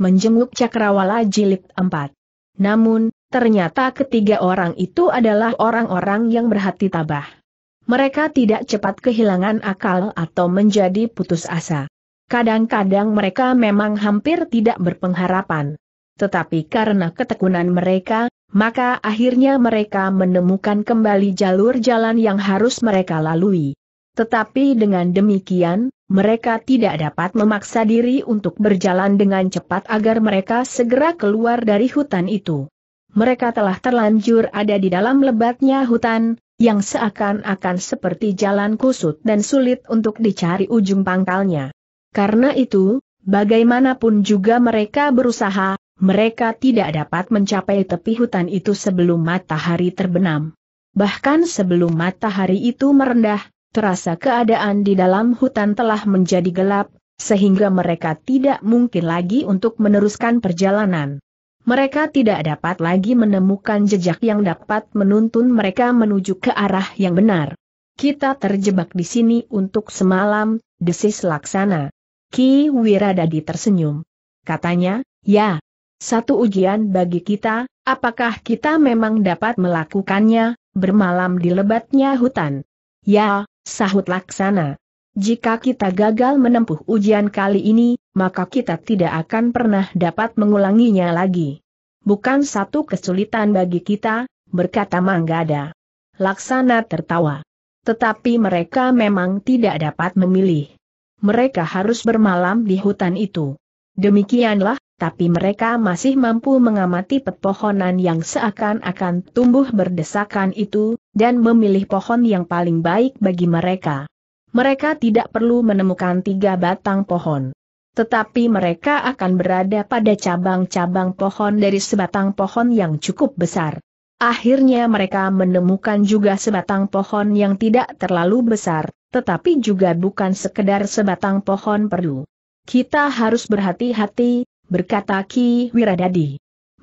menjenguk Cakrawala Jilid 4. Namun, ternyata ketiga orang itu adalah orang-orang yang berhati tabah. Mereka tidak cepat kehilangan akal atau menjadi putus asa. Kadang-kadang mereka memang hampir tidak berpengharapan. Tetapi karena ketekunan mereka, maka akhirnya mereka menemukan kembali jalur jalan yang harus mereka lalui. Tetapi dengan demikian, mereka tidak dapat memaksa diri untuk berjalan dengan cepat agar mereka segera keluar dari hutan itu. Mereka telah terlanjur ada di dalam lebatnya hutan, yang seakan-akan seperti jalan kusut dan sulit untuk dicari ujung pangkalnya. Karena itu, bagaimanapun juga mereka berusaha, mereka tidak dapat mencapai tepi hutan itu sebelum matahari terbenam. Bahkan sebelum matahari itu merendah, terasa keadaan di dalam hutan telah menjadi gelap, sehingga mereka tidak mungkin lagi untuk meneruskan perjalanan. Mereka tidak dapat lagi menemukan jejak yang dapat menuntun mereka menuju ke arah yang benar. Kita terjebak di sini untuk semalam, desis laksana. Ki Wiradadi tersenyum. Katanya, ya, satu ujian bagi kita, apakah kita memang dapat melakukannya, bermalam di lebatnya hutan. Ya, Sahut laksana. Jika kita gagal menempuh ujian kali ini, maka kita tidak akan pernah dapat mengulanginya lagi. Bukan satu kesulitan bagi kita, berkata Manggada. Laksana tertawa. Tetapi mereka memang tidak dapat memilih. Mereka harus bermalam di hutan itu. Demikianlah, tapi mereka masih mampu mengamati pepohonan yang seakan-akan tumbuh berdesakan itu, dan memilih pohon yang paling baik bagi mereka. Mereka tidak perlu menemukan tiga batang pohon. Tetapi mereka akan berada pada cabang-cabang pohon dari sebatang pohon yang cukup besar. Akhirnya mereka menemukan juga sebatang pohon yang tidak terlalu besar, tetapi juga bukan sekedar sebatang pohon perlu. Kita harus berhati-hati, berkata Ki Wiradadi.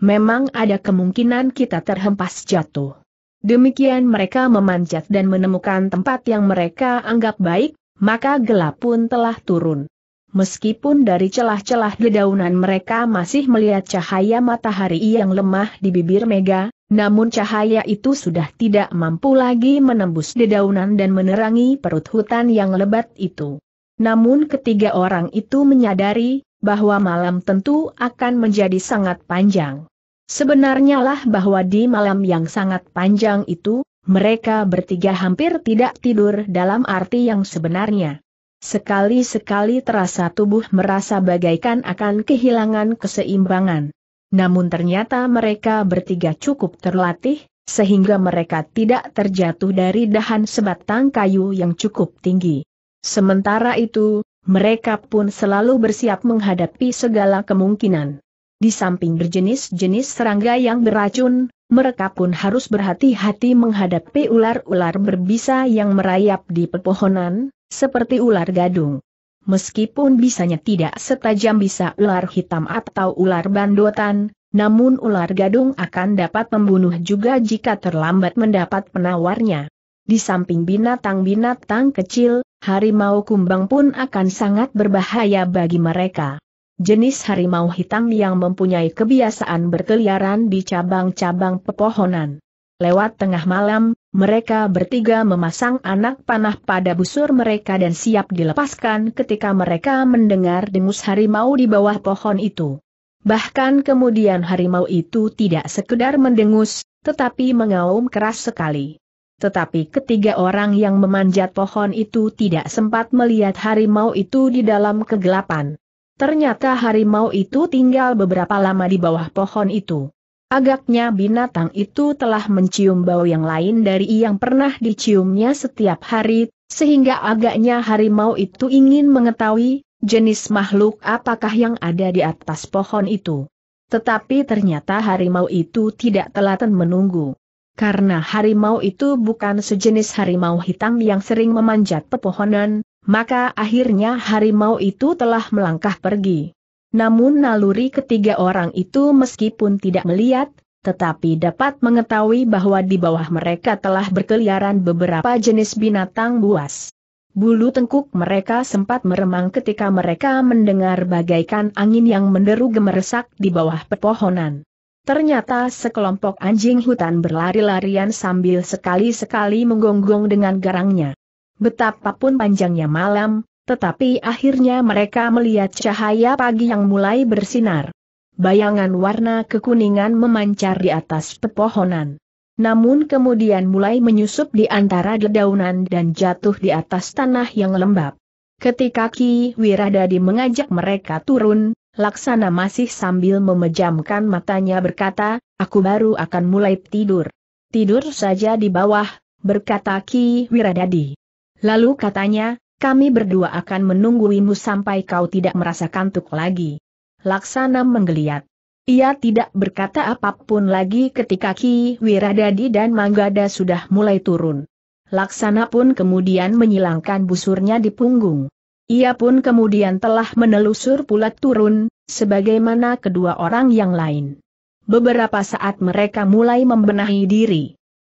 Memang ada kemungkinan kita terhempas jatuh. Demikian mereka memanjat dan menemukan tempat yang mereka anggap baik, maka gelap pun telah turun. Meskipun dari celah-celah dedaunan mereka masih melihat cahaya matahari yang lemah di bibir Mega, namun cahaya itu sudah tidak mampu lagi menembus dedaunan dan menerangi perut hutan yang lebat itu. Namun ketiga orang itu menyadari, bahwa malam tentu akan menjadi sangat panjang. Sebenarnya lah bahwa di malam yang sangat panjang itu, mereka bertiga hampir tidak tidur dalam arti yang sebenarnya. Sekali-sekali terasa tubuh merasa bagaikan akan kehilangan keseimbangan. Namun ternyata mereka bertiga cukup terlatih, sehingga mereka tidak terjatuh dari dahan sebatang kayu yang cukup tinggi. Sementara itu, mereka pun selalu bersiap menghadapi segala kemungkinan. Di samping berjenis-jenis serangga yang beracun, mereka pun harus berhati-hati menghadapi ular-ular berbisa yang merayap di pepohonan, seperti ular gadung. Meskipun bisanya tidak setajam bisa ular hitam atau ular bandotan, namun ular gadung akan dapat membunuh juga jika terlambat mendapat penawarnya. Di samping binatang-binatang kecil, harimau kumbang pun akan sangat berbahaya bagi mereka. Jenis harimau hitam yang mempunyai kebiasaan berkeliaran di cabang-cabang pepohonan. Lewat tengah malam, mereka bertiga memasang anak panah pada busur mereka dan siap dilepaskan ketika mereka mendengar dengus harimau di bawah pohon itu. Bahkan kemudian harimau itu tidak sekedar mendengus, tetapi mengaum keras sekali. Tetapi ketiga orang yang memanjat pohon itu tidak sempat melihat harimau itu di dalam kegelapan. Ternyata harimau itu tinggal beberapa lama di bawah pohon itu. Agaknya binatang itu telah mencium bau yang lain dari yang pernah diciumnya setiap hari, sehingga agaknya harimau itu ingin mengetahui jenis makhluk apakah yang ada di atas pohon itu. Tetapi ternyata harimau itu tidak telaten menunggu. Karena harimau itu bukan sejenis harimau hitam yang sering memanjat pepohonan, maka akhirnya harimau itu telah melangkah pergi. Namun naluri ketiga orang itu meskipun tidak melihat, tetapi dapat mengetahui bahwa di bawah mereka telah berkeliaran beberapa jenis binatang buas. Bulu tengkuk mereka sempat meremang ketika mereka mendengar bagaikan angin yang menderu gemeresak di bawah pepohonan. Ternyata sekelompok anjing hutan berlari-larian sambil sekali-sekali menggonggong dengan garangnya. Betapapun panjangnya malam, tetapi akhirnya mereka melihat cahaya pagi yang mulai bersinar. Bayangan warna kekuningan memancar di atas pepohonan. Namun kemudian mulai menyusup di antara dedaunan dan jatuh di atas tanah yang lembab. Ketika Ki Wiradadi mengajak mereka turun, Laksana masih sambil memejamkan matanya berkata, aku baru akan mulai tidur. Tidur saja di bawah, berkata Ki Wiradadi. Lalu katanya, kami berdua akan menungguimu sampai kau tidak merasa kantuk lagi. Laksana menggeliat. Ia tidak berkata apapun lagi ketika Ki Wiradadi dan Manggada sudah mulai turun. Laksana pun kemudian menyilangkan busurnya di punggung. Ia pun kemudian telah menelusur pula turun, sebagaimana kedua orang yang lain. Beberapa saat mereka mulai membenahi diri.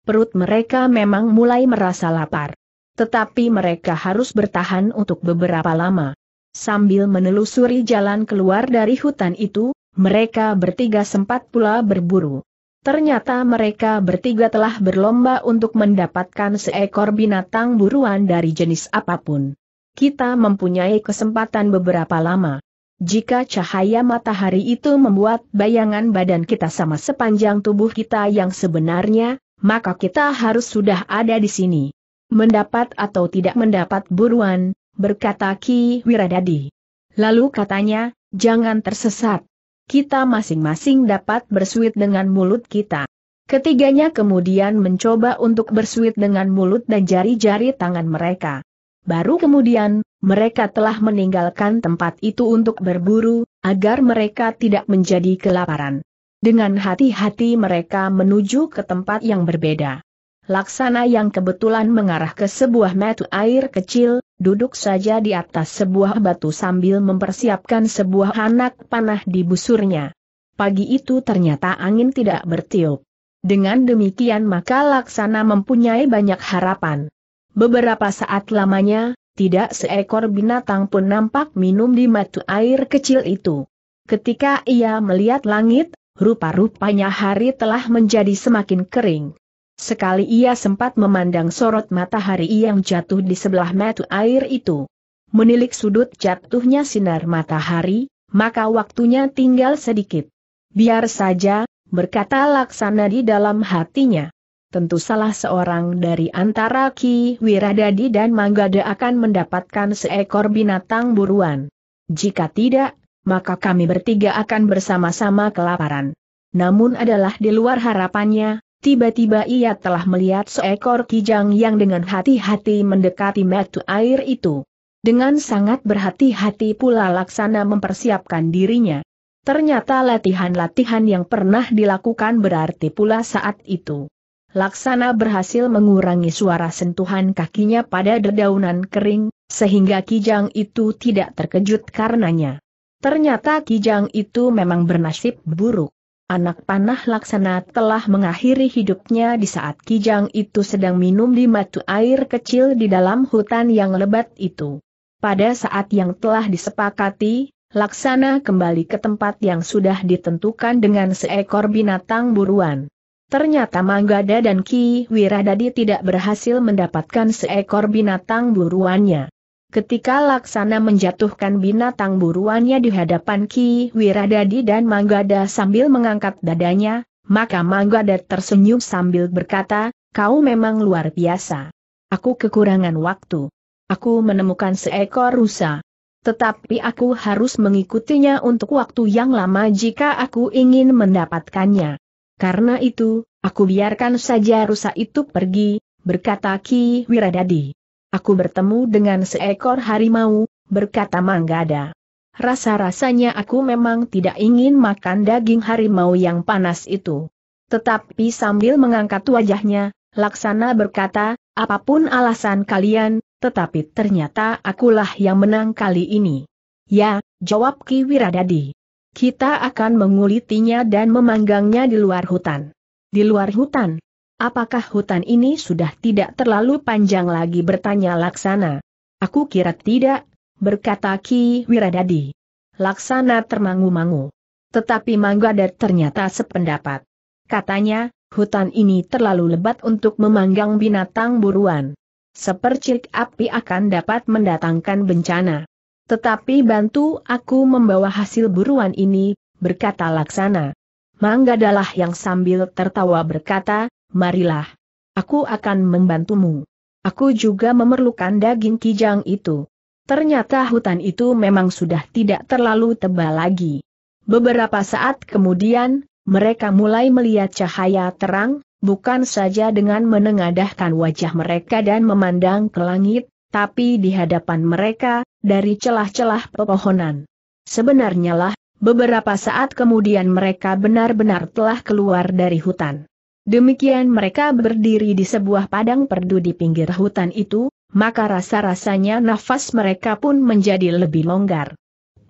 Perut mereka memang mulai merasa lapar. Tetapi mereka harus bertahan untuk beberapa lama. Sambil menelusuri jalan keluar dari hutan itu, mereka bertiga sempat pula berburu. Ternyata mereka bertiga telah berlomba untuk mendapatkan seekor binatang buruan dari jenis apapun kita mempunyai kesempatan beberapa lama. Jika cahaya matahari itu membuat bayangan badan kita sama sepanjang tubuh kita yang sebenarnya, maka kita harus sudah ada di sini. Mendapat atau tidak mendapat buruan, berkata Ki Wiradadi. Lalu katanya, jangan tersesat. Kita masing-masing dapat bersuit dengan mulut kita. Ketiganya kemudian mencoba untuk bersuit dengan mulut dan jari-jari tangan mereka. Baru kemudian, mereka telah meninggalkan tempat itu untuk berburu, agar mereka tidak menjadi kelaparan. Dengan hati-hati mereka menuju ke tempat yang berbeda. Laksana yang kebetulan mengarah ke sebuah metu air kecil, duduk saja di atas sebuah batu sambil mempersiapkan sebuah anak panah di busurnya. Pagi itu ternyata angin tidak bertiup. Dengan demikian maka Laksana mempunyai banyak harapan. Beberapa saat lamanya, tidak seekor binatang pun nampak minum di matu air kecil itu. Ketika ia melihat langit, rupa-rupanya hari telah menjadi semakin kering. Sekali ia sempat memandang sorot matahari yang jatuh di sebelah matu air itu. Menilik sudut jatuhnya sinar matahari, maka waktunya tinggal sedikit. Biar saja, berkata laksana di dalam hatinya tentu salah seorang dari antara Ki Wiradadi dan Manggada akan mendapatkan seekor binatang buruan. Jika tidak, maka kami bertiga akan bersama-sama kelaparan. Namun adalah di luar harapannya, tiba-tiba ia telah melihat seekor kijang yang dengan hati-hati mendekati metu air itu. Dengan sangat berhati-hati pula laksana mempersiapkan dirinya. Ternyata latihan-latihan yang pernah dilakukan berarti pula saat itu. Laksana berhasil mengurangi suara sentuhan kakinya pada dedaunan kering, sehingga Kijang itu tidak terkejut karenanya. Ternyata Kijang itu memang bernasib buruk. Anak panah Laksana telah mengakhiri hidupnya di saat Kijang itu sedang minum di matu air kecil di dalam hutan yang lebat itu. Pada saat yang telah disepakati, Laksana kembali ke tempat yang sudah ditentukan dengan seekor binatang buruan. Ternyata Manggada dan Ki Wiradadi tidak berhasil mendapatkan seekor binatang buruannya. Ketika Laksana menjatuhkan binatang buruannya di hadapan Ki Wiradadi dan Manggada sambil mengangkat dadanya, maka Manggada tersenyum sambil berkata, kau memang luar biasa. Aku kekurangan waktu. Aku menemukan seekor rusa. Tetapi aku harus mengikutinya untuk waktu yang lama jika aku ingin mendapatkannya. Karena itu, aku biarkan saja rusa itu pergi, berkata Ki Wiradadi. Aku bertemu dengan seekor harimau, berkata Manggada. Rasa-rasanya aku memang tidak ingin makan daging harimau yang panas itu. Tetapi sambil mengangkat wajahnya, Laksana berkata, apapun alasan kalian, tetapi ternyata akulah yang menang kali ini. Ya, jawab Ki Wiradadi. Kita akan mengulitinya dan memanggangnya di luar hutan. Di luar hutan? Apakah hutan ini sudah tidak terlalu panjang lagi bertanya Laksana? Aku kira tidak, berkata Ki Wiradadi. Laksana termangu-mangu. Tetapi Manggada ternyata sependapat. Katanya, hutan ini terlalu lebat untuk memanggang binatang buruan. Sepercik api akan dapat mendatangkan bencana. Tetapi bantu aku membawa hasil buruan ini, berkata Laksana. Manggadalah yang sambil tertawa berkata, marilah. Aku akan membantumu. Aku juga memerlukan daging kijang itu. Ternyata hutan itu memang sudah tidak terlalu tebal lagi. Beberapa saat kemudian, mereka mulai melihat cahaya terang, bukan saja dengan menengadahkan wajah mereka dan memandang ke langit, tapi di hadapan mereka, dari celah-celah pepohonan. Sebenarnya lah, beberapa saat kemudian mereka benar-benar telah keluar dari hutan. Demikian mereka berdiri di sebuah padang perdu di pinggir hutan itu, maka rasa-rasanya nafas mereka pun menjadi lebih longgar.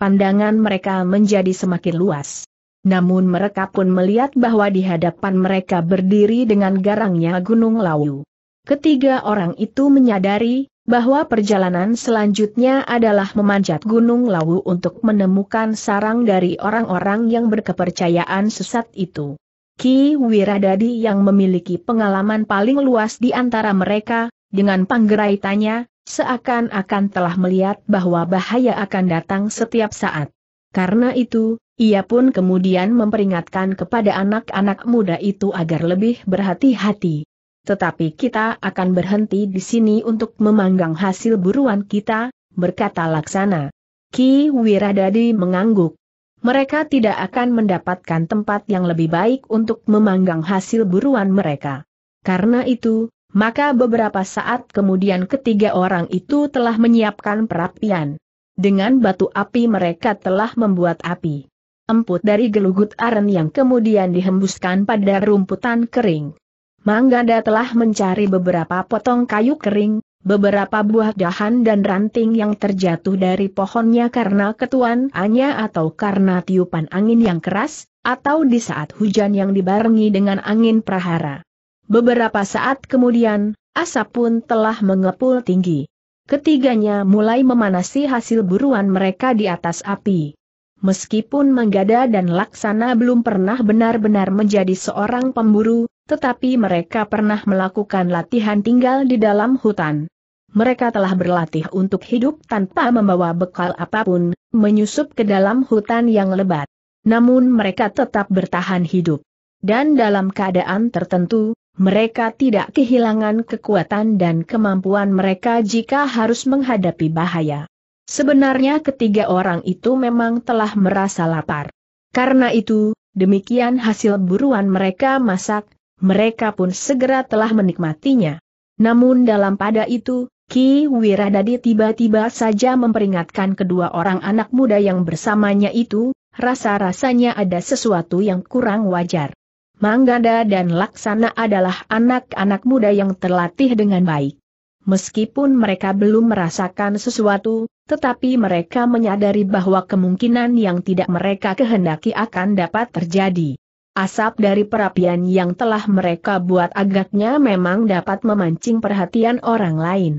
Pandangan mereka menjadi semakin luas. Namun mereka pun melihat bahwa di hadapan mereka berdiri dengan garangnya Gunung Lawu. Ketiga orang itu menyadari bahwa perjalanan selanjutnya adalah memanjat Gunung Lawu untuk menemukan sarang dari orang-orang yang berkepercayaan sesat itu. Ki Wiradadi yang memiliki pengalaman paling luas di antara mereka, dengan panggerai tanya, seakan-akan telah melihat bahwa bahaya akan datang setiap saat. Karena itu, ia pun kemudian memperingatkan kepada anak-anak muda itu agar lebih berhati-hati. Tetapi kita akan berhenti di sini untuk memanggang hasil buruan kita, berkata Laksana. Ki Wiradadi mengangguk. Mereka tidak akan mendapatkan tempat yang lebih baik untuk memanggang hasil buruan mereka. Karena itu, maka beberapa saat kemudian ketiga orang itu telah menyiapkan perapian. Dengan batu api mereka telah membuat api emput dari gelugut aren yang kemudian dihembuskan pada rumputan kering. Manggada telah mencari beberapa potong kayu kering, beberapa buah dahan dan ranting yang terjatuh dari pohonnya karena ketuan, anya atau karena tiupan angin yang keras, atau di saat hujan yang dibarengi dengan angin prahara. Beberapa saat kemudian, asap pun telah mengepul tinggi. Ketiganya mulai memanasi hasil buruan mereka di atas api. Meskipun Manggada dan Laksana belum pernah benar-benar menjadi seorang pemburu, tetapi mereka pernah melakukan latihan tinggal di dalam hutan. Mereka telah berlatih untuk hidup tanpa membawa bekal apapun, menyusup ke dalam hutan yang lebat. Namun mereka tetap bertahan hidup. Dan dalam keadaan tertentu, mereka tidak kehilangan kekuatan dan kemampuan mereka jika harus menghadapi bahaya. Sebenarnya ketiga orang itu memang telah merasa lapar. Karena itu, demikian hasil buruan mereka masak, mereka pun segera telah menikmatinya. Namun dalam pada itu, Ki Wiradadi tiba-tiba saja memperingatkan kedua orang anak muda yang bersamanya itu, rasa-rasanya ada sesuatu yang kurang wajar. Manggada dan Laksana adalah anak-anak muda yang terlatih dengan baik. Meskipun mereka belum merasakan sesuatu, tetapi mereka menyadari bahwa kemungkinan yang tidak mereka kehendaki akan dapat terjadi. Asap dari perapian yang telah mereka buat agaknya memang dapat memancing perhatian orang lain.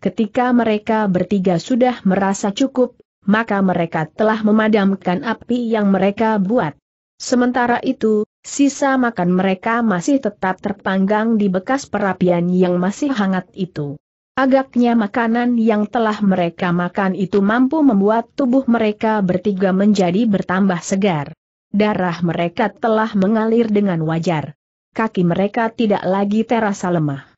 Ketika mereka bertiga sudah merasa cukup, maka mereka telah memadamkan api yang mereka buat. Sementara itu, sisa makan mereka masih tetap terpanggang di bekas perapian yang masih hangat itu. Agaknya makanan yang telah mereka makan itu mampu membuat tubuh mereka bertiga menjadi bertambah segar. Darah mereka telah mengalir dengan wajar. Kaki mereka tidak lagi terasa lemah.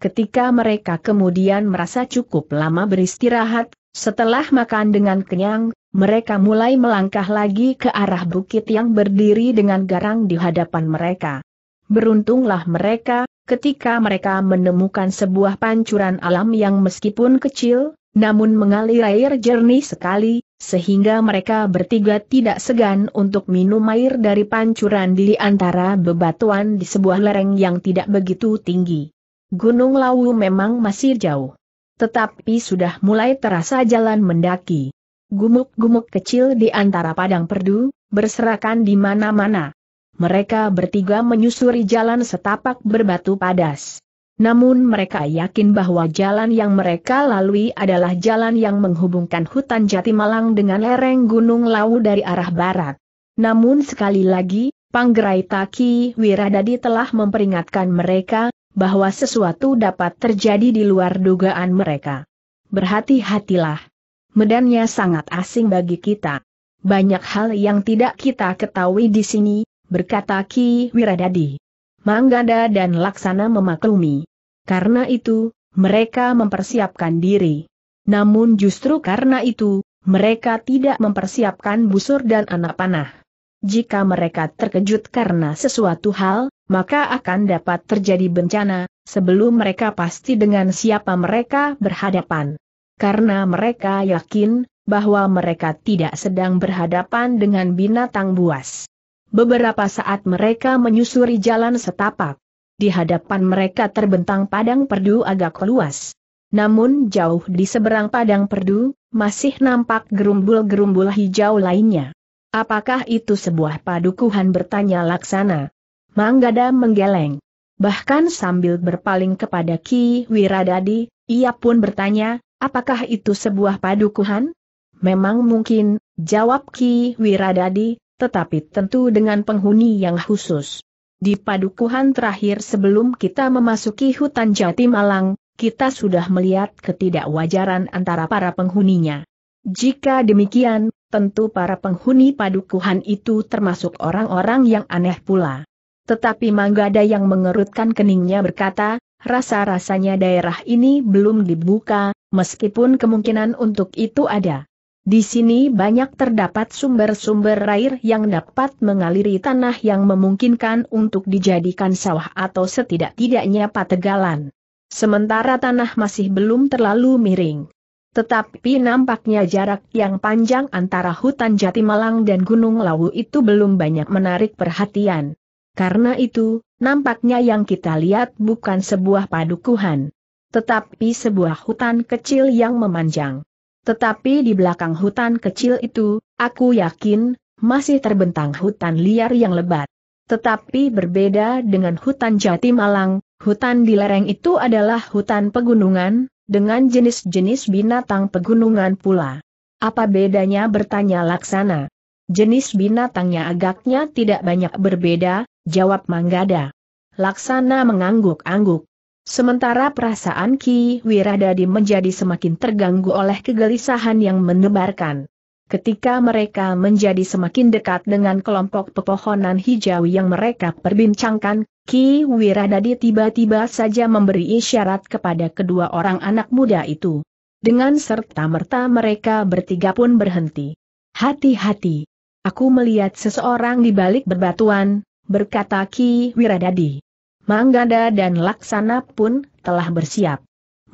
Ketika mereka kemudian merasa cukup lama beristirahat, setelah makan dengan kenyang, mereka mulai melangkah lagi ke arah bukit yang berdiri dengan garang di hadapan mereka. Beruntunglah mereka, ketika mereka menemukan sebuah pancuran alam yang meskipun kecil, namun mengalir air jernih sekali, sehingga mereka bertiga tidak segan untuk minum air dari pancuran di antara bebatuan di sebuah lereng yang tidak begitu tinggi. Gunung Lawu memang masih jauh. Tetapi sudah mulai terasa jalan mendaki. Gumuk-gumuk kecil di antara padang perdu, berserakan di mana-mana. Mereka bertiga menyusuri jalan setapak berbatu padas. Namun mereka yakin bahwa jalan yang mereka lalui adalah jalan yang menghubungkan hutan Jatimalang dengan lereng Gunung Lau dari arah barat. Namun sekali lagi, Panggerai Taki Wiradadi telah memperingatkan mereka, bahwa sesuatu dapat terjadi di luar dugaan mereka. Berhati-hatilah. Medannya sangat asing bagi kita. Banyak hal yang tidak kita ketahui di sini, berkata Ki Wiradadi. Manggada dan Laksana memaklumi. Karena itu, mereka mempersiapkan diri. Namun justru karena itu, mereka tidak mempersiapkan busur dan anak panah. Jika mereka terkejut karena sesuatu hal, maka akan dapat terjadi bencana, sebelum mereka pasti dengan siapa mereka berhadapan. Karena mereka yakin, bahwa mereka tidak sedang berhadapan dengan binatang buas. Beberapa saat mereka menyusuri jalan setapak di hadapan mereka terbentang padang perdu agak luas. Namun jauh di seberang padang perdu, masih nampak gerumbul-gerumbul hijau lainnya. Apakah itu sebuah padukuhan bertanya laksana? Manggada menggeleng. Bahkan sambil berpaling kepada Ki Wiradadi, ia pun bertanya, apakah itu sebuah padukuhan? Memang mungkin, jawab Ki Wiradadi, tetapi tentu dengan penghuni yang khusus. Di padukuhan terakhir sebelum kita memasuki hutan Jati Malang, kita sudah melihat ketidakwajaran antara para penghuninya. Jika demikian, tentu para penghuni padukuhan itu termasuk orang-orang yang aneh pula. Tetapi Manggada yang mengerutkan keningnya berkata, rasa-rasanya daerah ini belum dibuka, meskipun kemungkinan untuk itu ada. Di sini banyak terdapat sumber-sumber air yang dapat mengaliri tanah yang memungkinkan untuk dijadikan sawah atau setidak-tidaknya pategalan. Sementara tanah masih belum terlalu miring. Tetapi nampaknya jarak yang panjang antara hutan Jatimalang dan Gunung Lawu itu belum banyak menarik perhatian. Karena itu, nampaknya yang kita lihat bukan sebuah padukuhan. Tetapi sebuah hutan kecil yang memanjang. Tetapi di belakang hutan kecil itu, aku yakin, masih terbentang hutan liar yang lebat. Tetapi berbeda dengan hutan Jati Malang, hutan di lereng itu adalah hutan pegunungan, dengan jenis-jenis binatang pegunungan pula. Apa bedanya bertanya Laksana? Jenis binatangnya agaknya tidak banyak berbeda, jawab Manggada. Laksana mengangguk-angguk. Sementara perasaan Ki Wiradadi menjadi semakin terganggu oleh kegelisahan yang menebarkan. Ketika mereka menjadi semakin dekat dengan kelompok pepohonan hijau yang mereka perbincangkan, Ki Wiradadi tiba-tiba saja memberi isyarat kepada kedua orang anak muda itu. Dengan serta-merta mereka bertiga pun berhenti. Hati-hati. Aku melihat seseorang di balik berbatuan, berkata Ki Wiradadi. Manggada dan Laksana pun telah bersiap.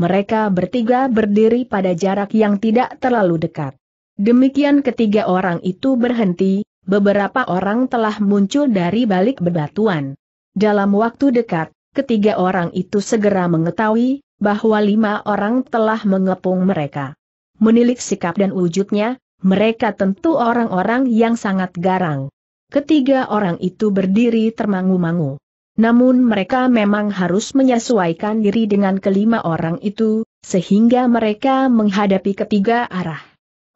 Mereka bertiga berdiri pada jarak yang tidak terlalu dekat. Demikian ketiga orang itu berhenti, beberapa orang telah muncul dari balik bebatuan. Dalam waktu dekat, ketiga orang itu segera mengetahui bahwa lima orang telah mengepung mereka. Menilik sikap dan wujudnya, mereka tentu orang-orang yang sangat garang. Ketiga orang itu berdiri termangu-mangu. Namun mereka memang harus menyesuaikan diri dengan kelima orang itu, sehingga mereka menghadapi ketiga arah.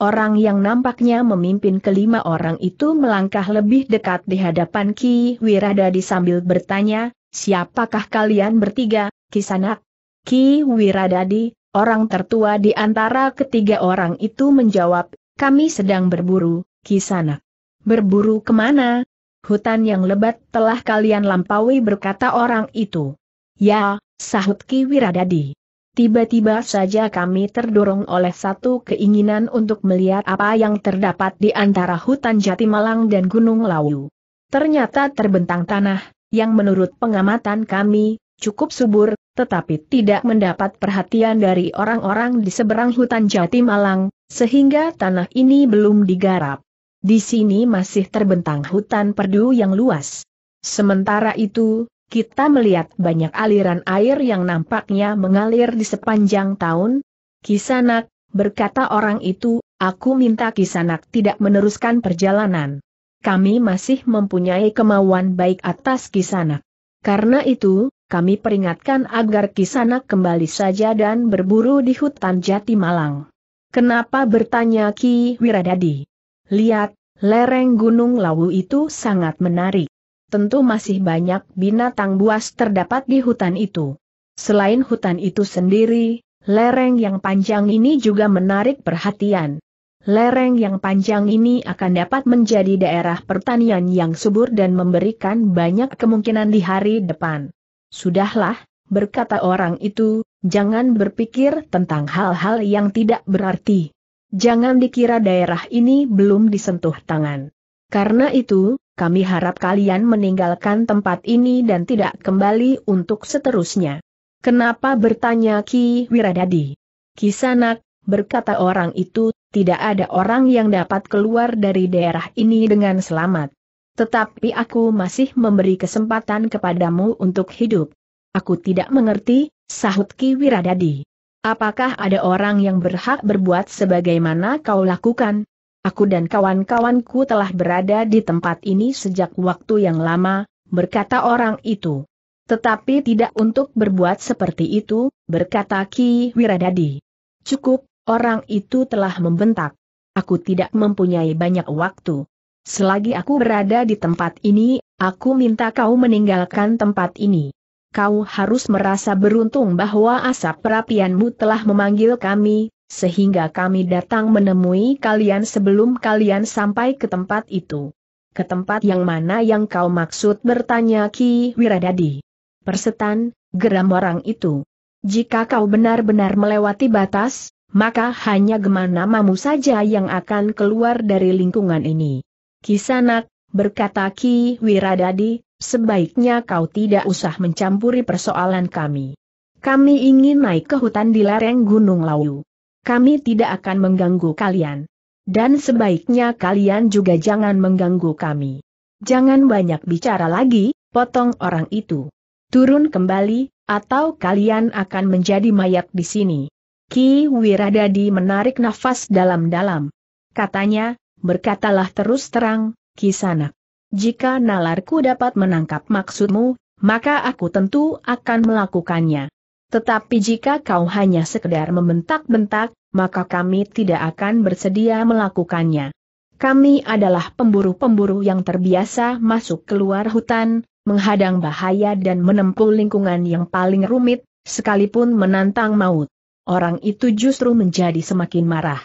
Orang yang nampaknya memimpin kelima orang itu melangkah lebih dekat di hadapan Ki Wiradadi sambil bertanya, siapakah kalian bertiga, Kisanak? Ki Wiradadi, orang tertua di antara ketiga orang itu menjawab, kami sedang berburu, Kisanak. Berburu kemana, hutan yang lebat telah kalian lampaui berkata orang itu. Ya, sahut Ki Wiradadi. Tiba-tiba saja kami terdorong oleh satu keinginan untuk melihat apa yang terdapat di antara hutan Jati Malang dan Gunung Lawu. Ternyata terbentang tanah, yang menurut pengamatan kami, cukup subur, tetapi tidak mendapat perhatian dari orang-orang di seberang hutan Jati Malang, sehingga tanah ini belum digarap. Di sini masih terbentang hutan perdu yang luas. Sementara itu, kita melihat banyak aliran air yang nampaknya mengalir di sepanjang tahun. Kisanak, berkata orang itu, aku minta Kisanak tidak meneruskan perjalanan. Kami masih mempunyai kemauan baik atas Kisanak. Karena itu, kami peringatkan agar Kisanak kembali saja dan berburu di hutan Jati Malang. Kenapa bertanya Ki Wiradadi? Lihat, lereng Gunung Lawu itu sangat menarik. Tentu masih banyak binatang buas terdapat di hutan itu. Selain hutan itu sendiri, lereng yang panjang ini juga menarik perhatian. Lereng yang panjang ini akan dapat menjadi daerah pertanian yang subur dan memberikan banyak kemungkinan di hari depan. Sudahlah, berkata orang itu, jangan berpikir tentang hal-hal yang tidak berarti. Jangan dikira daerah ini belum disentuh tangan. Karena itu, kami harap kalian meninggalkan tempat ini dan tidak kembali untuk seterusnya. Kenapa bertanya Ki Wiradadi? Kisanak, berkata orang itu, tidak ada orang yang dapat keluar dari daerah ini dengan selamat. Tetapi aku masih memberi kesempatan kepadamu untuk hidup. Aku tidak mengerti, sahut Ki Wiradadi. Apakah ada orang yang berhak berbuat sebagaimana kau lakukan? Aku dan kawan-kawanku telah berada di tempat ini sejak waktu yang lama, berkata orang itu. Tetapi tidak untuk berbuat seperti itu, berkata Ki Wiradadi. Cukup, orang itu telah membentak. Aku tidak mempunyai banyak waktu. Selagi aku berada di tempat ini, aku minta kau meninggalkan tempat ini kau harus merasa beruntung bahwa asap perapianmu telah memanggil kami, sehingga kami datang menemui kalian sebelum kalian sampai ke tempat itu. Ke tempat yang mana yang kau maksud bertanya Ki Wiradadi. Persetan, geram orang itu. Jika kau benar-benar melewati batas, maka hanya gemana namamu saja yang akan keluar dari lingkungan ini. Kisanak, berkata Ki Wiradadi, sebaiknya kau tidak usah mencampuri persoalan kami. Kami ingin naik ke hutan di lereng Gunung Lawu. Kami tidak akan mengganggu kalian. Dan sebaiknya kalian juga jangan mengganggu kami. Jangan banyak bicara lagi, potong orang itu. Turun kembali, atau kalian akan menjadi mayat di sini. Ki Wiradadi menarik nafas dalam-dalam. Katanya, berkatalah terus terang, Kisanak. Jika nalarku dapat menangkap maksudmu, maka aku tentu akan melakukannya. Tetapi jika kau hanya sekedar membentak-bentak, maka kami tidak akan bersedia melakukannya. Kami adalah pemburu-pemburu yang terbiasa masuk keluar hutan, menghadang bahaya dan menempuh lingkungan yang paling rumit, sekalipun menantang maut. Orang itu justru menjadi semakin marah.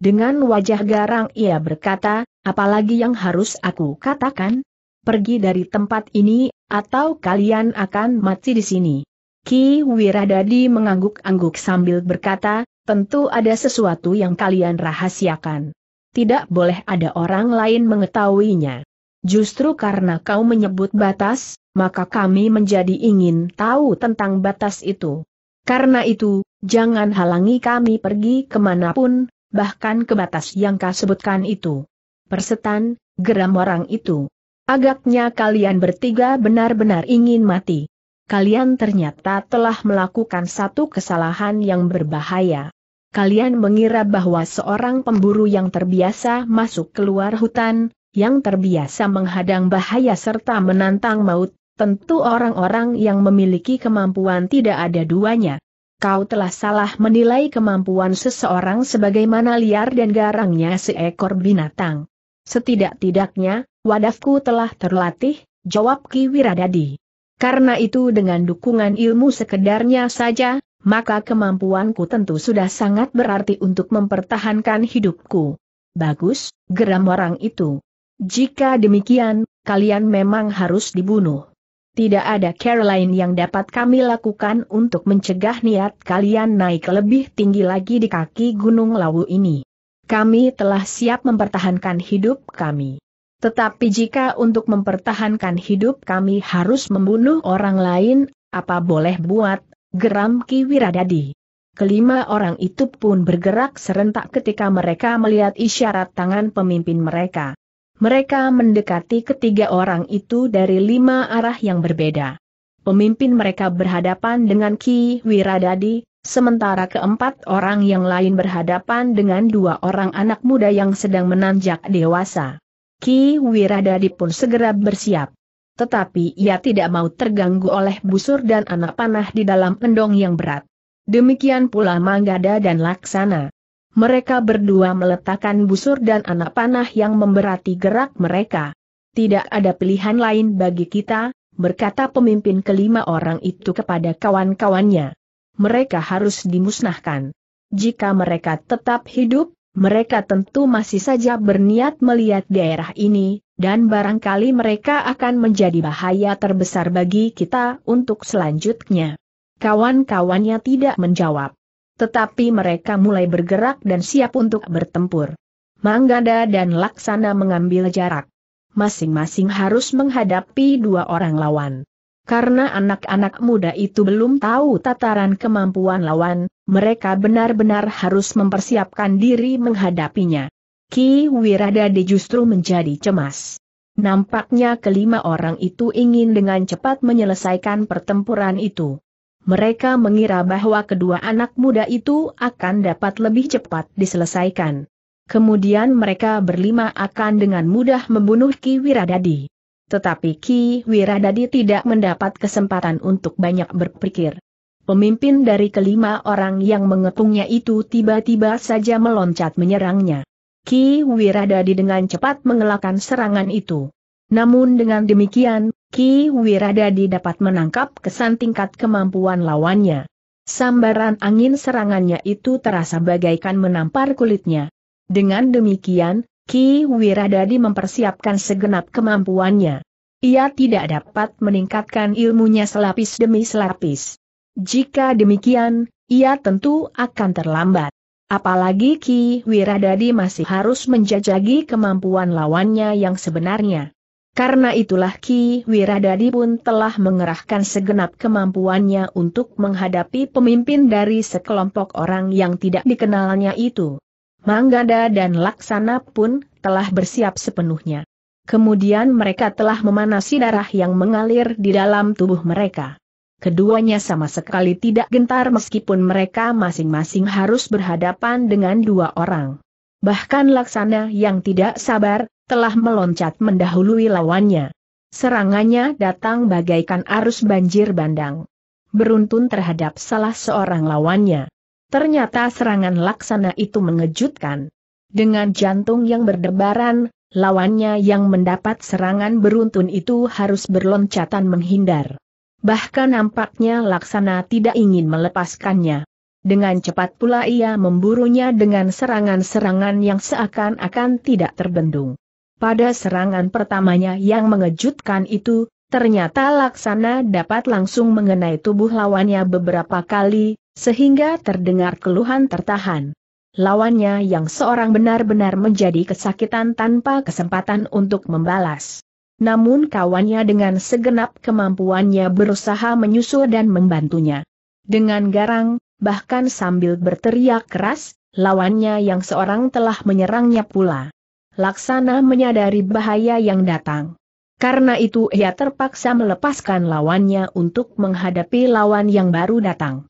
Dengan wajah garang ia berkata, Apalagi yang harus aku katakan? Pergi dari tempat ini, atau kalian akan mati di sini. Ki Wiradadi mengangguk-angguk sambil berkata, tentu ada sesuatu yang kalian rahasiakan. Tidak boleh ada orang lain mengetahuinya. Justru karena kau menyebut batas, maka kami menjadi ingin tahu tentang batas itu. Karena itu, jangan halangi kami pergi kemanapun, bahkan ke batas yang kau sebutkan itu. Persetan, geram orang itu. Agaknya kalian bertiga benar-benar ingin mati. Kalian ternyata telah melakukan satu kesalahan yang berbahaya. Kalian mengira bahwa seorang pemburu yang terbiasa masuk keluar hutan, yang terbiasa menghadang bahaya serta menantang maut, tentu orang-orang yang memiliki kemampuan tidak ada duanya. Kau telah salah menilai kemampuan seseorang sebagaimana liar dan garangnya seekor binatang. Setidak-tidaknya, wadahku telah terlatih, jawab Ki Wiradadi. Karena itu dengan dukungan ilmu sekedarnya saja, maka kemampuanku tentu sudah sangat berarti untuk mempertahankan hidupku. Bagus, geram orang itu. Jika demikian, kalian memang harus dibunuh. Tidak ada Caroline yang dapat kami lakukan untuk mencegah niat kalian naik lebih tinggi lagi di kaki Gunung Lawu ini kami telah siap mempertahankan hidup kami. Tetapi jika untuk mempertahankan hidup kami harus membunuh orang lain, apa boleh buat, geram Ki Wiradadi. Kelima orang itu pun bergerak serentak ketika mereka melihat isyarat tangan pemimpin mereka. Mereka mendekati ketiga orang itu dari lima arah yang berbeda. Pemimpin mereka berhadapan dengan Ki Wiradadi, Sementara keempat orang yang lain berhadapan dengan dua orang anak muda yang sedang menanjak dewasa. Ki Wiradadi pun segera bersiap. Tetapi ia tidak mau terganggu oleh busur dan anak panah di dalam pendong yang berat. Demikian pula Manggada dan Laksana. Mereka berdua meletakkan busur dan anak panah yang memberati gerak mereka. Tidak ada pilihan lain bagi kita, berkata pemimpin kelima orang itu kepada kawan-kawannya mereka harus dimusnahkan. Jika mereka tetap hidup, mereka tentu masih saja berniat melihat daerah ini, dan barangkali mereka akan menjadi bahaya terbesar bagi kita untuk selanjutnya. Kawan-kawannya tidak menjawab. Tetapi mereka mulai bergerak dan siap untuk bertempur. Manggada dan Laksana mengambil jarak. Masing-masing harus menghadapi dua orang lawan karena anak-anak muda itu belum tahu tataran kemampuan lawan, mereka benar-benar harus mempersiapkan diri menghadapinya. Ki Wiradadi justru menjadi cemas. Nampaknya kelima orang itu ingin dengan cepat menyelesaikan pertempuran itu. Mereka mengira bahwa kedua anak muda itu akan dapat lebih cepat diselesaikan. Kemudian mereka berlima akan dengan mudah membunuh Ki Wiradadi. Tetapi Ki Wiradadi tidak mendapat kesempatan untuk banyak berpikir. Pemimpin dari kelima orang yang mengepungnya itu tiba-tiba saja meloncat menyerangnya. Ki Wiradadi dengan cepat mengelakkan serangan itu. Namun dengan demikian, Ki Wiradadi dapat menangkap kesan tingkat kemampuan lawannya. Sambaran angin serangannya itu terasa bagaikan menampar kulitnya. Dengan demikian, Ki Wiradadi mempersiapkan segenap kemampuannya. Ia tidak dapat meningkatkan ilmunya selapis demi selapis. Jika demikian, ia tentu akan terlambat. Apalagi Ki Wiradadi masih harus menjajagi kemampuan lawannya yang sebenarnya. Karena itulah Ki Wiradadi pun telah mengerahkan segenap kemampuannya untuk menghadapi pemimpin dari sekelompok orang yang tidak dikenalnya itu. Manggada dan Laksana pun telah bersiap sepenuhnya. Kemudian mereka telah memanasi darah yang mengalir di dalam tubuh mereka. Keduanya sama sekali tidak gentar meskipun mereka masing-masing harus berhadapan dengan dua orang. Bahkan Laksana yang tidak sabar, telah meloncat mendahului lawannya. Serangannya datang bagaikan arus banjir bandang. Beruntun terhadap salah seorang lawannya. Ternyata serangan laksana itu mengejutkan. Dengan jantung yang berdebaran, lawannya yang mendapat serangan beruntun itu harus berloncatan menghindar. Bahkan nampaknya laksana tidak ingin melepaskannya. Dengan cepat pula ia memburunya dengan serangan-serangan yang seakan-akan tidak terbendung. Pada serangan pertamanya yang mengejutkan itu, ternyata laksana dapat langsung mengenai tubuh lawannya beberapa kali, sehingga terdengar keluhan tertahan. Lawannya yang seorang benar-benar menjadi kesakitan tanpa kesempatan untuk membalas. Namun kawannya dengan segenap kemampuannya berusaha menyusul dan membantunya. Dengan garang, bahkan sambil berteriak keras, lawannya yang seorang telah menyerangnya pula. Laksana menyadari bahaya yang datang. Karena itu ia terpaksa melepaskan lawannya untuk menghadapi lawan yang baru datang.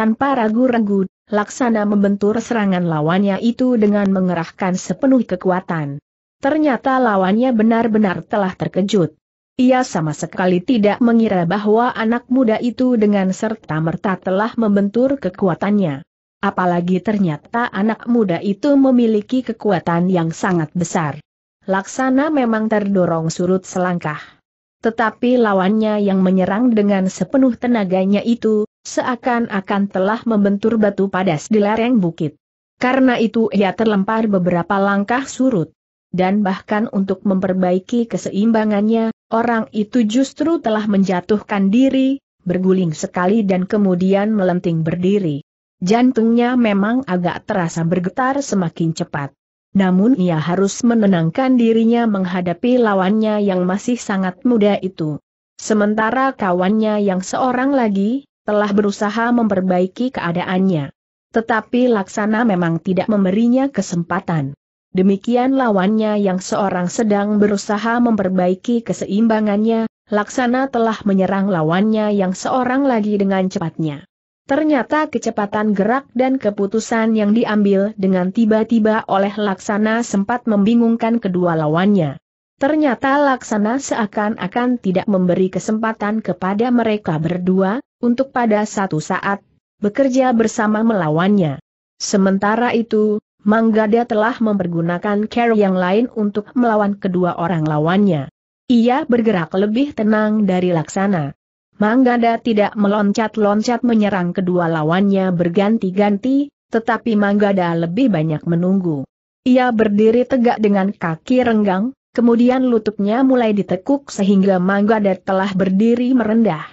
Tanpa ragu-ragu, Laksana membentur serangan lawannya itu dengan mengerahkan sepenuh kekuatan. Ternyata lawannya benar-benar telah terkejut. Ia sama sekali tidak mengira bahwa anak muda itu dengan serta-merta telah membentur kekuatannya. Apalagi ternyata anak muda itu memiliki kekuatan yang sangat besar. Laksana memang terdorong surut selangkah. Tetapi lawannya yang menyerang dengan sepenuh tenaganya itu, seakan-akan telah membentur batu padas di lereng bukit. Karena itu ia terlempar beberapa langkah surut. Dan bahkan untuk memperbaiki keseimbangannya, orang itu justru telah menjatuhkan diri, berguling sekali dan kemudian melenting berdiri. Jantungnya memang agak terasa bergetar semakin cepat. Namun ia harus menenangkan dirinya menghadapi lawannya yang masih sangat muda itu. Sementara kawannya yang seorang lagi, telah berusaha memperbaiki keadaannya. Tetapi Laksana memang tidak memberinya kesempatan. Demikian lawannya yang seorang sedang berusaha memperbaiki keseimbangannya, Laksana telah menyerang lawannya yang seorang lagi dengan cepatnya. Ternyata kecepatan gerak dan keputusan yang diambil dengan tiba-tiba oleh Laksana sempat membingungkan kedua lawannya. Ternyata laksana seakan-akan tidak memberi kesempatan kepada mereka berdua, untuk pada satu saat, bekerja bersama melawannya. Sementara itu, Manggada telah mempergunakan care yang lain untuk melawan kedua orang lawannya. Ia bergerak lebih tenang dari laksana. Manggada tidak meloncat-loncat menyerang kedua lawannya berganti-ganti, tetapi Manggada lebih banyak menunggu. Ia berdiri tegak dengan kaki renggang, Kemudian lututnya mulai ditekuk sehingga Manggada telah berdiri merendah.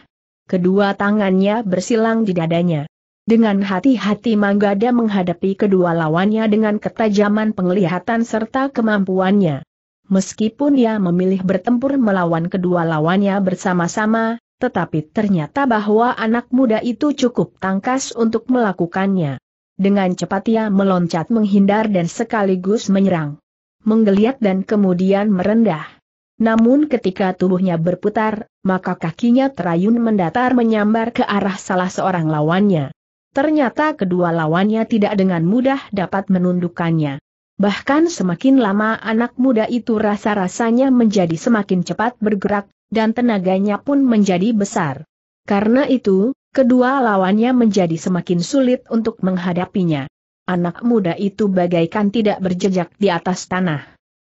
Kedua tangannya bersilang di dadanya. Dengan hati-hati Manggada menghadapi kedua lawannya dengan ketajaman penglihatan serta kemampuannya. Meskipun ia memilih bertempur melawan kedua lawannya bersama-sama, tetapi ternyata bahwa anak muda itu cukup tangkas untuk melakukannya. Dengan cepat ia meloncat menghindar dan sekaligus menyerang menggeliat dan kemudian merendah. Namun ketika tubuhnya berputar, maka kakinya terayun mendatar menyambar ke arah salah seorang lawannya. Ternyata kedua lawannya tidak dengan mudah dapat menundukkannya. Bahkan semakin lama anak muda itu rasa-rasanya menjadi semakin cepat bergerak, dan tenaganya pun menjadi besar. Karena itu, kedua lawannya menjadi semakin sulit untuk menghadapinya anak muda itu bagaikan tidak berjejak di atas tanah.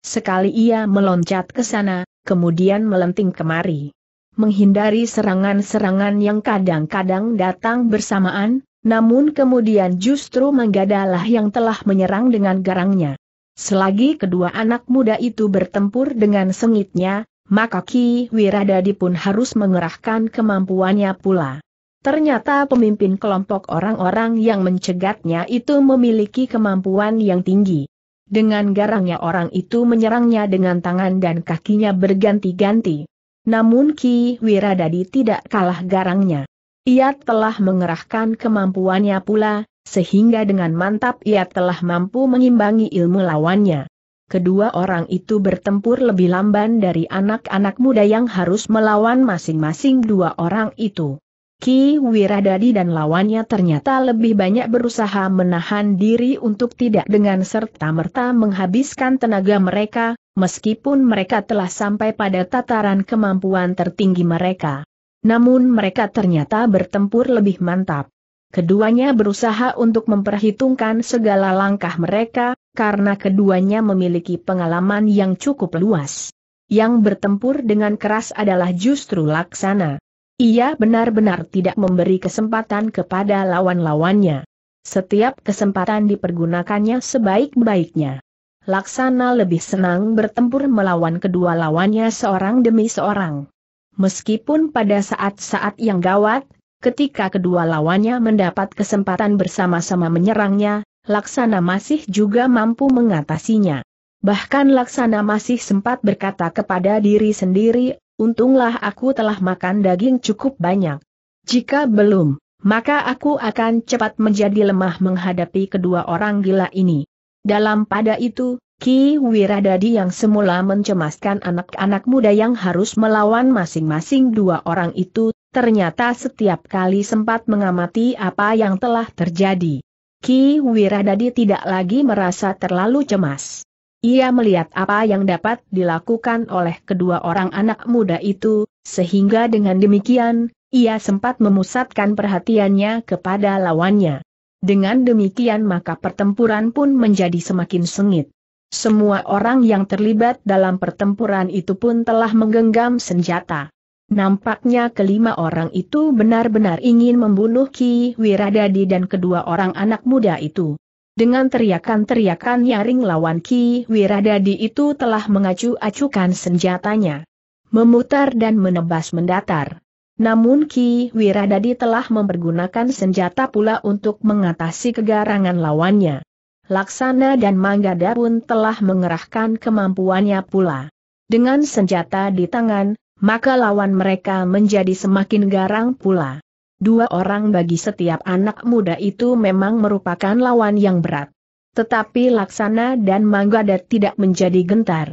Sekali ia meloncat ke sana, kemudian melenting kemari. Menghindari serangan-serangan yang kadang-kadang datang bersamaan, namun kemudian justru menggadalah yang telah menyerang dengan garangnya. Selagi kedua anak muda itu bertempur dengan sengitnya, maka Ki Wiradadi pun harus mengerahkan kemampuannya pula. Ternyata pemimpin kelompok orang-orang yang mencegatnya itu memiliki kemampuan yang tinggi. Dengan garangnya orang itu menyerangnya dengan tangan dan kakinya berganti-ganti. Namun Ki Wiradadi tidak kalah garangnya. Ia telah mengerahkan kemampuannya pula, sehingga dengan mantap ia telah mampu mengimbangi ilmu lawannya. Kedua orang itu bertempur lebih lamban dari anak-anak muda yang harus melawan masing-masing dua orang itu. Ki Wiradadi dan lawannya ternyata lebih banyak berusaha menahan diri untuk tidak dengan serta-merta menghabiskan tenaga mereka, meskipun mereka telah sampai pada tataran kemampuan tertinggi mereka. Namun mereka ternyata bertempur lebih mantap. Keduanya berusaha untuk memperhitungkan segala langkah mereka, karena keduanya memiliki pengalaman yang cukup luas. Yang bertempur dengan keras adalah justru laksana. Ia benar-benar tidak memberi kesempatan kepada lawan-lawannya. Setiap kesempatan dipergunakannya sebaik-baiknya. Laksana lebih senang bertempur melawan kedua lawannya seorang demi seorang. Meskipun pada saat-saat yang gawat, ketika kedua lawannya mendapat kesempatan bersama-sama menyerangnya, Laksana masih juga mampu mengatasinya. Bahkan Laksana masih sempat berkata kepada diri sendiri, untunglah aku telah makan daging cukup banyak. Jika belum, maka aku akan cepat menjadi lemah menghadapi kedua orang gila ini. Dalam pada itu, Ki Wiradadi yang semula mencemaskan anak-anak muda yang harus melawan masing-masing dua orang itu, ternyata setiap kali sempat mengamati apa yang telah terjadi. Ki Wiradadi tidak lagi merasa terlalu cemas. Ia melihat apa yang dapat dilakukan oleh kedua orang anak muda itu, sehingga dengan demikian, ia sempat memusatkan perhatiannya kepada lawannya. Dengan demikian maka pertempuran pun menjadi semakin sengit. Semua orang yang terlibat dalam pertempuran itu pun telah menggenggam senjata. Nampaknya kelima orang itu benar-benar ingin membunuh Ki Wiradadi dan kedua orang anak muda itu. Dengan teriakan-teriakan nyaring lawan Ki Wiradadi itu telah mengacu-acukan senjatanya. Memutar dan menebas mendatar. Namun Ki Wiradadi telah mempergunakan senjata pula untuk mengatasi kegarangan lawannya. Laksana dan Manggada pun telah mengerahkan kemampuannya pula. Dengan senjata di tangan, maka lawan mereka menjadi semakin garang pula. Dua orang bagi setiap anak muda itu memang merupakan lawan yang berat. Tetapi Laksana dan Manggada tidak menjadi gentar.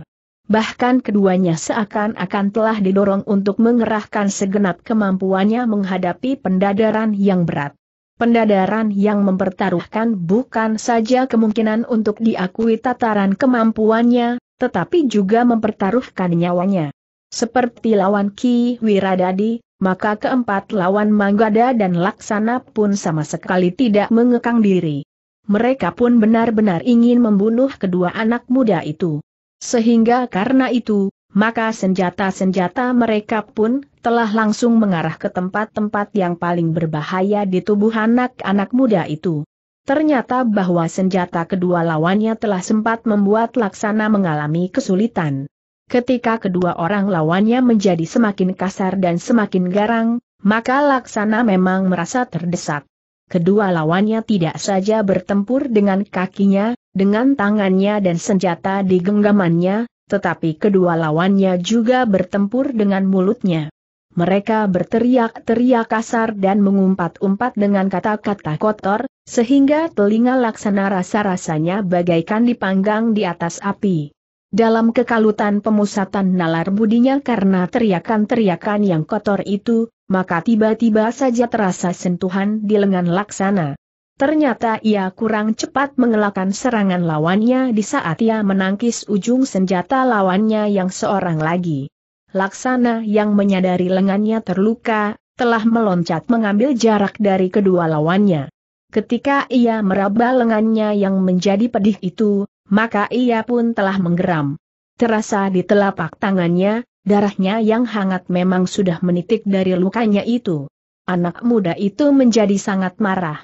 Bahkan keduanya seakan-akan telah didorong untuk mengerahkan segenap kemampuannya menghadapi pendadaran yang berat. Pendadaran yang mempertaruhkan bukan saja kemungkinan untuk diakui tataran kemampuannya, tetapi juga mempertaruhkan nyawanya. Seperti lawan Ki Wiradadi, maka keempat lawan Manggada dan Laksana pun sama sekali tidak mengekang diri. Mereka pun benar-benar ingin membunuh kedua anak muda itu. Sehingga karena itu, maka senjata-senjata mereka pun telah langsung mengarah ke tempat-tempat yang paling berbahaya di tubuh anak-anak muda itu. Ternyata bahwa senjata kedua lawannya telah sempat membuat Laksana mengalami kesulitan. Ketika kedua orang lawannya menjadi semakin kasar dan semakin garang, maka Laksana memang merasa terdesak. Kedua lawannya tidak saja bertempur dengan kakinya, dengan tangannya dan senjata di genggamannya, tetapi kedua lawannya juga bertempur dengan mulutnya. Mereka berteriak-teriak kasar dan mengumpat-umpat dengan kata-kata kotor, sehingga telinga laksana rasa-rasanya bagaikan dipanggang di atas api. Dalam kekalutan pemusatan nalar budinya karena teriakan-teriakan yang kotor itu, maka tiba-tiba saja terasa sentuhan di lengan laksana. Ternyata ia kurang cepat mengelakkan serangan lawannya di saat ia menangkis ujung senjata lawannya yang seorang lagi. Laksana yang menyadari lengannya terluka, telah meloncat mengambil jarak dari kedua lawannya. Ketika ia meraba lengannya yang menjadi pedih itu, maka ia pun telah menggeram. Terasa di telapak tangannya, darahnya yang hangat memang sudah menitik dari lukanya itu. Anak muda itu menjadi sangat marah.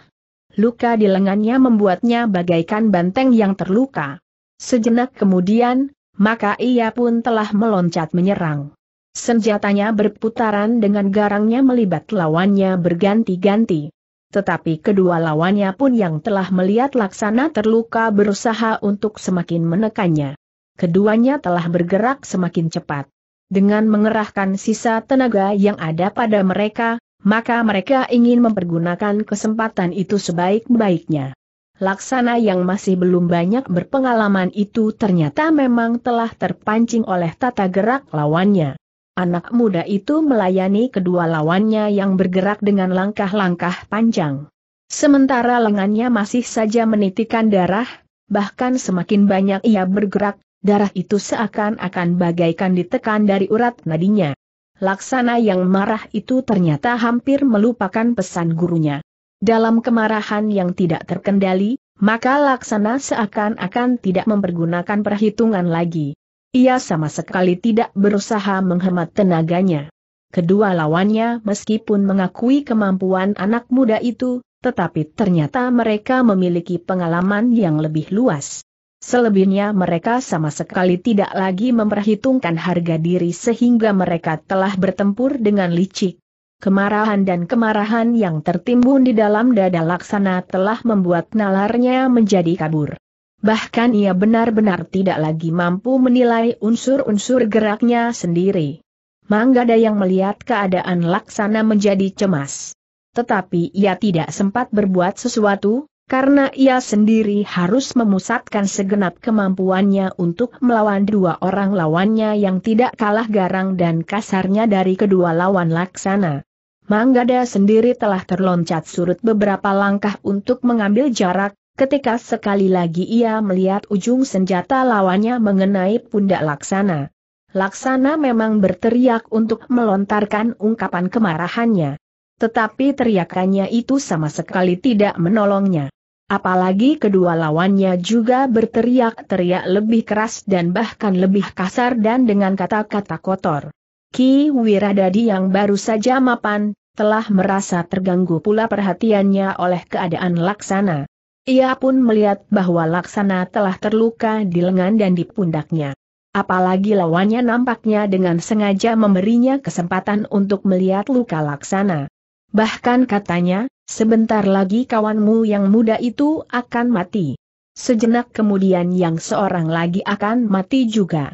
Luka di lengannya membuatnya bagaikan banteng yang terluka. Sejenak kemudian, maka ia pun telah meloncat menyerang. Senjatanya berputaran dengan garangnya melibat lawannya berganti-ganti. Tetapi kedua lawannya pun yang telah melihat laksana terluka berusaha untuk semakin menekannya. Keduanya telah bergerak semakin cepat. Dengan mengerahkan sisa tenaga yang ada pada mereka, maka mereka ingin mempergunakan kesempatan itu sebaik-baiknya. Laksana yang masih belum banyak berpengalaman itu ternyata memang telah terpancing oleh tata gerak lawannya. Anak muda itu melayani kedua lawannya yang bergerak dengan langkah-langkah panjang. Sementara lengannya masih saja menitikan darah, bahkan semakin banyak ia bergerak, darah itu seakan-akan bagaikan ditekan dari urat nadinya. Laksana yang marah itu ternyata hampir melupakan pesan gurunya. Dalam kemarahan yang tidak terkendali, maka Laksana seakan-akan tidak mempergunakan perhitungan lagi. Ia sama sekali tidak berusaha menghemat tenaganya. Kedua lawannya meskipun mengakui kemampuan anak muda itu, tetapi ternyata mereka memiliki pengalaman yang lebih luas. Selebihnya mereka sama sekali tidak lagi memperhitungkan harga diri sehingga mereka telah bertempur dengan licik. Kemarahan dan kemarahan yang tertimbun di dalam dada laksana telah membuat nalarnya menjadi kabur. Bahkan ia benar-benar tidak lagi mampu menilai unsur-unsur geraknya sendiri. Manggada yang melihat keadaan laksana menjadi cemas. Tetapi ia tidak sempat berbuat sesuatu, karena ia sendiri harus memusatkan segenap kemampuannya untuk melawan dua orang lawannya yang tidak kalah garang dan kasarnya dari kedua lawan laksana. Manggada sendiri telah terloncat surut beberapa langkah untuk mengambil jarak, ketika sekali lagi ia melihat ujung senjata lawannya mengenai pundak Laksana. Laksana memang berteriak untuk melontarkan ungkapan kemarahannya. Tetapi teriakannya itu sama sekali tidak menolongnya. Apalagi kedua lawannya juga berteriak-teriak lebih keras dan bahkan lebih kasar dan dengan kata-kata kotor. Ki Wiradadi yang baru saja mapan, telah merasa terganggu pula perhatiannya oleh keadaan laksana. Ia pun melihat bahwa laksana telah terluka di lengan dan di pundaknya. Apalagi lawannya nampaknya dengan sengaja memberinya kesempatan untuk melihat luka laksana. Bahkan katanya, sebentar lagi kawanmu yang muda itu akan mati. Sejenak kemudian yang seorang lagi akan mati juga.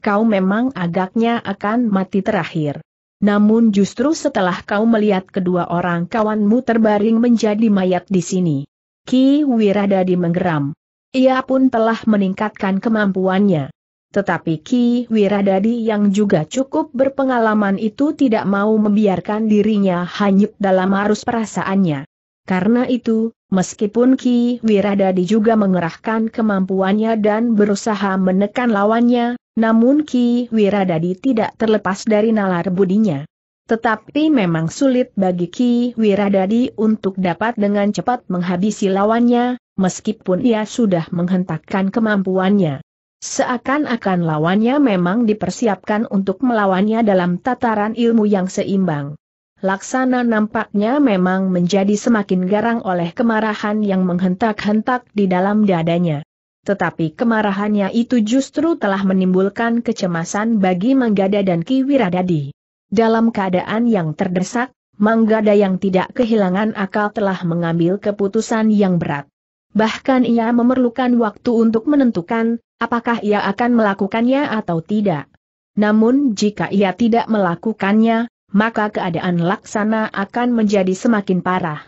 Kau memang agaknya akan mati terakhir. Namun justru setelah kau melihat kedua orang kawanmu terbaring menjadi mayat di sini, Ki Wiradadi menggeram. Ia pun telah meningkatkan kemampuannya. Tetapi Ki Wiradadi yang juga cukup berpengalaman itu tidak mau membiarkan dirinya hanyut dalam arus perasaannya. Karena itu, meskipun Ki Wiradadi juga mengerahkan kemampuannya dan berusaha menekan lawannya, namun Ki Wiradadi tidak terlepas dari nalar budinya. Tetapi memang sulit bagi Ki Wiradadi untuk dapat dengan cepat menghabisi lawannya, meskipun ia sudah menghentakkan kemampuannya. Seakan-akan lawannya memang dipersiapkan untuk melawannya dalam tataran ilmu yang seimbang. Laksana nampaknya memang menjadi semakin garang oleh kemarahan yang menghentak-hentak di dalam dadanya. Tetapi kemarahannya itu justru telah menimbulkan kecemasan bagi Manggada dan Ki Wiradadi. Dalam keadaan yang terdesak, Manggada yang tidak kehilangan akal telah mengambil keputusan yang berat. Bahkan ia memerlukan waktu untuk menentukan, apakah ia akan melakukannya atau tidak. Namun jika ia tidak melakukannya, maka keadaan laksana akan menjadi semakin parah.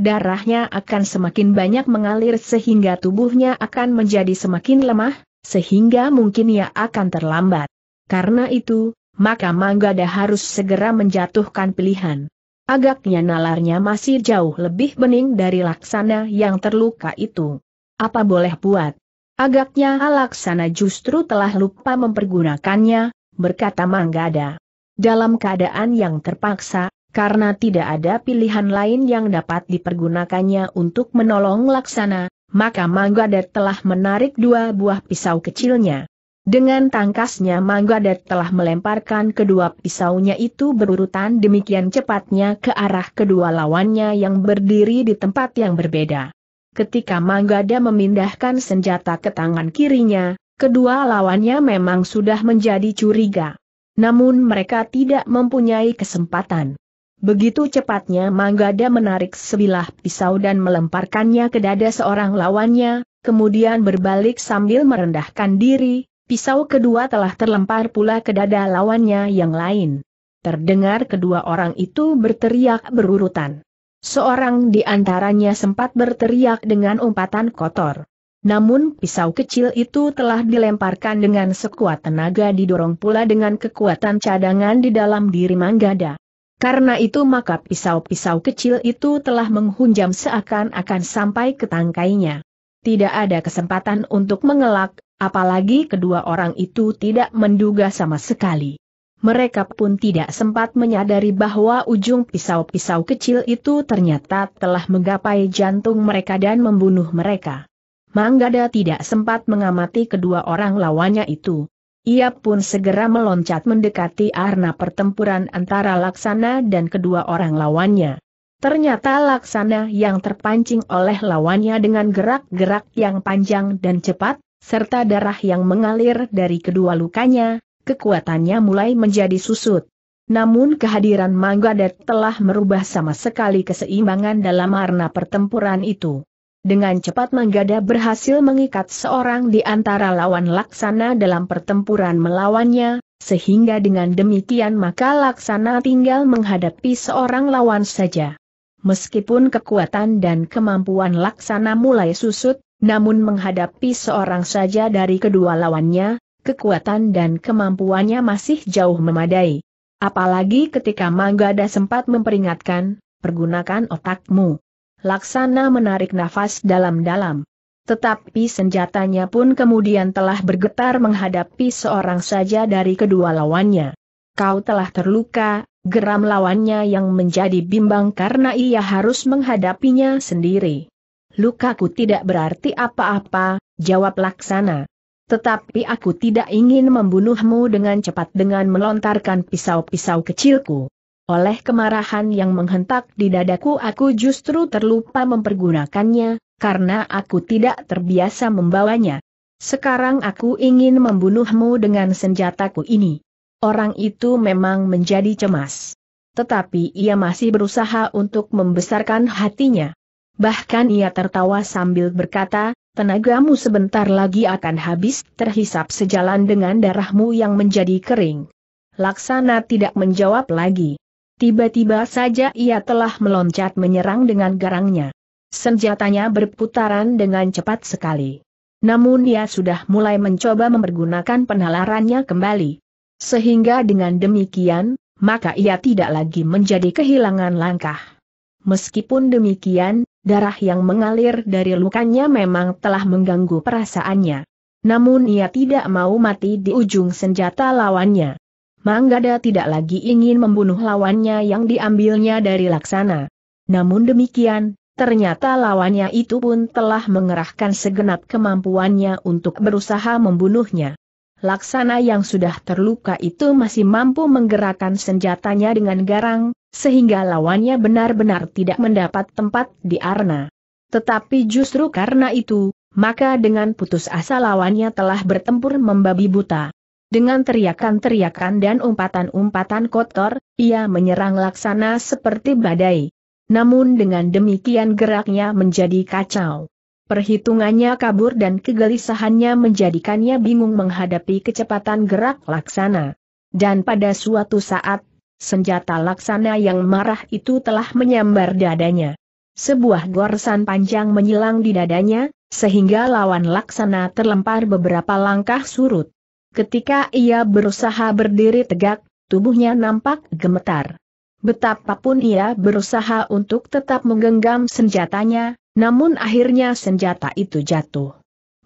Darahnya akan semakin banyak mengalir sehingga tubuhnya akan menjadi semakin lemah, sehingga mungkin ia akan terlambat. Karena itu, maka Manggada harus segera menjatuhkan pilihan. Agaknya nalarnya masih jauh lebih bening dari laksana yang terluka itu. Apa boleh buat? Agaknya laksana justru telah lupa mempergunakannya, berkata Manggada. Dalam keadaan yang terpaksa, karena tidak ada pilihan lain yang dapat dipergunakannya untuk menolong laksana, maka Manggada telah menarik dua buah pisau kecilnya. Dengan tangkasnya Manggadat telah melemparkan kedua pisaunya itu berurutan demikian cepatnya ke arah kedua lawannya yang berdiri di tempat yang berbeda. Ketika Manggada memindahkan senjata ke tangan kirinya, kedua lawannya memang sudah menjadi curiga. Namun mereka tidak mempunyai kesempatan. Begitu cepatnya Manggada menarik sebilah pisau dan melemparkannya ke dada seorang lawannya, kemudian berbalik sambil merendahkan diri, Pisau kedua telah terlempar pula ke dada lawannya yang lain. Terdengar kedua orang itu berteriak berurutan. Seorang di antaranya sempat berteriak dengan umpatan kotor. Namun pisau kecil itu telah dilemparkan dengan sekuat tenaga didorong pula dengan kekuatan cadangan di dalam diri Manggada. Karena itu maka pisau-pisau kecil itu telah menghunjam seakan-akan sampai ke tangkainya. Tidak ada kesempatan untuk mengelak, Apalagi kedua orang itu tidak menduga sama sekali. Mereka pun tidak sempat menyadari bahwa ujung pisau-pisau kecil itu ternyata telah menggapai jantung mereka dan membunuh mereka. Manggada tidak sempat mengamati kedua orang lawannya itu. Ia pun segera meloncat mendekati arena pertempuran antara Laksana dan kedua orang lawannya. Ternyata Laksana yang terpancing oleh lawannya dengan gerak-gerak yang panjang dan cepat, serta darah yang mengalir dari kedua lukanya, kekuatannya mulai menjadi susut. Namun kehadiran Manggadet telah merubah sama sekali keseimbangan dalam arena pertempuran itu. Dengan cepat Manggada berhasil mengikat seorang di antara lawan Laksana dalam pertempuran melawannya, sehingga dengan demikian maka Laksana tinggal menghadapi seorang lawan saja. Meskipun kekuatan dan kemampuan Laksana mulai susut, namun menghadapi seorang saja dari kedua lawannya, kekuatan dan kemampuannya masih jauh memadai. Apalagi ketika Manggada sempat memperingatkan, pergunakan otakmu. Laksana menarik nafas dalam-dalam. Tetapi senjatanya pun kemudian telah bergetar menghadapi seorang saja dari kedua lawannya. Kau telah terluka, geram lawannya yang menjadi bimbang karena ia harus menghadapinya sendiri. Lukaku tidak berarti apa-apa, jawab laksana. Tetapi aku tidak ingin membunuhmu dengan cepat dengan melontarkan pisau-pisau kecilku. Oleh kemarahan yang menghentak di dadaku aku justru terlupa mempergunakannya, karena aku tidak terbiasa membawanya. Sekarang aku ingin membunuhmu dengan senjataku ini. Orang itu memang menjadi cemas. Tetapi ia masih berusaha untuk membesarkan hatinya. Bahkan ia tertawa sambil berkata, tenagamu sebentar lagi akan habis terhisap sejalan dengan darahmu yang menjadi kering. Laksana tidak menjawab lagi. Tiba-tiba saja ia telah meloncat menyerang dengan garangnya. Senjatanya berputaran dengan cepat sekali. Namun ia sudah mulai mencoba mempergunakan penalarannya kembali. Sehingga dengan demikian, maka ia tidak lagi menjadi kehilangan langkah. Meskipun demikian, Darah yang mengalir dari lukanya memang telah mengganggu perasaannya. Namun ia tidak mau mati di ujung senjata lawannya. Manggada tidak lagi ingin membunuh lawannya yang diambilnya dari laksana. Namun demikian, ternyata lawannya itu pun telah mengerahkan segenap kemampuannya untuk berusaha membunuhnya. Laksana yang sudah terluka itu masih mampu menggerakkan senjatanya dengan garang, sehingga lawannya benar-benar tidak mendapat tempat di arna. Tetapi justru karena itu, maka dengan putus asa lawannya telah bertempur membabi buta. Dengan teriakan-teriakan dan umpatan-umpatan kotor, ia menyerang laksana seperti badai. Namun dengan demikian geraknya menjadi kacau. Perhitungannya kabur dan kegelisahannya menjadikannya bingung menghadapi kecepatan gerak laksana. Dan pada suatu saat, senjata laksana yang marah itu telah menyambar dadanya. Sebuah gorsan panjang menyilang di dadanya, sehingga lawan laksana terlempar beberapa langkah surut. Ketika ia berusaha berdiri tegak, tubuhnya nampak gemetar. Betapapun ia berusaha untuk tetap menggenggam senjatanya, namun akhirnya senjata itu jatuh.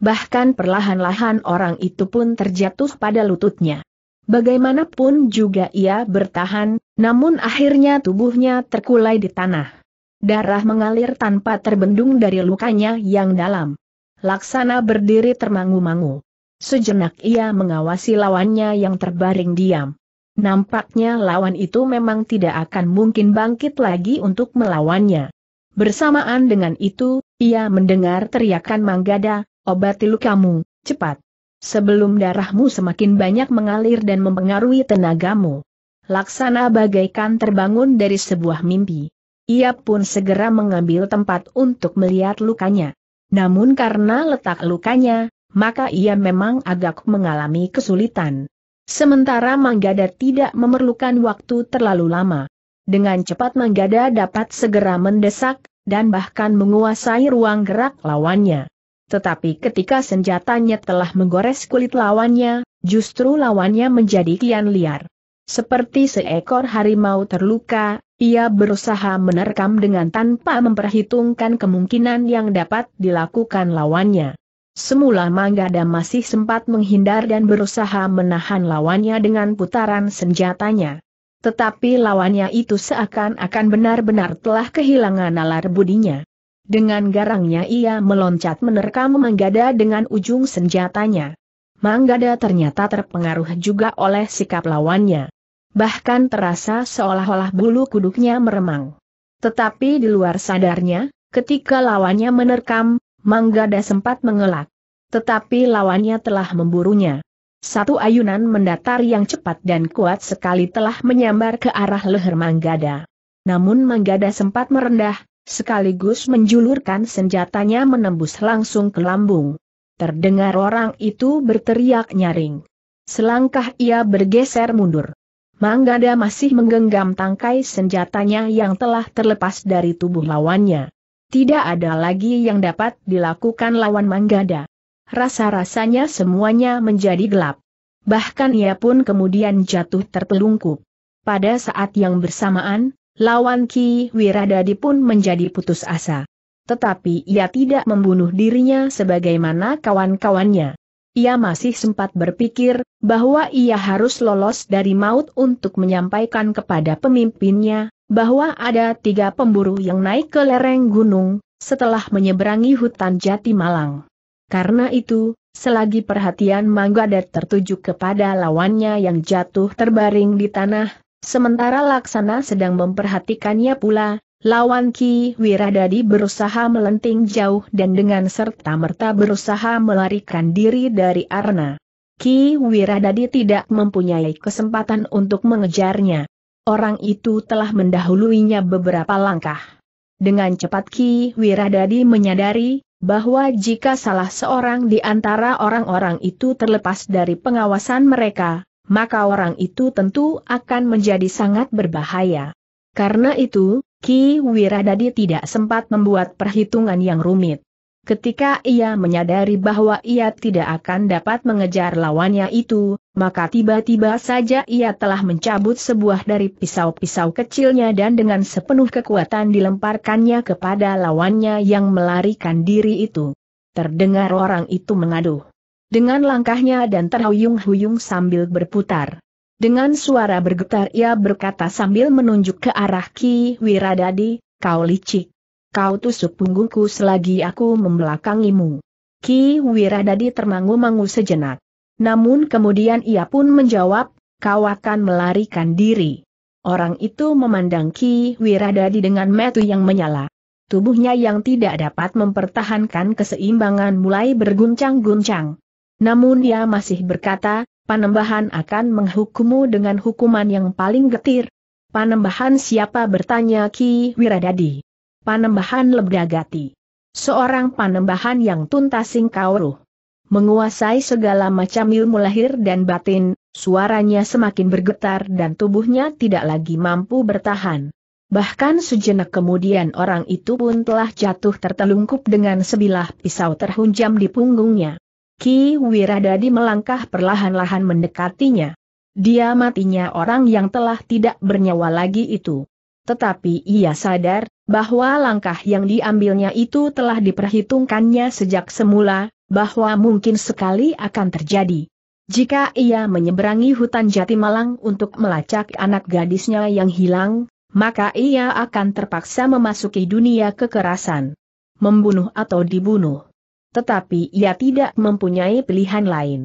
Bahkan perlahan-lahan orang itu pun terjatuh pada lututnya. Bagaimanapun juga ia bertahan, namun akhirnya tubuhnya terkulai di tanah. Darah mengalir tanpa terbendung dari lukanya yang dalam. Laksana berdiri termangu-mangu. Sejenak ia mengawasi lawannya yang terbaring diam. Nampaknya lawan itu memang tidak akan mungkin bangkit lagi untuk melawannya. Bersamaan dengan itu, ia mendengar teriakan Manggada, obati lukamu, cepat. Sebelum darahmu semakin banyak mengalir dan mempengaruhi tenagamu. Laksana bagaikan terbangun dari sebuah mimpi. Ia pun segera mengambil tempat untuk melihat lukanya. Namun karena letak lukanya, maka ia memang agak mengalami kesulitan. Sementara Manggada tidak memerlukan waktu terlalu lama dengan cepat Manggada dapat segera mendesak, dan bahkan menguasai ruang gerak lawannya. Tetapi ketika senjatanya telah menggores kulit lawannya, justru lawannya menjadi kian liar. Seperti seekor harimau terluka, ia berusaha menerkam dengan tanpa memperhitungkan kemungkinan yang dapat dilakukan lawannya. Semula Manggada masih sempat menghindar dan berusaha menahan lawannya dengan putaran senjatanya. Tetapi lawannya itu seakan-akan benar-benar telah kehilangan nalar budinya. Dengan garangnya ia meloncat menerkam Manggada dengan ujung senjatanya. Manggada ternyata terpengaruh juga oleh sikap lawannya. Bahkan terasa seolah-olah bulu kuduknya meremang. Tetapi di luar sadarnya, ketika lawannya menerkam, Manggada sempat mengelak. Tetapi lawannya telah memburunya. Satu ayunan mendatar yang cepat dan kuat sekali telah menyambar ke arah leher Manggada. Namun Manggada sempat merendah, sekaligus menjulurkan senjatanya menembus langsung ke lambung. Terdengar orang itu berteriak nyaring. Selangkah ia bergeser mundur. Manggada masih menggenggam tangkai senjatanya yang telah terlepas dari tubuh lawannya. Tidak ada lagi yang dapat dilakukan lawan Manggada rasa-rasanya semuanya menjadi gelap. Bahkan ia pun kemudian jatuh tertelungkup. Pada saat yang bersamaan, lawan Ki Wiradadi pun menjadi putus asa. Tetapi ia tidak membunuh dirinya sebagaimana kawan-kawannya. Ia masih sempat berpikir bahwa ia harus lolos dari maut untuk menyampaikan kepada pemimpinnya bahwa ada tiga pemburu yang naik ke lereng gunung setelah menyeberangi hutan Jati Malang. Karena itu, selagi perhatian Manggadat tertuju kepada lawannya yang jatuh terbaring di tanah, sementara Laksana sedang memperhatikannya pula, lawan Ki Wiradadi berusaha melenting jauh dan dengan serta-merta berusaha melarikan diri dari Arna. Ki Wiradadi tidak mempunyai kesempatan untuk mengejarnya. Orang itu telah mendahuluinya beberapa langkah. Dengan cepat Ki Wiradadi menyadari bahwa jika salah seorang di antara orang-orang itu terlepas dari pengawasan mereka, maka orang itu tentu akan menjadi sangat berbahaya. Karena itu, Ki Wiradadi tidak sempat membuat perhitungan yang rumit. Ketika ia menyadari bahwa ia tidak akan dapat mengejar lawannya itu, maka tiba-tiba saja ia telah mencabut sebuah dari pisau-pisau kecilnya dan dengan sepenuh kekuatan dilemparkannya kepada lawannya yang melarikan diri itu. Terdengar orang itu mengaduh. Dengan langkahnya dan terhuyung-huyung sambil berputar. Dengan suara bergetar ia berkata sambil menunjuk ke arah Ki Wiradadi, kau licik kau tusuk punggungku selagi aku membelakangimu. Ki Wiradadi termangu-mangu sejenak. Namun kemudian ia pun menjawab, kau akan melarikan diri. Orang itu memandang Ki Wiradadi dengan metu yang menyala. Tubuhnya yang tidak dapat mempertahankan keseimbangan mulai berguncang-guncang. Namun ia masih berkata, Panembahan akan menghukummu dengan hukuman yang paling getir. Panembahan siapa bertanya Ki Wiradadi. Panembahan Lebdagati. Seorang panembahan yang tuntas singkauruh. Menguasai segala macam ilmu lahir dan batin, suaranya semakin bergetar dan tubuhnya tidak lagi mampu bertahan. Bahkan sejenak kemudian orang itu pun telah jatuh tertelungkup dengan sebilah pisau terhunjam di punggungnya. Ki Wiradadi melangkah perlahan-lahan mendekatinya. Dia matinya orang yang telah tidak bernyawa lagi itu. Tetapi ia sadar, bahwa langkah yang diambilnya itu telah diperhitungkannya sejak semula, bahwa mungkin sekali akan terjadi. Jika ia menyeberangi hutan Jatimalang untuk melacak anak gadisnya yang hilang, maka ia akan terpaksa memasuki dunia kekerasan. Membunuh atau dibunuh. Tetapi ia tidak mempunyai pilihan lain.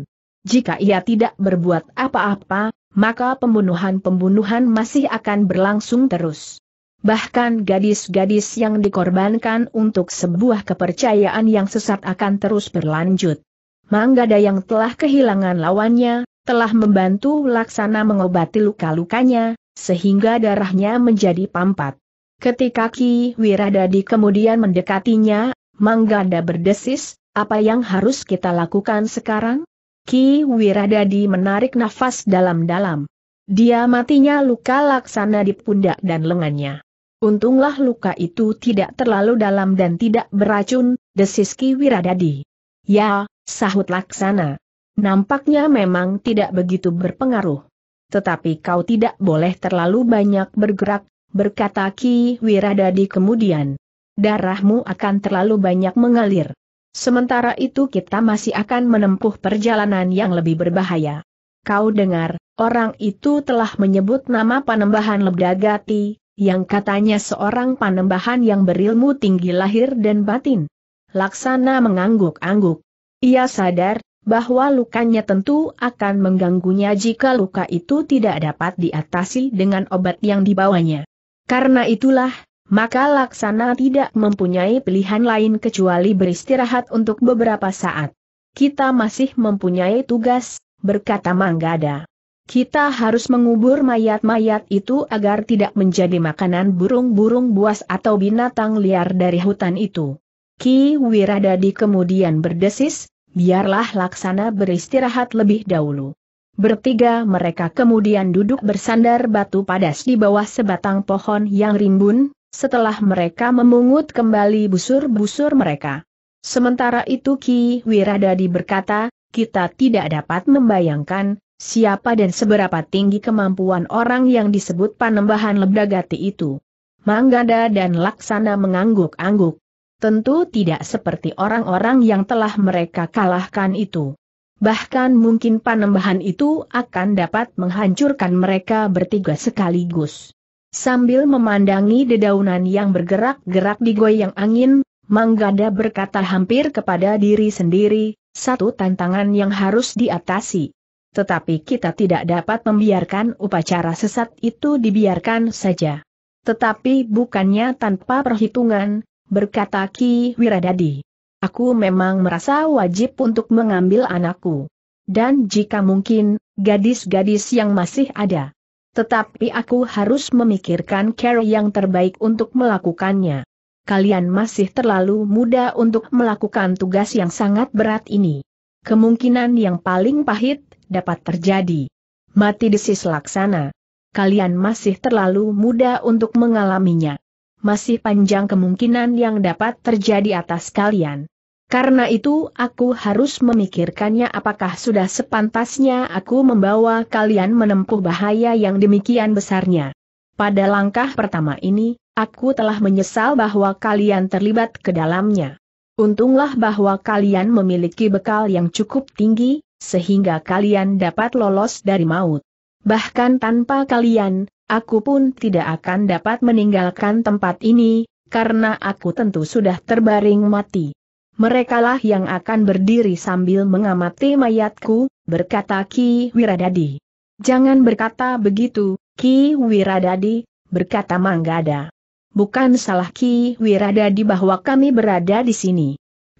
Jika ia tidak berbuat apa-apa, maka pembunuhan-pembunuhan masih akan berlangsung terus bahkan gadis-gadis yang dikorbankan untuk sebuah kepercayaan yang sesat akan terus berlanjut. Manggada yang telah kehilangan lawannya, telah membantu Laksana mengobati luka-lukanya, sehingga darahnya menjadi pampat. Ketika Ki Wiradadi kemudian mendekatinya, Manggada berdesis, apa yang harus kita lakukan sekarang? Ki Wiradadi menarik nafas dalam-dalam. Dia matinya luka laksana di pundak dan lengannya. Untunglah luka itu tidak terlalu dalam dan tidak beracun, desis Ki Wiradadi. Ya, sahut laksana. Nampaknya memang tidak begitu berpengaruh. Tetapi kau tidak boleh terlalu banyak bergerak, berkata Ki Wiradadi kemudian. Darahmu akan terlalu banyak mengalir. Sementara itu kita masih akan menempuh perjalanan yang lebih berbahaya. Kau dengar, orang itu telah menyebut nama Panembahan Lebdagati, yang katanya seorang panembahan yang berilmu tinggi lahir dan batin. Laksana mengangguk-angguk. Ia sadar, bahwa lukanya tentu akan mengganggunya jika luka itu tidak dapat diatasi dengan obat yang dibawanya. Karena itulah, maka Laksana tidak mempunyai pilihan lain kecuali beristirahat untuk beberapa saat. Kita masih mempunyai tugas, berkata Manggada. Kita harus mengubur mayat-mayat itu agar tidak menjadi makanan burung-burung buas atau binatang liar dari hutan itu. Ki Wiradadi kemudian berdesis, biarlah laksana beristirahat lebih dahulu. Bertiga mereka kemudian duduk bersandar batu padas di bawah sebatang pohon yang rimbun, setelah mereka memungut kembali busur-busur mereka. Sementara itu Ki Wiradadi berkata, kita tidak dapat membayangkan, siapa dan seberapa tinggi kemampuan orang yang disebut panembahan Lebdagati itu. Manggada dan Laksana mengangguk-angguk. Tentu tidak seperti orang-orang yang telah mereka kalahkan itu. Bahkan mungkin panembahan itu akan dapat menghancurkan mereka bertiga sekaligus. Sambil memandangi dedaunan yang bergerak-gerak di digoyang angin, Manggada berkata hampir kepada diri sendiri, satu tantangan yang harus diatasi tetapi kita tidak dapat membiarkan upacara sesat itu dibiarkan saja. Tetapi bukannya tanpa perhitungan, berkata Ki Wiradadi. Aku memang merasa wajib untuk mengambil anakku. Dan jika mungkin, gadis-gadis yang masih ada. Tetapi aku harus memikirkan care yang terbaik untuk melakukannya. Kalian masih terlalu muda untuk melakukan tugas yang sangat berat ini. Kemungkinan yang paling pahit dapat terjadi. Mati desis laksana. Kalian masih terlalu muda untuk mengalaminya. Masih panjang kemungkinan yang dapat terjadi atas kalian. Karena itu aku harus memikirkannya apakah sudah sepantasnya aku membawa kalian menempuh bahaya yang demikian besarnya. Pada langkah pertama ini, aku telah menyesal bahwa kalian terlibat ke dalamnya. Untunglah bahwa kalian memiliki bekal yang cukup tinggi, sehingga kalian dapat lolos dari maut. Bahkan tanpa kalian, aku pun tidak akan dapat meninggalkan tempat ini, karena aku tentu sudah terbaring mati. Merekalah yang akan berdiri sambil mengamati mayatku, berkata Ki Wiradadi. Jangan berkata begitu, Ki Wiradadi, berkata Manggada. Bukan salah Ki Wiradadi bahwa kami berada di sini.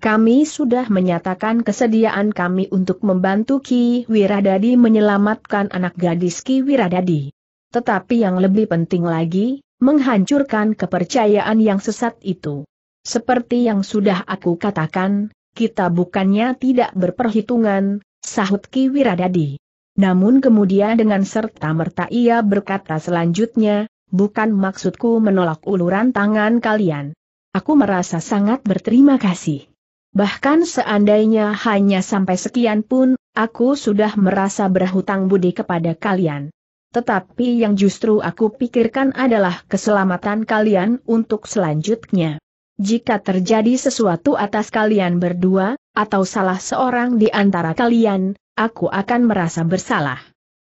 Kami sudah menyatakan kesediaan kami untuk membantu Ki Wiradadi menyelamatkan anak gadis Ki Wiradadi. Tetapi yang lebih penting lagi, menghancurkan kepercayaan yang sesat itu. Seperti yang sudah aku katakan, kita bukannya tidak berperhitungan, sahut Ki Wiradadi. Namun kemudian dengan serta-merta ia berkata selanjutnya, bukan maksudku menolak uluran tangan kalian. Aku merasa sangat berterima kasih. Bahkan seandainya hanya sampai sekian pun, aku sudah merasa berhutang budi kepada kalian. Tetapi yang justru aku pikirkan adalah keselamatan kalian untuk selanjutnya. Jika terjadi sesuatu atas kalian berdua, atau salah seorang di antara kalian, aku akan merasa bersalah.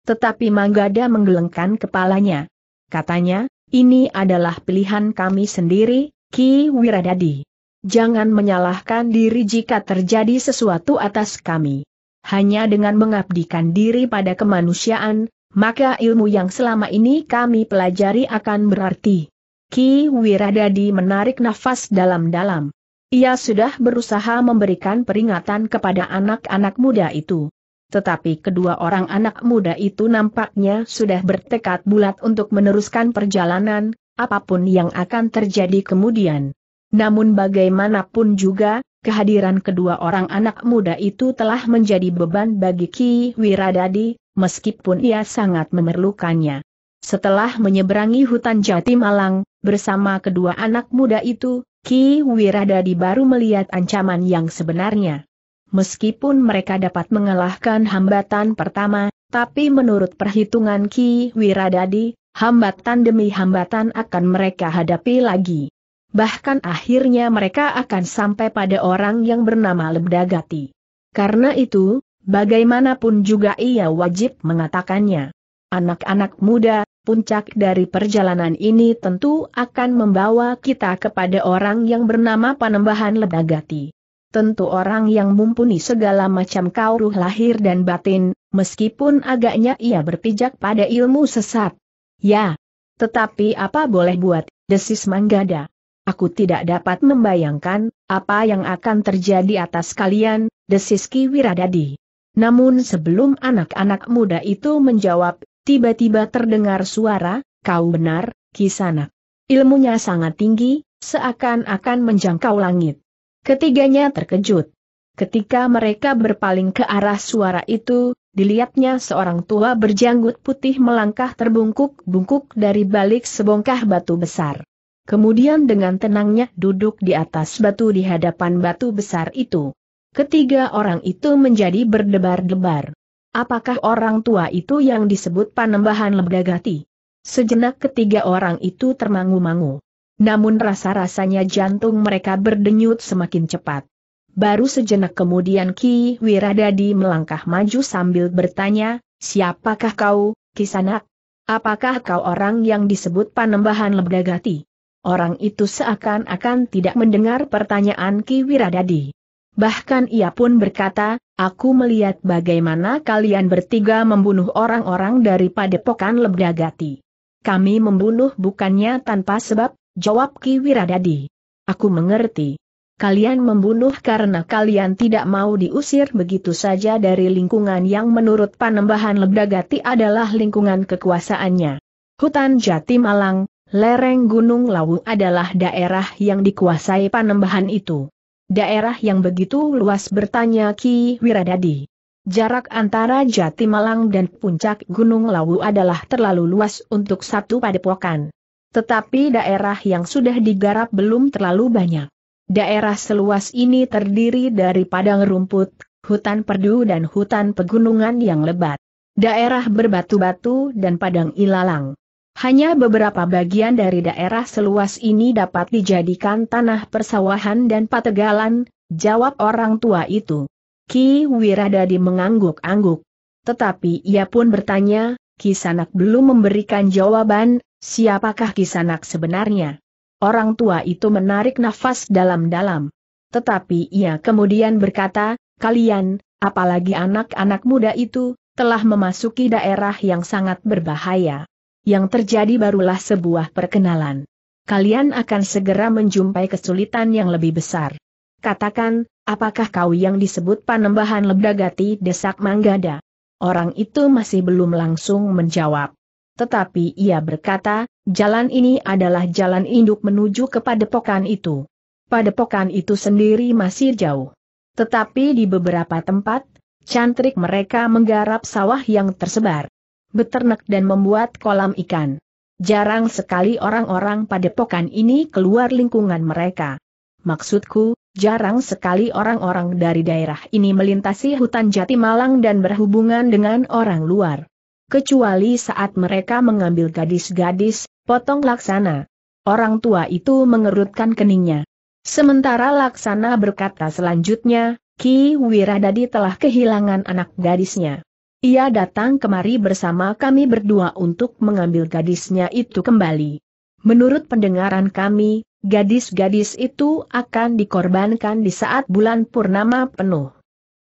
Tetapi Manggada menggelengkan kepalanya. Katanya, ini adalah pilihan kami sendiri, Ki Wiradadi jangan menyalahkan diri jika terjadi sesuatu atas kami. Hanya dengan mengabdikan diri pada kemanusiaan, maka ilmu yang selama ini kami pelajari akan berarti. Ki Wiradadi menarik nafas dalam-dalam. Ia sudah berusaha memberikan peringatan kepada anak-anak muda itu. Tetapi kedua orang anak muda itu nampaknya sudah bertekad bulat untuk meneruskan perjalanan, apapun yang akan terjadi kemudian. Namun bagaimanapun juga, kehadiran kedua orang anak muda itu telah menjadi beban bagi Ki Wiradadi, meskipun ia sangat memerlukannya. Setelah menyeberangi hutan Jati Malang, bersama kedua anak muda itu, Ki Wiradadi baru melihat ancaman yang sebenarnya. Meskipun mereka dapat mengalahkan hambatan pertama, tapi menurut perhitungan Ki Wiradadi, hambatan demi hambatan akan mereka hadapi lagi bahkan akhirnya mereka akan sampai pada orang yang bernama Lebdagati. Karena itu, bagaimanapun juga ia wajib mengatakannya. Anak-anak muda, puncak dari perjalanan ini tentu akan membawa kita kepada orang yang bernama Panembahan Lebdagati. Tentu orang yang mumpuni segala macam kauruh lahir dan batin, meskipun agaknya ia berpijak pada ilmu sesat. Ya, tetapi apa boleh buat, desis Manggada. Aku tidak dapat membayangkan, apa yang akan terjadi atas kalian, desis Ki Wiradadi. Namun sebelum anak-anak muda itu menjawab, tiba-tiba terdengar suara, kau benar, Kisanak. Ilmunya sangat tinggi, seakan-akan menjangkau langit. Ketiganya terkejut. Ketika mereka berpaling ke arah suara itu, dilihatnya seorang tua berjanggut putih melangkah terbungkuk-bungkuk dari balik sebongkah batu besar. Kemudian dengan tenangnya duduk di atas batu di hadapan batu besar itu. Ketiga orang itu menjadi berdebar-debar. Apakah orang tua itu yang disebut panembahan lebdagati? Sejenak ketiga orang itu termangu-mangu. Namun rasa-rasanya jantung mereka berdenyut semakin cepat. Baru sejenak kemudian Ki Wiradadi melangkah maju sambil bertanya, Siapakah kau, Kisanak? Apakah kau orang yang disebut panembahan lebdagati? Orang itu seakan-akan tidak mendengar pertanyaan Ki Wiradadi. Bahkan ia pun berkata, aku melihat bagaimana kalian bertiga membunuh orang-orang dari padepokan Lebdagati. Kami membunuh bukannya tanpa sebab, jawab Ki Wiradadi. Aku mengerti. Kalian membunuh karena kalian tidak mau diusir begitu saja dari lingkungan yang menurut panembahan Lebdagati adalah lingkungan kekuasaannya. Hutan Jati Malang, Lereng Gunung Lawu adalah daerah yang dikuasai panembahan itu. Daerah yang begitu luas bertanya Ki Wiradadi. Jarak antara Jati Malang dan puncak Gunung Lawu adalah terlalu luas untuk satu padepokan. Tetapi daerah yang sudah digarap belum terlalu banyak. Daerah seluas ini terdiri dari padang rumput, hutan perdu dan hutan pegunungan yang lebat. Daerah berbatu-batu dan padang ilalang. Hanya beberapa bagian dari daerah seluas ini dapat dijadikan tanah persawahan dan pategalan, jawab orang tua itu. Ki Wiradadi mengangguk-angguk. Tetapi ia pun bertanya, Kisanak belum memberikan jawaban, siapakah Kisanak sebenarnya? Orang tua itu menarik nafas dalam-dalam. Tetapi ia kemudian berkata, kalian, apalagi anak-anak muda itu, telah memasuki daerah yang sangat berbahaya yang terjadi barulah sebuah perkenalan. Kalian akan segera menjumpai kesulitan yang lebih besar. Katakan, apakah kau yang disebut panembahan lebdagati desak Manggada? Orang itu masih belum langsung menjawab. Tetapi ia berkata, jalan ini adalah jalan induk menuju ke padepokan itu. Padepokan itu sendiri masih jauh. Tetapi di beberapa tempat, cantrik mereka menggarap sawah yang tersebar beternak dan membuat kolam ikan. Jarang sekali orang-orang pada padepokan ini keluar lingkungan mereka. Maksudku, jarang sekali orang-orang dari daerah ini melintasi hutan jati malang dan berhubungan dengan orang luar. Kecuali saat mereka mengambil gadis-gadis, potong laksana. Orang tua itu mengerutkan keningnya. Sementara laksana berkata selanjutnya, Ki Wiradadi telah kehilangan anak gadisnya. Ia datang kemari bersama kami berdua untuk mengambil gadisnya itu kembali. Menurut pendengaran kami, gadis-gadis itu akan dikorbankan di saat bulan purnama penuh.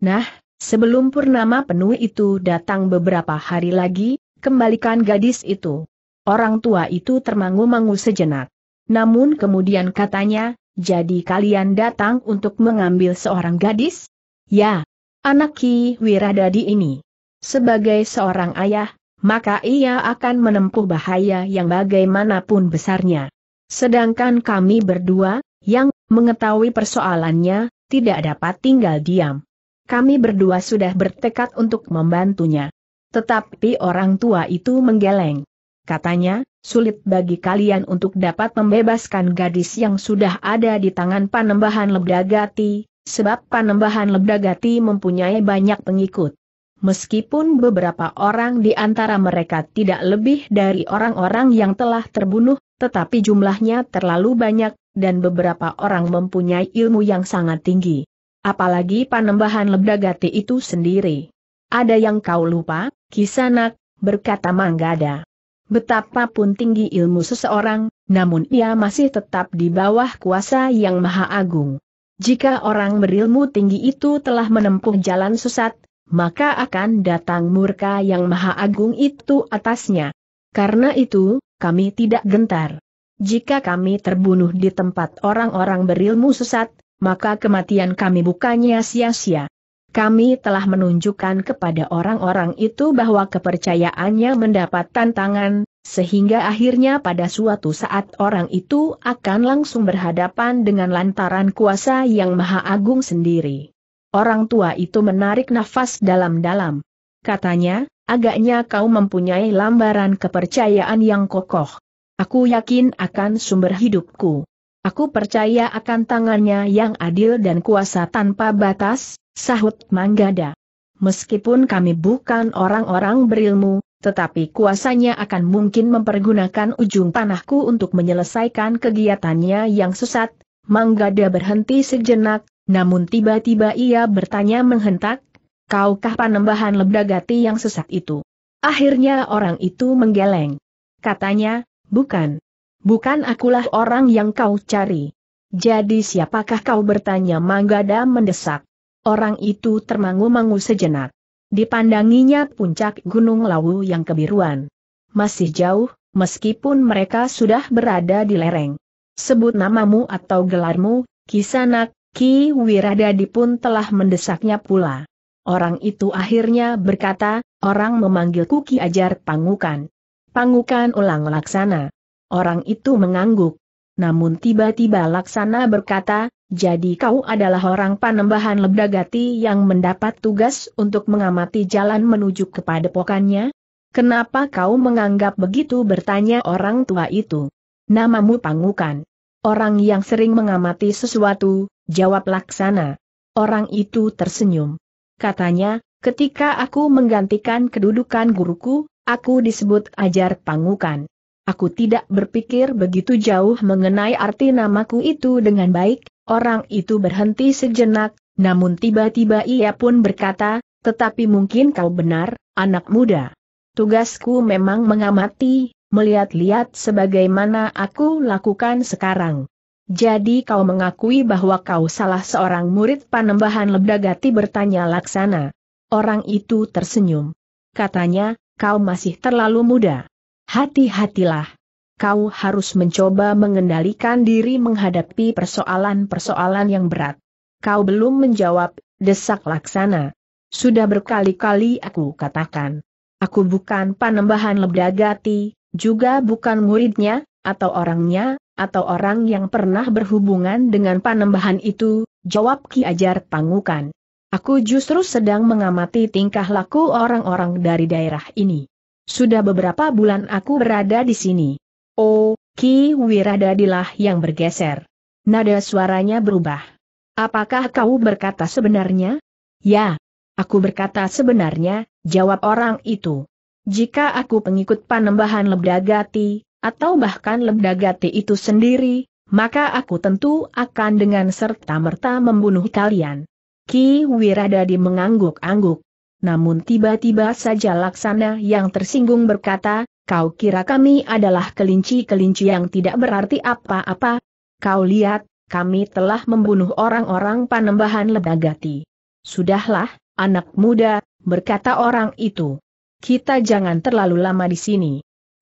Nah, sebelum purnama penuh itu datang beberapa hari lagi, kembalikan gadis itu. Orang tua itu termangu-mangu sejenak. Namun kemudian katanya, jadi kalian datang untuk mengambil seorang gadis? Ya, anak Ki Wiradadi ini. Sebagai seorang ayah, maka ia akan menempuh bahaya yang bagaimanapun besarnya. Sedangkan kami berdua, yang mengetahui persoalannya, tidak dapat tinggal diam. Kami berdua sudah bertekad untuk membantunya. Tetapi orang tua itu menggeleng. Katanya, sulit bagi kalian untuk dapat membebaskan gadis yang sudah ada di tangan Panembahan Lebdagati, sebab Panembahan Lebdagati mempunyai banyak pengikut meskipun beberapa orang di antara mereka tidak lebih dari orang-orang yang telah terbunuh, tetapi jumlahnya terlalu banyak, dan beberapa orang mempunyai ilmu yang sangat tinggi. Apalagi panembahan Lebdagati itu sendiri. Ada yang kau lupa, Kisanak, berkata Manggada. Betapapun tinggi ilmu seseorang, namun ia masih tetap di bawah kuasa yang maha agung. Jika orang berilmu tinggi itu telah menempuh jalan sesat, maka akan datang murka yang maha agung itu atasnya. Karena itu, kami tidak gentar. Jika kami terbunuh di tempat orang-orang berilmu sesat, maka kematian kami bukannya sia-sia. Kami telah menunjukkan kepada orang-orang itu bahwa kepercayaannya mendapat tantangan, sehingga akhirnya pada suatu saat orang itu akan langsung berhadapan dengan lantaran kuasa yang maha agung sendiri. Orang tua itu menarik nafas dalam-dalam. Katanya, agaknya kau mempunyai lambaran kepercayaan yang kokoh. Aku yakin akan sumber hidupku. Aku percaya akan tangannya yang adil dan kuasa tanpa batas, sahut Manggada. Meskipun kami bukan orang-orang berilmu, tetapi kuasanya akan mungkin mempergunakan ujung panahku untuk menyelesaikan kegiatannya yang sesat. Manggada berhenti sejenak, namun tiba-tiba ia bertanya menghentak, kaukah panembahan lebdagati yang sesat itu? Akhirnya orang itu menggeleng. Katanya, bukan. Bukan akulah orang yang kau cari. Jadi siapakah kau bertanya Manggada mendesak. Orang itu termangu-mangu sejenak. Dipandanginya puncak Gunung Lawu yang kebiruan. Masih jauh, meskipun mereka sudah berada di lereng. Sebut namamu atau gelarmu, Kisanak, Ki Wiradadi pun telah mendesaknya pula. Orang itu akhirnya berkata, orang memanggil Ki Ajar Pangukan. Pangukan ulang laksana. Orang itu mengangguk. Namun tiba-tiba laksana berkata, jadi kau adalah orang panembahan Lebdagati yang mendapat tugas untuk mengamati jalan menuju kepada pokannya? Kenapa kau menganggap begitu bertanya orang tua itu? Namamu Pangukan. Orang yang sering mengamati sesuatu, jawab laksana. Orang itu tersenyum. Katanya, ketika aku menggantikan kedudukan guruku, aku disebut ajar pangukan. Aku tidak berpikir begitu jauh mengenai arti namaku itu dengan baik, orang itu berhenti sejenak, namun tiba-tiba ia pun berkata, tetapi mungkin kau benar, anak muda. Tugasku memang mengamati, melihat-lihat sebagaimana aku lakukan sekarang. Jadi kau mengakui bahwa kau salah seorang murid panembahan Lebdagati bertanya Laksana. Orang itu tersenyum. Katanya, kau masih terlalu muda. Hati-hatilah. Kau harus mencoba mengendalikan diri menghadapi persoalan-persoalan yang berat. Kau belum menjawab, desak Laksana. Sudah berkali-kali aku katakan. Aku bukan panembahan Lebdagati, juga bukan muridnya, atau orangnya, atau orang yang pernah berhubungan dengan panembahan itu, jawab Ki Ajar Pangukan. Aku justru sedang mengamati tingkah laku orang-orang dari daerah ini. Sudah beberapa bulan aku berada di sini. Oh, Ki Wiradadilah yang bergeser. Nada suaranya berubah. Apakah kau berkata sebenarnya? Ya, aku berkata sebenarnya, jawab orang itu. Jika aku pengikut panembahan Lebdagati, atau bahkan Lebdagati itu sendiri, maka aku tentu akan dengan serta-merta membunuh kalian. Ki Wiradadi mengangguk-angguk. Namun tiba-tiba saja Laksana yang tersinggung berkata, kau kira kami adalah kelinci-kelinci yang tidak berarti apa-apa? Kau lihat, kami telah membunuh orang-orang panembahan Lebdagati. Sudahlah, anak muda, berkata orang itu kita jangan terlalu lama di sini.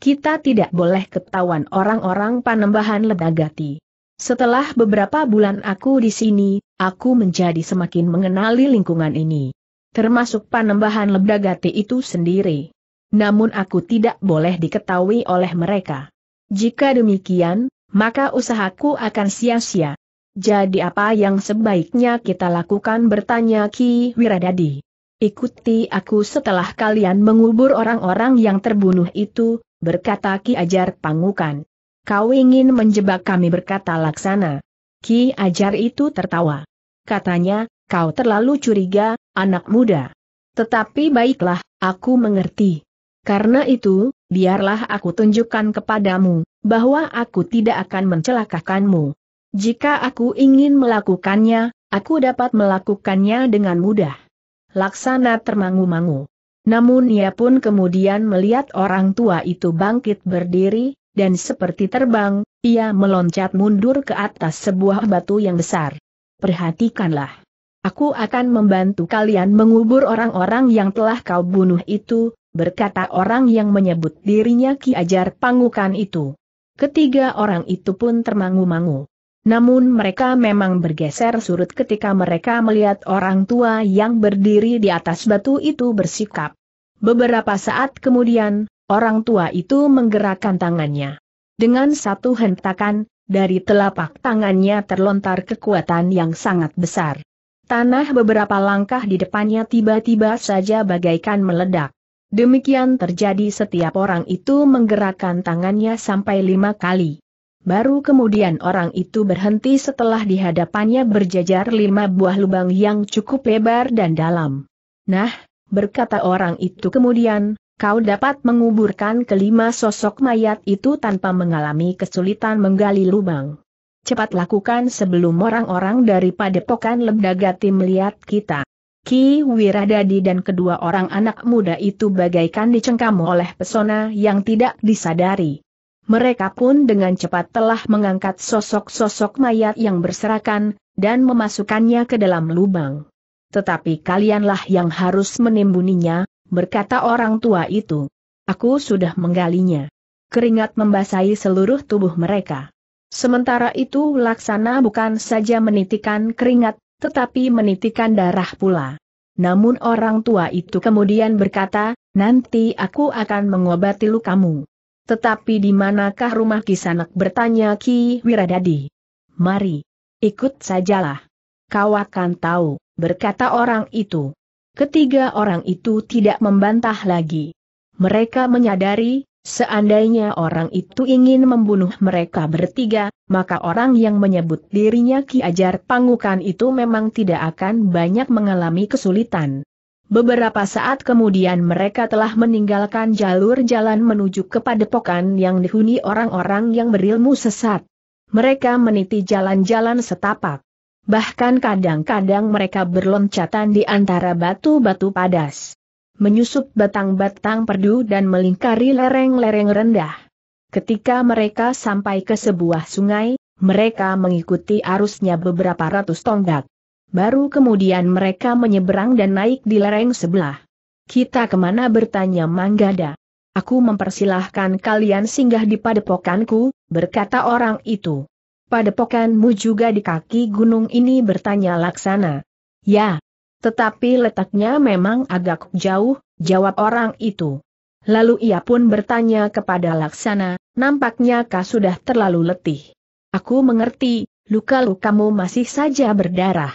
Kita tidak boleh ketahuan orang-orang panembahan ledagati. Setelah beberapa bulan aku di sini, aku menjadi semakin mengenali lingkungan ini. Termasuk panembahan ledagati itu sendiri. Namun aku tidak boleh diketahui oleh mereka. Jika demikian, maka usahaku akan sia-sia. Jadi apa yang sebaiknya kita lakukan bertanya Ki Wiradadi. Ikuti aku setelah kalian mengubur orang-orang yang terbunuh itu, berkata Ki Ajar Pangukan. Kau ingin menjebak kami berkata Laksana. Ki Ajar itu tertawa. Katanya, kau terlalu curiga, anak muda. Tetapi baiklah, aku mengerti. Karena itu, biarlah aku tunjukkan kepadamu, bahwa aku tidak akan mencelakakanmu. Jika aku ingin melakukannya, aku dapat melakukannya dengan mudah laksana termangu-mangu. Namun ia pun kemudian melihat orang tua itu bangkit berdiri, dan seperti terbang, ia meloncat mundur ke atas sebuah batu yang besar. Perhatikanlah. Aku akan membantu kalian mengubur orang-orang yang telah kau bunuh itu, berkata orang yang menyebut dirinya Ki Ajar Pangukan itu. Ketiga orang itu pun termangu-mangu. Namun mereka memang bergeser surut ketika mereka melihat orang tua yang berdiri di atas batu itu bersikap. Beberapa saat kemudian, orang tua itu menggerakkan tangannya. Dengan satu hentakan, dari telapak tangannya terlontar kekuatan yang sangat besar. Tanah beberapa langkah di depannya tiba-tiba saja bagaikan meledak. Demikian terjadi setiap orang itu menggerakkan tangannya sampai lima kali. Baru kemudian orang itu berhenti setelah di hadapannya berjajar lima buah lubang yang cukup lebar dan dalam. Nah, berkata orang itu kemudian, kau dapat menguburkan kelima sosok mayat itu tanpa mengalami kesulitan menggali lubang. Cepat lakukan sebelum orang-orang dari padepokan lembagati melihat kita. Ki Wiradadi dan kedua orang anak muda itu bagaikan dicengkam oleh pesona yang tidak disadari. Mereka pun dengan cepat telah mengangkat sosok-sosok mayat yang berserakan, dan memasukkannya ke dalam lubang. Tetapi kalianlah yang harus menimbuninya, berkata orang tua itu. Aku sudah menggalinya. Keringat membasahi seluruh tubuh mereka. Sementara itu laksana bukan saja menitikan keringat, tetapi menitikan darah pula. Namun orang tua itu kemudian berkata, nanti aku akan mengobati lukamu. Tetapi di manakah rumah kisanak bertanya Ki Wiradadi? Mari, ikut sajalah. Kau akan tahu, berkata orang itu. Ketiga orang itu tidak membantah lagi. Mereka menyadari, seandainya orang itu ingin membunuh mereka bertiga, maka orang yang menyebut dirinya Ki Ajar Pangukan itu memang tidak akan banyak mengalami kesulitan. Beberapa saat kemudian mereka telah meninggalkan jalur jalan menuju ke padepokan yang dihuni orang-orang yang berilmu sesat. Mereka meniti jalan-jalan setapak. Bahkan kadang-kadang mereka berloncatan di antara batu-batu padas. Menyusup batang-batang perdu dan melingkari lereng-lereng rendah. Ketika mereka sampai ke sebuah sungai, mereka mengikuti arusnya beberapa ratus tonggak. Baru kemudian mereka menyeberang dan naik di lereng sebelah. Kita kemana bertanya Manggada. Aku mempersilahkan kalian singgah di padepokanku, berkata orang itu. Padepokanmu juga di kaki gunung ini bertanya Laksana. Ya, tetapi letaknya memang agak jauh, jawab orang itu. Lalu ia pun bertanya kepada Laksana, nampaknya kau sudah terlalu letih. Aku mengerti, luka-lukamu masih saja berdarah.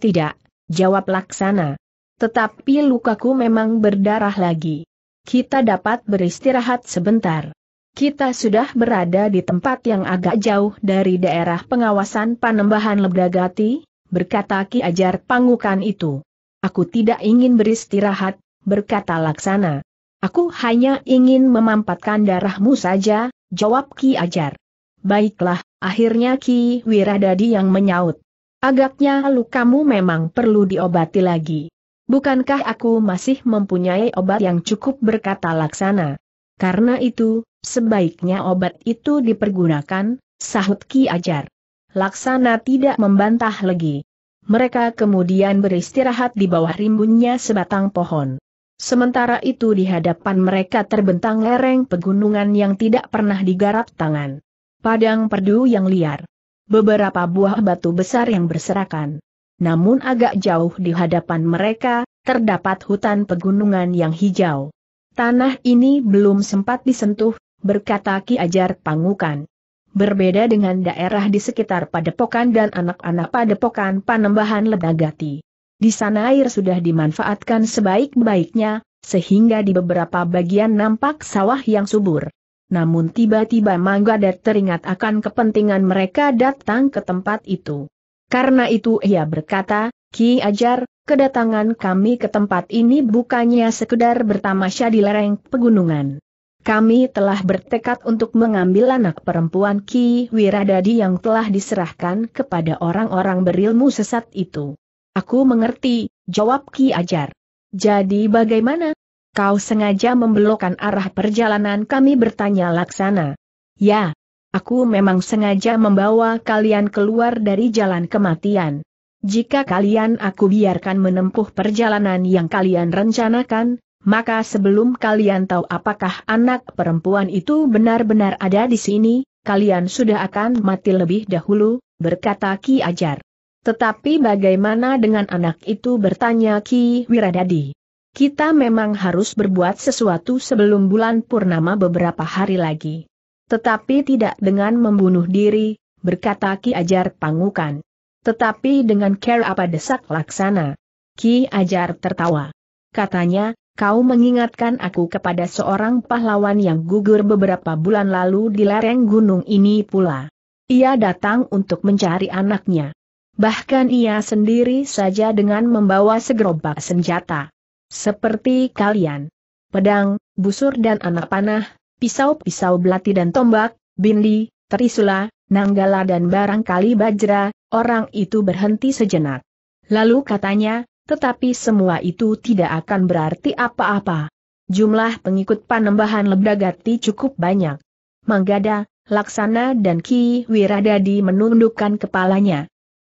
Tidak, jawab laksana. Tetapi lukaku memang berdarah lagi. Kita dapat beristirahat sebentar. Kita sudah berada di tempat yang agak jauh dari daerah pengawasan panembahan Lebdagati, berkata Ki Ajar Pangukan itu. Aku tidak ingin beristirahat, berkata Laksana. Aku hanya ingin memampatkan darahmu saja, jawab Ki Ajar. Baiklah, akhirnya Ki Wiradadi yang menyaut. Agaknya lukamu memang perlu diobati lagi. Bukankah aku masih mempunyai obat yang cukup berkata laksana? Karena itu, sebaiknya obat itu dipergunakan, sahut Ki Ajar. Laksana tidak membantah lagi. Mereka kemudian beristirahat di bawah rimbunnya sebatang pohon. Sementara itu di hadapan mereka terbentang lereng pegunungan yang tidak pernah digarap tangan. Padang perdu yang liar beberapa buah batu besar yang berserakan. Namun agak jauh di hadapan mereka, terdapat hutan pegunungan yang hijau. Tanah ini belum sempat disentuh, berkata Ki Ajar Pangukan. Berbeda dengan daerah di sekitar padepokan dan anak-anak padepokan Panembahan Ledagati. Di sana air sudah dimanfaatkan sebaik-baiknya, sehingga di beberapa bagian nampak sawah yang subur namun tiba-tiba Manggadat teringat akan kepentingan mereka datang ke tempat itu. Karena itu ia berkata, Ki Ajar, kedatangan kami ke tempat ini bukannya sekedar bertamasya di lereng pegunungan. Kami telah bertekad untuk mengambil anak perempuan Ki Wiradadi yang telah diserahkan kepada orang-orang berilmu sesat itu. Aku mengerti, jawab Ki Ajar. Jadi bagaimana, Kau sengaja membelokkan arah perjalanan kami bertanya Laksana. Ya, aku memang sengaja membawa kalian keluar dari jalan kematian. Jika kalian aku biarkan menempuh perjalanan yang kalian rencanakan, maka sebelum kalian tahu apakah anak perempuan itu benar-benar ada di sini, kalian sudah akan mati lebih dahulu, berkata Ki Ajar. Tetapi bagaimana dengan anak itu bertanya Ki Wiradadi. Kita memang harus berbuat sesuatu sebelum bulan purnama beberapa hari lagi. Tetapi tidak dengan membunuh diri, berkata Ki Ajar Pangukan. Tetapi dengan care apa desak laksana. Ki Ajar tertawa. Katanya, kau mengingatkan aku kepada seorang pahlawan yang gugur beberapa bulan lalu di lereng gunung ini pula. Ia datang untuk mencari anaknya. Bahkan ia sendiri saja dengan membawa segerobak senjata. Seperti kalian. Pedang, busur dan anak panah, pisau-pisau belati dan tombak, bindi, terisula, nanggala dan barangkali bajra, orang itu berhenti sejenak. Lalu katanya, tetapi semua itu tidak akan berarti apa-apa. Jumlah pengikut panembahan Lebdagati cukup banyak. Manggada, Laksana dan Ki Wiradadi menundukkan kepalanya.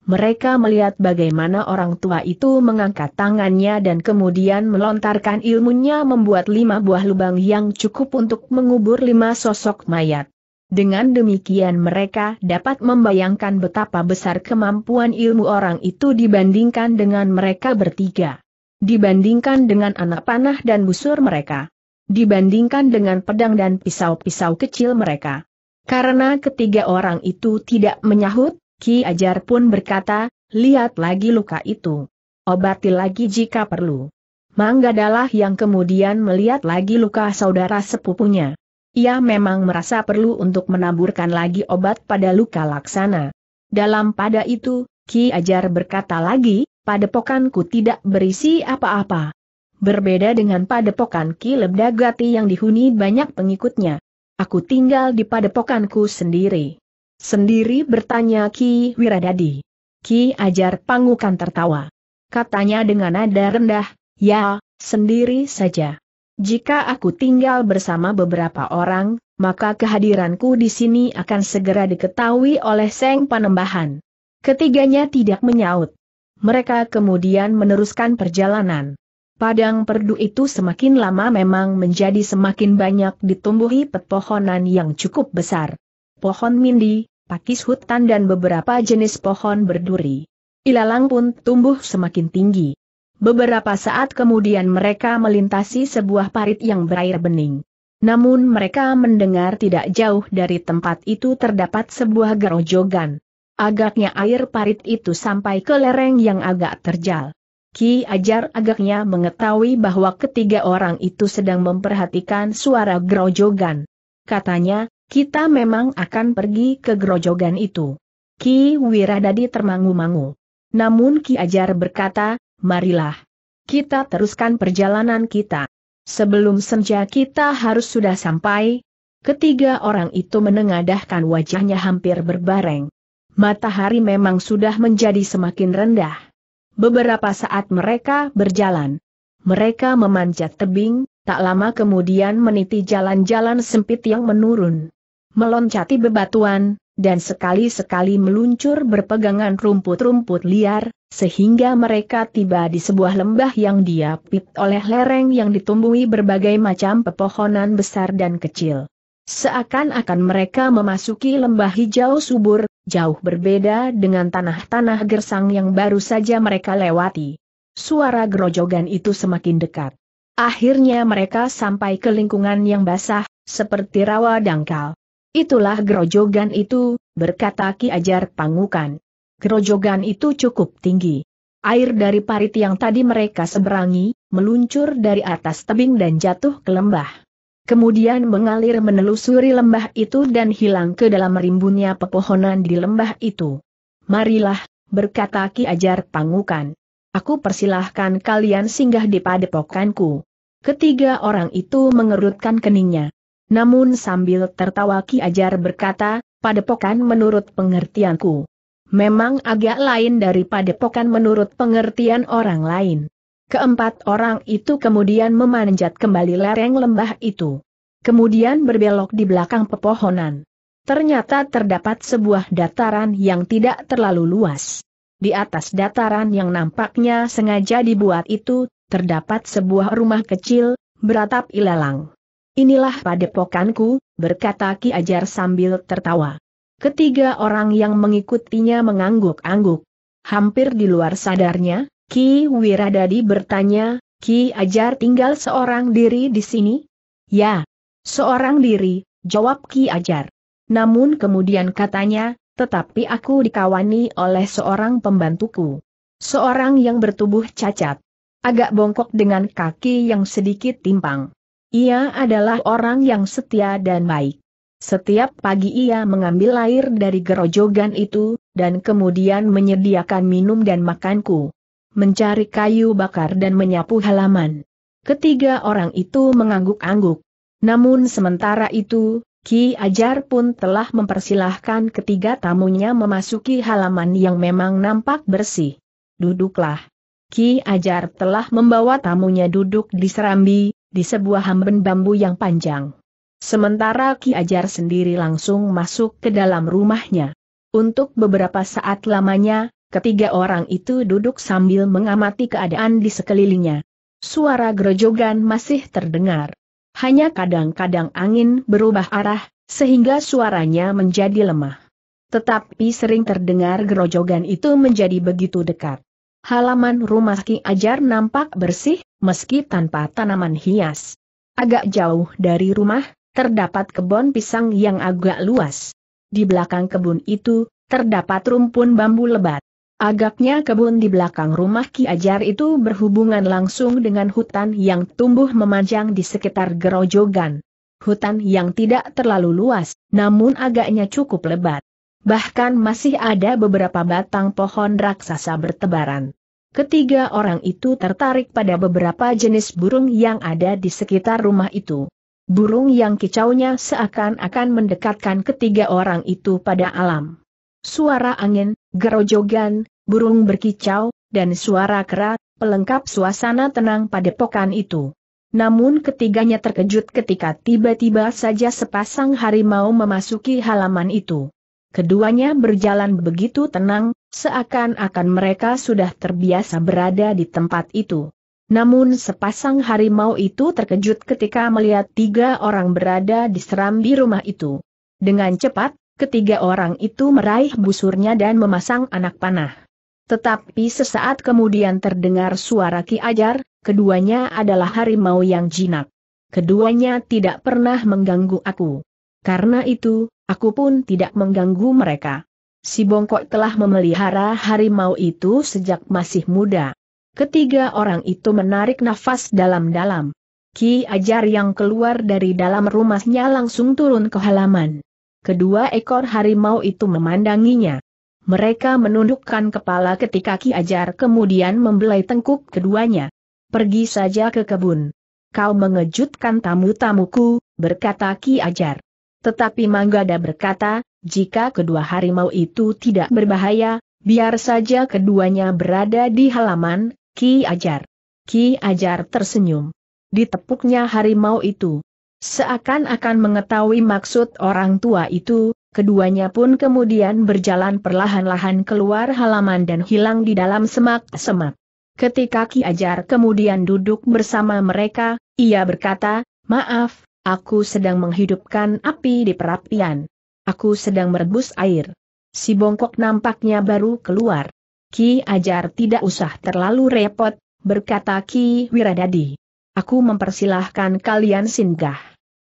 Mereka melihat bagaimana orang tua itu mengangkat tangannya dan kemudian melontarkan ilmunya membuat lima buah lubang yang cukup untuk mengubur lima sosok mayat. Dengan demikian mereka dapat membayangkan betapa besar kemampuan ilmu orang itu dibandingkan dengan mereka bertiga. Dibandingkan dengan anak panah dan busur mereka. Dibandingkan dengan pedang dan pisau-pisau kecil mereka. Karena ketiga orang itu tidak menyahut, Ki Ajar pun berkata, lihat lagi luka itu. Obati lagi jika perlu. Manggadalah yang kemudian melihat lagi luka saudara sepupunya. Ia memang merasa perlu untuk menaburkan lagi obat pada luka laksana. Dalam pada itu, Ki Ajar berkata lagi, padepokanku tidak berisi apa-apa. Berbeda dengan padepokan Ki Lebdagati yang dihuni banyak pengikutnya. Aku tinggal di padepokanku sendiri. Sendiri bertanya Ki Wiradadi. Ki Ajar Pangukan tertawa. Katanya dengan nada rendah, ya, sendiri saja. Jika aku tinggal bersama beberapa orang, maka kehadiranku di sini akan segera diketahui oleh Seng Panembahan. Ketiganya tidak menyaut. Mereka kemudian meneruskan perjalanan. Padang perdu itu semakin lama memang menjadi semakin banyak ditumbuhi pepohonan yang cukup besar pohon mindi, pakis hutan dan beberapa jenis pohon berduri. Ilalang pun tumbuh semakin tinggi. Beberapa saat kemudian mereka melintasi sebuah parit yang berair bening. Namun mereka mendengar tidak jauh dari tempat itu terdapat sebuah gerojogan. Agaknya air parit itu sampai ke lereng yang agak terjal. Ki Ajar agaknya mengetahui bahwa ketiga orang itu sedang memperhatikan suara gerojogan. Katanya, kita memang akan pergi ke Grojogan itu. Ki Wiradadi termangu-mangu. Namun Ki Ajar berkata, marilah. Kita teruskan perjalanan kita. Sebelum senja kita harus sudah sampai. Ketiga orang itu menengadahkan wajahnya hampir berbareng. Matahari memang sudah menjadi semakin rendah. Beberapa saat mereka berjalan. Mereka memanjat tebing, tak lama kemudian meniti jalan-jalan sempit yang menurun meloncati bebatuan, dan sekali-sekali meluncur berpegangan rumput-rumput liar, sehingga mereka tiba di sebuah lembah yang diapit oleh lereng yang ditumbuhi berbagai macam pepohonan besar dan kecil. Seakan-akan mereka memasuki lembah hijau subur, jauh berbeda dengan tanah-tanah gersang yang baru saja mereka lewati. Suara gerojogan itu semakin dekat. Akhirnya mereka sampai ke lingkungan yang basah, seperti rawa dangkal. Itulah Grojogan itu, berkata Ki Ajar Pangukan. Grojogan itu cukup tinggi. Air dari parit yang tadi mereka seberangi, meluncur dari atas tebing dan jatuh ke lembah. Kemudian mengalir menelusuri lembah itu dan hilang ke dalam rimbunnya pepohonan di lembah itu. Marilah, berkata Ki Ajar Pangukan. Aku persilahkan kalian singgah di padepokanku. Ketiga orang itu mengerutkan keningnya. Namun sambil tertawa Ki Ajar berkata, padepokan menurut pengertianku. Memang agak lain daripada padepokan menurut pengertian orang lain. Keempat orang itu kemudian memanjat kembali lereng lembah itu. Kemudian berbelok di belakang pepohonan. Ternyata terdapat sebuah dataran yang tidak terlalu luas. Di atas dataran yang nampaknya sengaja dibuat itu, terdapat sebuah rumah kecil, beratap ilalang. Inilah padepokanku, berkata Ki Ajar sambil tertawa. Ketiga orang yang mengikutinya mengangguk-angguk. Hampir di luar sadarnya, Ki Wiradadi bertanya, Ki Ajar tinggal seorang diri di sini? Ya, seorang diri, jawab Ki Ajar. Namun kemudian katanya, tetapi aku dikawani oleh seorang pembantuku. Seorang yang bertubuh cacat. Agak bongkok dengan kaki yang sedikit timpang. Ia adalah orang yang setia dan baik. Setiap pagi ia mengambil air dari gerojogan itu, dan kemudian menyediakan minum dan makanku. Mencari kayu bakar dan menyapu halaman. Ketiga orang itu mengangguk-angguk. Namun sementara itu, Ki Ajar pun telah mempersilahkan ketiga tamunya memasuki halaman yang memang nampak bersih. Duduklah. Ki Ajar telah membawa tamunya duduk di serambi, di sebuah hamben bambu yang panjang. Sementara Ki Ajar sendiri langsung masuk ke dalam rumahnya. Untuk beberapa saat lamanya, ketiga orang itu duduk sambil mengamati keadaan di sekelilingnya. Suara gerojogan masih terdengar. Hanya kadang-kadang angin berubah arah, sehingga suaranya menjadi lemah. Tetapi sering terdengar gerojogan itu menjadi begitu dekat halaman rumah Ki Ajar nampak bersih, meski tanpa tanaman hias. Agak jauh dari rumah, terdapat kebun pisang yang agak luas. Di belakang kebun itu, terdapat rumpun bambu lebat. Agaknya kebun di belakang rumah Ki Ajar itu berhubungan langsung dengan hutan yang tumbuh memanjang di sekitar gerojogan. Hutan yang tidak terlalu luas, namun agaknya cukup lebat bahkan masih ada beberapa batang pohon raksasa bertebaran. Ketiga orang itu tertarik pada beberapa jenis burung yang ada di sekitar rumah itu. Burung yang kicaunya seakan-akan mendekatkan ketiga orang itu pada alam. Suara angin, gerojogan, burung berkicau, dan suara kera, pelengkap suasana tenang pada pokan itu. Namun ketiganya terkejut ketika tiba-tiba saja sepasang harimau memasuki halaman itu. Keduanya berjalan begitu tenang, seakan-akan mereka sudah terbiasa berada di tempat itu. Namun sepasang harimau itu terkejut ketika melihat tiga orang berada di serambi rumah itu. Dengan cepat, ketiga orang itu meraih busurnya dan memasang anak panah. Tetapi sesaat kemudian terdengar suara Ki Ajar, keduanya adalah harimau yang jinak. Keduanya tidak pernah mengganggu aku. Karena itu, Aku pun tidak mengganggu mereka. Si Bongkok telah memelihara harimau itu sejak masih muda. Ketiga orang itu menarik nafas dalam-dalam. Ki Ajar yang keluar dari dalam rumahnya langsung turun ke halaman. Kedua ekor harimau itu memandanginya. Mereka menundukkan kepala ketika Ki Ajar kemudian membelai tengkuk keduanya. Pergi saja ke kebun. Kau mengejutkan tamu-tamuku, berkata Ki Ajar. Tetapi Manggada berkata, jika kedua harimau itu tidak berbahaya, biar saja keduanya berada di halaman, Ki Ajar. Ki Ajar tersenyum. Ditepuknya harimau itu. Seakan-akan mengetahui maksud orang tua itu, keduanya pun kemudian berjalan perlahan-lahan keluar halaman dan hilang di dalam semak-semak. Ketika Ki Ajar kemudian duduk bersama mereka, ia berkata, Maaf, Aku sedang menghidupkan api di perapian. Aku sedang merebus air. Si bongkok nampaknya baru keluar. Ki Ajar tidak usah terlalu repot, berkata Ki Wiradadi. Aku mempersilahkan kalian singgah.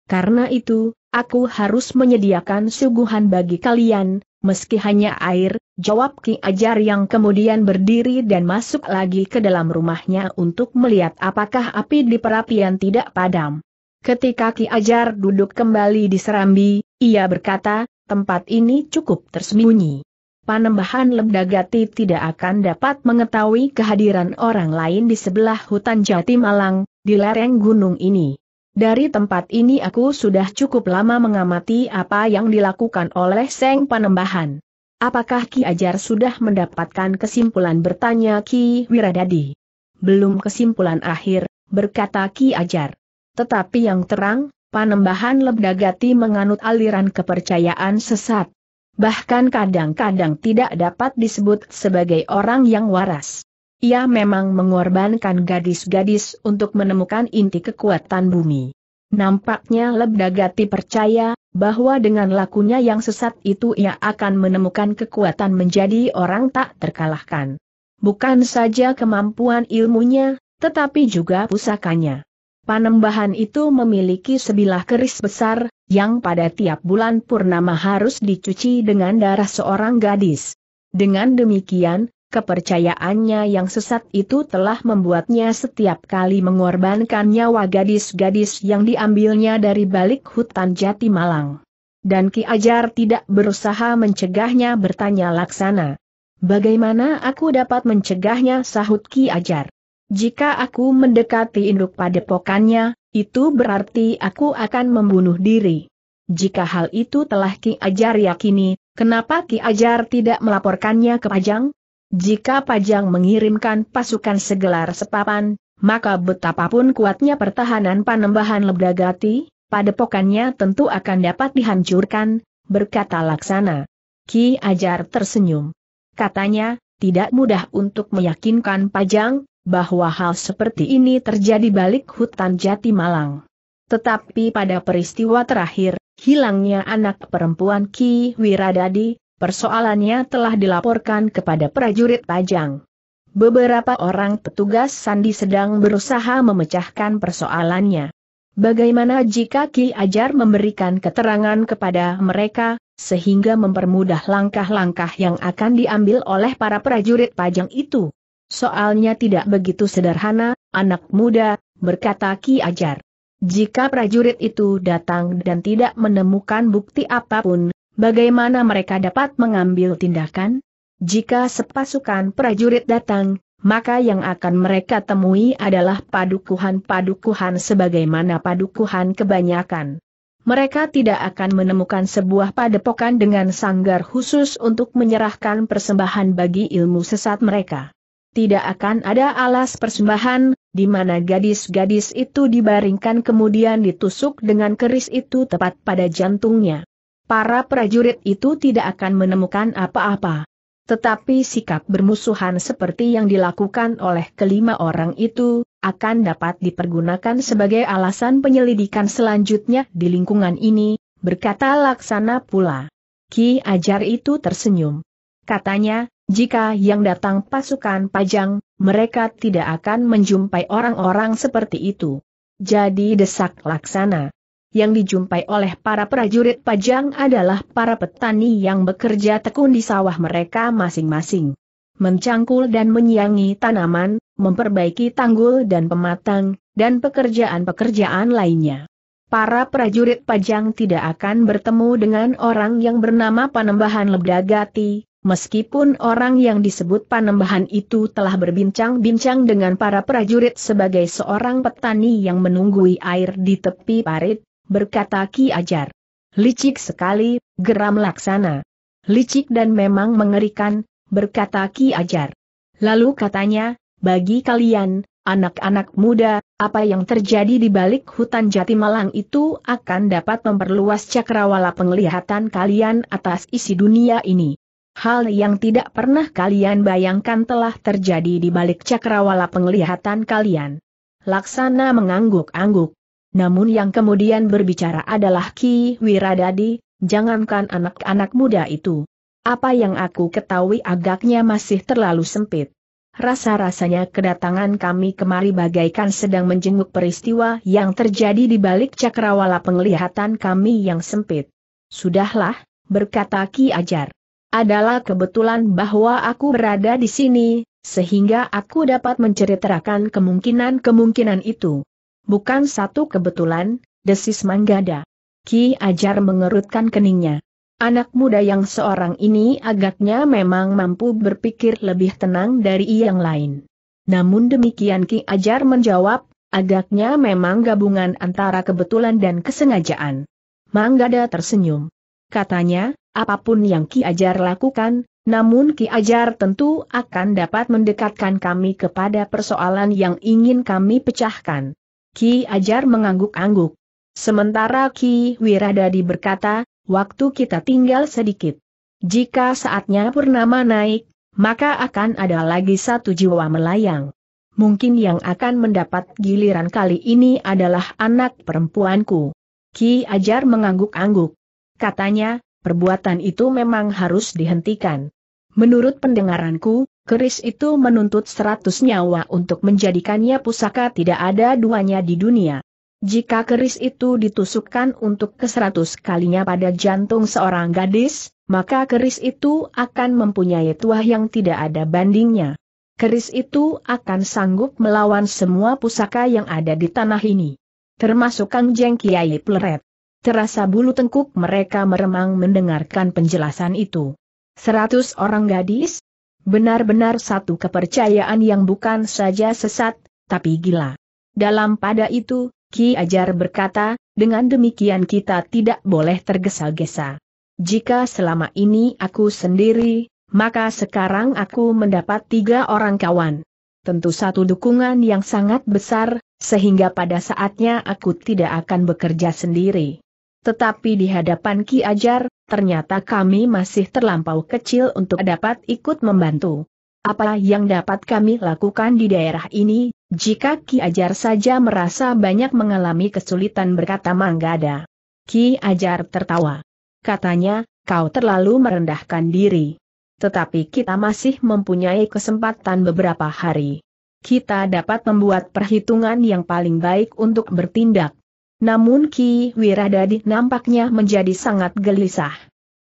Karena itu, aku harus menyediakan suguhan bagi kalian, meski hanya air, jawab Ki Ajar yang kemudian berdiri dan masuk lagi ke dalam rumahnya untuk melihat apakah api di perapian tidak padam. Ketika Ki Ajar duduk kembali di Serambi, ia berkata, tempat ini cukup tersembunyi. Panembahan Lembagati tidak akan dapat mengetahui kehadiran orang lain di sebelah hutan Jati Malang, di lereng gunung ini. Dari tempat ini aku sudah cukup lama mengamati apa yang dilakukan oleh Seng Panembahan. Apakah Ki Ajar sudah mendapatkan kesimpulan bertanya Ki Wiradadi? Belum kesimpulan akhir, berkata Ki Ajar. Tetapi yang terang, panembahan Lebdagati menganut aliran kepercayaan sesat. Bahkan kadang-kadang tidak dapat disebut sebagai orang yang waras. Ia memang mengorbankan gadis-gadis untuk menemukan inti kekuatan bumi. Nampaknya Lebdagati percaya, bahwa dengan lakunya yang sesat itu ia akan menemukan kekuatan menjadi orang tak terkalahkan. Bukan saja kemampuan ilmunya, tetapi juga pusakanya. Panembahan itu memiliki sebilah keris besar, yang pada tiap bulan purnama harus dicuci dengan darah seorang gadis. Dengan demikian, kepercayaannya yang sesat itu telah membuatnya setiap kali mengorbankan nyawa gadis-gadis yang diambilnya dari balik hutan Jati Malang. Dan Ki Ajar tidak berusaha mencegahnya bertanya laksana. Bagaimana aku dapat mencegahnya sahut Ki Ajar? Jika aku mendekati induk padepokannya, itu berarti aku akan membunuh diri. Jika hal itu telah Ki Ajar yakini, kenapa Ki Ajar tidak melaporkannya ke Pajang? Jika Pajang mengirimkan pasukan segelar sepapan, maka betapapun kuatnya pertahanan Panembahan Lebdagati, padepokannya tentu akan dapat dihancurkan, berkata Laksana. Ki Ajar tersenyum. Katanya, tidak mudah untuk meyakinkan Pajang, bahwa hal seperti ini terjadi balik hutan jati malang. Tetapi pada peristiwa terakhir, hilangnya anak perempuan Ki Wiradadi, persoalannya telah dilaporkan kepada prajurit Pajang. Beberapa orang petugas Sandi sedang berusaha memecahkan persoalannya. Bagaimana jika Ki Ajar memberikan keterangan kepada mereka, sehingga mempermudah langkah-langkah yang akan diambil oleh para prajurit pajang itu? Soalnya tidak begitu sederhana, anak muda, berkata Ki Ajar. Jika prajurit itu datang dan tidak menemukan bukti apapun, bagaimana mereka dapat mengambil tindakan? Jika sepasukan prajurit datang, maka yang akan mereka temui adalah padukuhan-padukuhan sebagaimana padukuhan kebanyakan. Mereka tidak akan menemukan sebuah padepokan dengan sanggar khusus untuk menyerahkan persembahan bagi ilmu sesat mereka tidak akan ada alas persembahan, di mana gadis-gadis itu dibaringkan kemudian ditusuk dengan keris itu tepat pada jantungnya. Para prajurit itu tidak akan menemukan apa-apa. Tetapi sikap bermusuhan seperti yang dilakukan oleh kelima orang itu, akan dapat dipergunakan sebagai alasan penyelidikan selanjutnya di lingkungan ini, berkata Laksana pula. Ki Ajar itu tersenyum. Katanya, jika yang datang pasukan pajang, mereka tidak akan menjumpai orang-orang seperti itu. Jadi desak laksana. Yang dijumpai oleh para prajurit pajang adalah para petani yang bekerja tekun di sawah mereka masing-masing. Mencangkul dan menyiangi tanaman, memperbaiki tanggul dan pematang, dan pekerjaan-pekerjaan lainnya para prajurit pajang tidak akan bertemu dengan orang yang bernama Panembahan Lebdagati, Meskipun orang yang disebut Panembahan itu telah berbincang-bincang dengan para prajurit sebagai seorang petani yang menunggui air di tepi parit, berkata Ki Ajar. Licik sekali, geram laksana. Licik dan memang mengerikan, berkata Ki Ajar. Lalu katanya, bagi kalian, anak-anak muda, apa yang terjadi di balik hutan jati malang itu akan dapat memperluas cakrawala penglihatan kalian atas isi dunia ini. Hal yang tidak pernah kalian bayangkan telah terjadi di balik cakrawala penglihatan kalian. Laksana mengangguk-angguk. Namun yang kemudian berbicara adalah Ki Wiradadi, jangankan anak-anak muda itu. Apa yang aku ketahui agaknya masih terlalu sempit. Rasa-rasanya kedatangan kami kemari bagaikan sedang menjenguk peristiwa yang terjadi di balik cakrawala penglihatan kami yang sempit. Sudahlah, berkata Ki Ajar. Adalah kebetulan bahwa aku berada di sini, sehingga aku dapat menceritakan kemungkinan-kemungkinan itu. Bukan satu kebetulan, desis Manggada. Ki Ajar mengerutkan keningnya. Anak muda yang seorang ini agaknya memang mampu berpikir lebih tenang dari yang lain. Namun demikian Ki Ajar menjawab, agaknya memang gabungan antara kebetulan dan kesengajaan. Manggada tersenyum katanya, apapun yang Ki Ajar lakukan, namun Ki Ajar tentu akan dapat mendekatkan kami kepada persoalan yang ingin kami pecahkan. Ki Ajar mengangguk-angguk. Sementara Ki Wiradadi berkata, waktu kita tinggal sedikit. Jika saatnya Purnama naik, maka akan ada lagi satu jiwa melayang. Mungkin yang akan mendapat giliran kali ini adalah anak perempuanku. Ki Ajar mengangguk-angguk. Katanya, perbuatan itu memang harus dihentikan. Menurut pendengaranku, keris itu menuntut seratus nyawa untuk menjadikannya pusaka tidak ada duanya di dunia. Jika keris itu ditusukkan untuk ke seratus kalinya pada jantung seorang gadis, maka keris itu akan mempunyai tuah yang tidak ada bandingnya. Keris itu akan sanggup melawan semua pusaka yang ada di tanah ini. Termasuk Kang Jeng Kiai Pleret. Terasa bulu tengkuk mereka meremang mendengarkan penjelasan itu. Seratus orang gadis? Benar-benar satu kepercayaan yang bukan saja sesat, tapi gila. Dalam pada itu, Ki Ajar berkata, dengan demikian kita tidak boleh tergesa-gesa. Jika selama ini aku sendiri, maka sekarang aku mendapat tiga orang kawan. Tentu satu dukungan yang sangat besar, sehingga pada saatnya aku tidak akan bekerja sendiri tetapi di hadapan Ki Ajar, ternyata kami masih terlampau kecil untuk dapat ikut membantu. Apa yang dapat kami lakukan di daerah ini, jika Ki Ajar saja merasa banyak mengalami kesulitan berkata Manggada. Ki Ajar tertawa. Katanya, kau terlalu merendahkan diri. Tetapi kita masih mempunyai kesempatan beberapa hari. Kita dapat membuat perhitungan yang paling baik untuk bertindak. Namun Ki Wiradadi nampaknya menjadi sangat gelisah.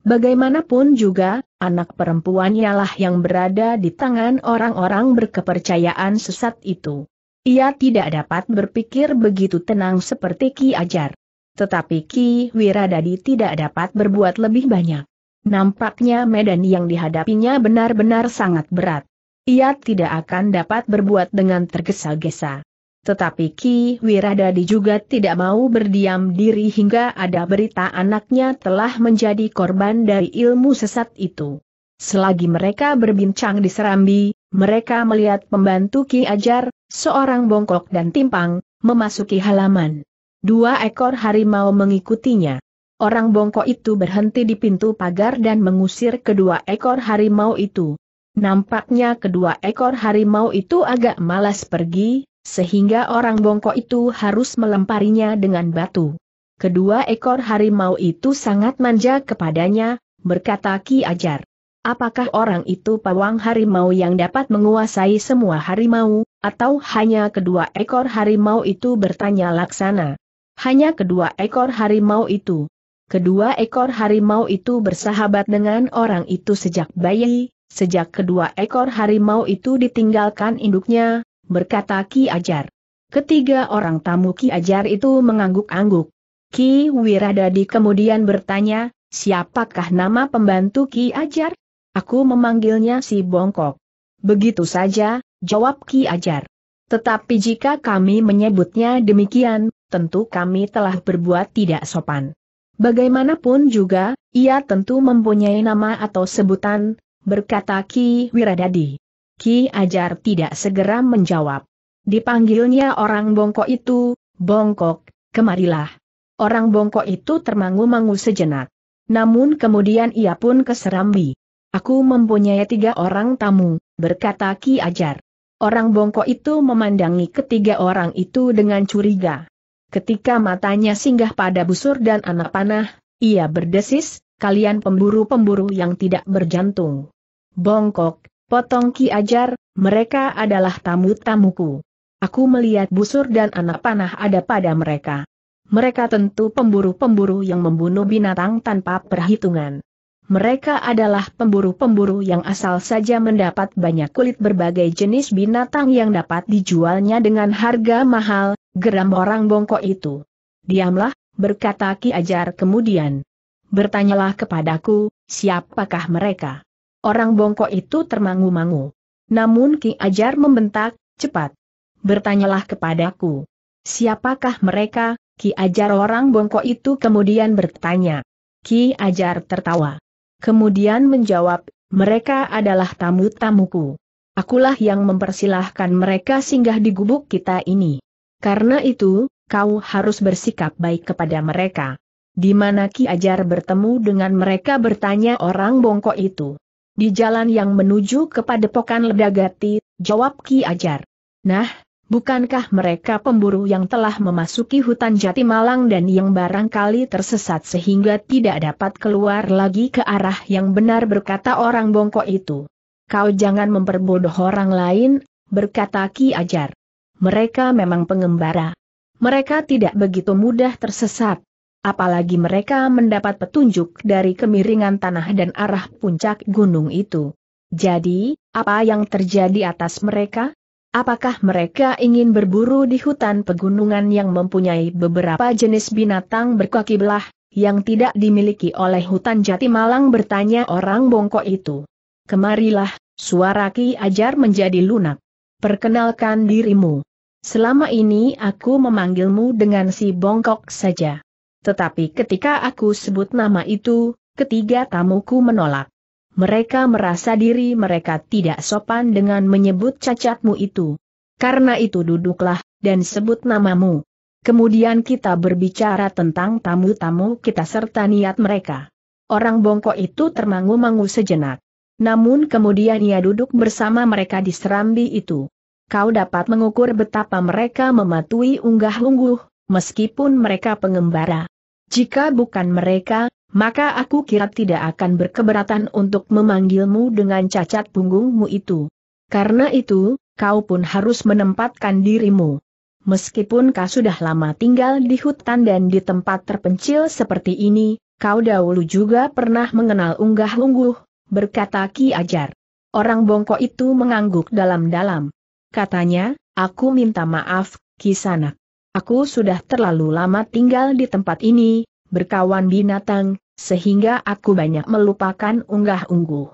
Bagaimanapun juga, anak perempuannya lah yang berada di tangan orang-orang berkepercayaan sesat itu. Ia tidak dapat berpikir begitu tenang seperti Ki Ajar. Tetapi Ki Wiradadi tidak dapat berbuat lebih banyak. Nampaknya medan yang dihadapinya benar-benar sangat berat. Ia tidak akan dapat berbuat dengan tergesa-gesa. Tetapi Ki Wiradadi juga tidak mau berdiam diri hingga ada berita anaknya telah menjadi korban dari ilmu sesat itu. Selagi mereka berbincang di Serambi, mereka melihat pembantu Ki Ajar, seorang bongkok dan timpang, memasuki halaman. Dua ekor harimau mengikutinya. Orang bongkok itu berhenti di pintu pagar dan mengusir kedua ekor harimau itu. Nampaknya kedua ekor harimau itu agak malas pergi, sehingga orang bongkok itu harus melemparinya dengan batu. Kedua ekor harimau itu sangat manja kepadanya, berkata Ki Ajar. Apakah orang itu pawang harimau yang dapat menguasai semua harimau, atau hanya kedua ekor harimau itu bertanya laksana? Hanya kedua ekor harimau itu. Kedua ekor harimau itu bersahabat dengan orang itu sejak bayi, sejak kedua ekor harimau itu ditinggalkan induknya, berkata Ki Ajar. Ketiga orang tamu Ki Ajar itu mengangguk-angguk. Ki Wiradadi kemudian bertanya, siapakah nama pembantu Ki Ajar? Aku memanggilnya si Bongkok. Begitu saja, jawab Ki Ajar. Tetapi jika kami menyebutnya demikian, tentu kami telah berbuat tidak sopan. Bagaimanapun juga, ia tentu mempunyai nama atau sebutan, berkata Ki Wiradadi. Ki Ajar tidak segera menjawab. Dipanggilnya orang bongkok itu, bongkok, kemarilah. Orang bongkok itu termangu-mangu sejenak. Namun kemudian ia pun keserambi. Aku mempunyai tiga orang tamu, berkata Ki Ajar. Orang bongkok itu memandangi ketiga orang itu dengan curiga. Ketika matanya singgah pada busur dan anak panah, ia berdesis, kalian pemburu-pemburu yang tidak berjantung. Bongkok, Potong Ki Ajar, mereka adalah tamu-tamuku. Aku melihat busur dan anak panah ada pada mereka. Mereka tentu pemburu-pemburu yang membunuh binatang tanpa perhitungan. Mereka adalah pemburu-pemburu yang asal saja mendapat banyak kulit berbagai jenis binatang yang dapat dijualnya dengan harga mahal, geram orang bongkok itu. Diamlah, berkata Ki Ajar kemudian. Bertanyalah kepadaku, siapakah mereka? Orang bongkok itu termangu-mangu. Namun Ki Ajar membentak, cepat. Bertanyalah kepadaku. Siapakah mereka, Ki Ajar orang bongkok itu kemudian bertanya. Ki Ajar tertawa. Kemudian menjawab, mereka adalah tamu-tamuku. Akulah yang mempersilahkan mereka singgah di gubuk kita ini. Karena itu, kau harus bersikap baik kepada mereka. Di mana Ki Ajar bertemu dengan mereka bertanya orang bongkok itu. Di jalan yang menuju ke padepokan Ledagati, jawab Ki Ajar. Nah, bukankah mereka pemburu yang telah memasuki hutan jati malang dan yang barangkali tersesat sehingga tidak dapat keluar lagi ke arah yang benar berkata orang bongkok itu. Kau jangan memperbodoh orang lain, berkata Ki Ajar. Mereka memang pengembara. Mereka tidak begitu mudah tersesat, apalagi mereka mendapat petunjuk dari kemiringan tanah dan arah puncak gunung itu. Jadi, apa yang terjadi atas mereka? Apakah mereka ingin berburu di hutan pegunungan yang mempunyai beberapa jenis binatang berkaki belah, yang tidak dimiliki oleh hutan jati malang bertanya orang bongkok itu. Kemarilah, suara Ki Ajar menjadi lunak. Perkenalkan dirimu. Selama ini aku memanggilmu dengan si bongkok saja. Tetapi ketika aku sebut nama itu, ketiga tamuku menolak. Mereka merasa diri mereka tidak sopan dengan menyebut cacatmu itu. Karena itu duduklah, dan sebut namamu. Kemudian kita berbicara tentang tamu-tamu kita serta niat mereka. Orang bongkok itu termangu-mangu sejenak. Namun kemudian ia duduk bersama mereka di serambi itu. Kau dapat mengukur betapa mereka mematuhi unggah-ungguh, meskipun mereka pengembara. Jika bukan mereka, maka aku kira tidak akan berkeberatan untuk memanggilmu dengan cacat punggungmu itu. Karena itu, kau pun harus menempatkan dirimu. Meskipun kau sudah lama tinggal di hutan dan di tempat terpencil seperti ini, kau dahulu juga pernah mengenal unggah-ungguh, berkata Ki Ajar. Orang bongkok itu mengangguk dalam-dalam. Katanya, aku minta maaf, Kisanak. Aku sudah terlalu lama tinggal di tempat ini, berkawan binatang, sehingga aku banyak melupakan unggah-ungguh.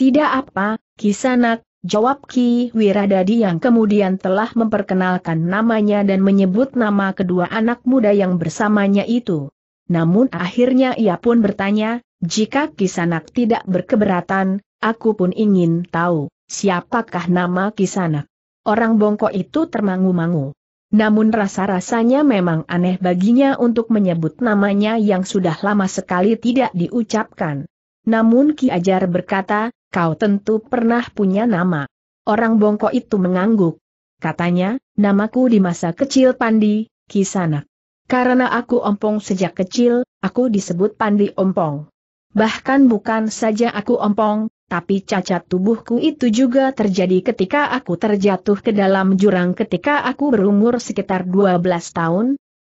Tidak apa, Kisanak, jawab Ki Wiradadi yang kemudian telah memperkenalkan namanya dan menyebut nama kedua anak muda yang bersamanya itu. Namun akhirnya ia pun bertanya, jika Kisanak tidak berkeberatan, aku pun ingin tahu, siapakah nama Kisanak? Orang bongkok itu termangu-mangu. Namun rasa-rasanya memang aneh baginya untuk menyebut namanya yang sudah lama sekali tidak diucapkan. Namun Ki Ajar berkata, kau tentu pernah punya nama. Orang bongkok itu mengangguk. Katanya, namaku di masa kecil Pandi, Ki Sanak. Karena aku ompong sejak kecil, aku disebut Pandi Ompong. Bahkan bukan saja aku ompong, tapi cacat tubuhku itu juga terjadi ketika aku terjatuh ke dalam jurang ketika aku berumur sekitar 12 tahun.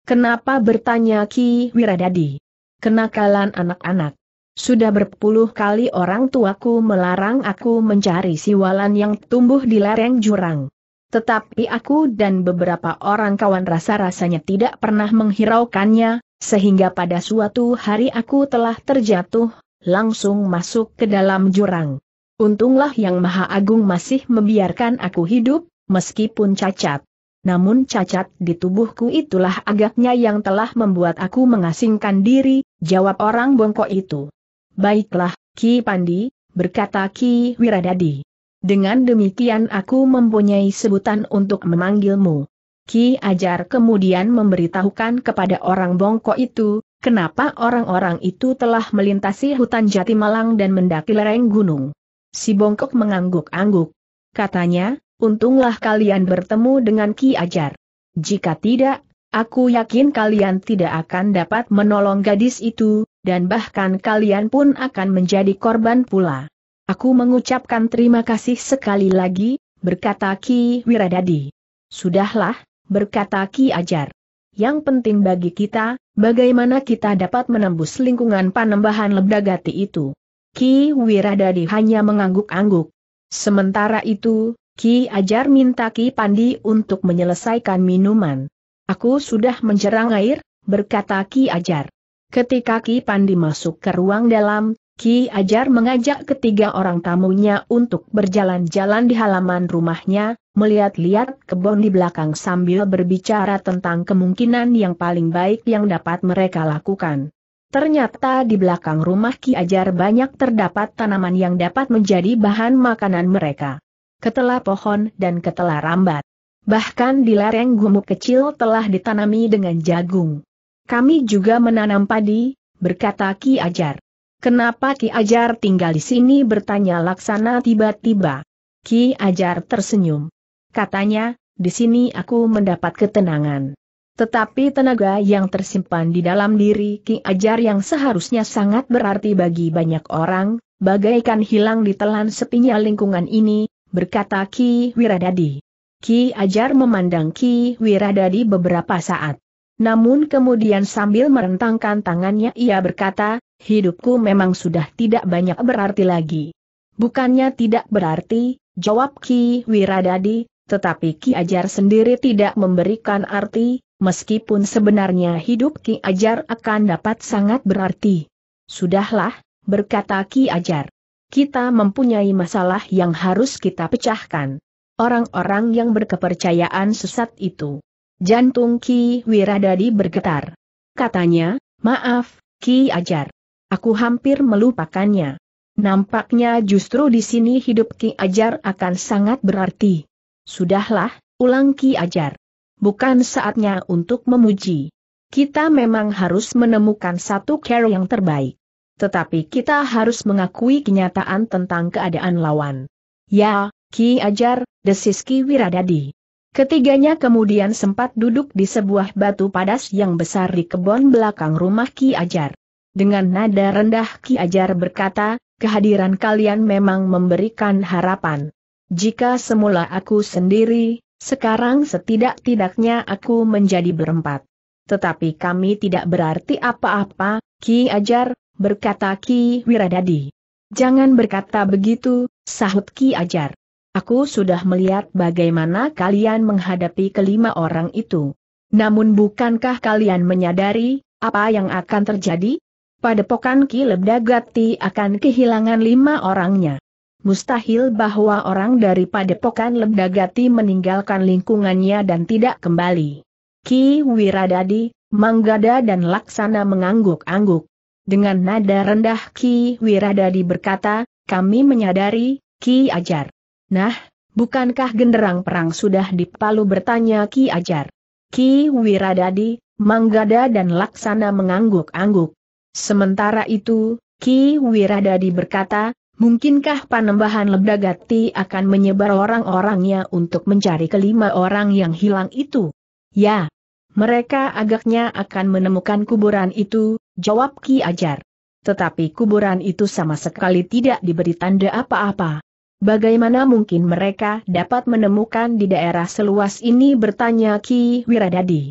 Kenapa bertanya Ki Wiradadi? Kenakalan anak-anak. Sudah berpuluh kali orang tuaku melarang aku mencari siwalan yang tumbuh di lereng jurang. Tetapi aku dan beberapa orang kawan rasa-rasanya tidak pernah menghiraukannya, sehingga pada suatu hari aku telah terjatuh langsung masuk ke dalam jurang. Untunglah Yang Maha Agung masih membiarkan aku hidup, meskipun cacat. Namun cacat di tubuhku itulah agaknya yang telah membuat aku mengasingkan diri, jawab orang bongkok itu. Baiklah, Ki Pandi, berkata Ki Wiradadi. Dengan demikian aku mempunyai sebutan untuk memanggilmu. Ki Ajar kemudian memberitahukan kepada orang bongkok itu, Kenapa orang-orang itu telah melintasi hutan jati malang dan mendaki lereng gunung? Si Bongkok mengangguk-angguk. Katanya, untunglah kalian bertemu dengan Ki Ajar. Jika tidak, aku yakin kalian tidak akan dapat menolong gadis itu, dan bahkan kalian pun akan menjadi korban pula. Aku mengucapkan terima kasih sekali lagi, berkata Ki Wiradadi. Sudahlah, berkata Ki Ajar. Yang penting bagi kita, bagaimana kita dapat menembus lingkungan panembahan lebdagati itu. Ki Wiradadi hanya mengangguk-angguk. Sementara itu, Ki Ajar minta Ki Pandi untuk menyelesaikan minuman. Aku sudah menjerang air, berkata Ki Ajar. Ketika Ki Pandi masuk ke ruang dalam, Ki Ajar mengajak ketiga orang tamunya untuk berjalan-jalan di halaman rumahnya, melihat-lihat kebun di belakang sambil berbicara tentang kemungkinan yang paling baik yang dapat mereka lakukan. Ternyata di belakang rumah Ki Ajar banyak terdapat tanaman yang dapat menjadi bahan makanan mereka. Ketela pohon dan ketela rambat. Bahkan di lereng gumuk kecil telah ditanami dengan jagung. Kami juga menanam padi, berkata Ki Ajar. Kenapa Ki Ajar tinggal di sini bertanya laksana tiba-tiba. Ki Ajar tersenyum. Katanya, di sini aku mendapat ketenangan. Tetapi tenaga yang tersimpan di dalam diri Ki Ajar yang seharusnya sangat berarti bagi banyak orang, bagaikan hilang di telan sepinya lingkungan ini, berkata Ki Wiradadi. Ki Ajar memandang Ki Wiradadi beberapa saat. Namun kemudian sambil merentangkan tangannya ia berkata, hidupku memang sudah tidak banyak berarti lagi. Bukannya tidak berarti, jawab Ki Wiradadi, tetapi Ki Ajar sendiri tidak memberikan arti, meskipun sebenarnya hidup Ki Ajar akan dapat sangat berarti. Sudahlah, berkata Ki Ajar. Kita mempunyai masalah yang harus kita pecahkan. Orang-orang yang berkepercayaan sesat itu. Jantung Ki Wiradadi bergetar. Katanya, maaf, Ki Ajar. Aku hampir melupakannya. Nampaknya justru di sini hidup Ki Ajar akan sangat berarti. Sudahlah, ulang Ki Ajar. Bukan saatnya untuk memuji. Kita memang harus menemukan satu care yang terbaik. Tetapi kita harus mengakui kenyataan tentang keadaan lawan. Ya, Ki Ajar, desis Ki Wiradadi. Ketiganya kemudian sempat duduk di sebuah batu padas yang besar di kebun belakang rumah Ki Ajar dengan nada rendah Ki Ajar berkata, kehadiran kalian memang memberikan harapan. Jika semula aku sendiri, sekarang setidak-tidaknya aku menjadi berempat. Tetapi kami tidak berarti apa-apa, Ki Ajar, berkata Ki Wiradadi. Jangan berkata begitu, sahut Ki Ajar. Aku sudah melihat bagaimana kalian menghadapi kelima orang itu. Namun bukankah kalian menyadari, apa yang akan terjadi? padepokan Lebda Lebdagati akan kehilangan lima orangnya. Mustahil bahwa orang dari padepokan Lebdagati meninggalkan lingkungannya dan tidak kembali. Ki Wiradadi, Manggada dan Laksana mengangguk-angguk. Dengan nada rendah Ki Wiradadi berkata, kami menyadari, Ki Ajar. Nah, bukankah genderang perang sudah dipalu bertanya Ki Ajar. Ki Wiradadi, Manggada dan Laksana mengangguk-angguk. Sementara itu, Ki Wiradadi berkata, mungkinkah panembahan Lebdagati akan menyebar orang-orangnya untuk mencari kelima orang yang hilang itu? Ya, mereka agaknya akan menemukan kuburan itu, jawab Ki Ajar. Tetapi kuburan itu sama sekali tidak diberi tanda apa-apa. Bagaimana mungkin mereka dapat menemukan di daerah seluas ini bertanya Ki Wiradadi.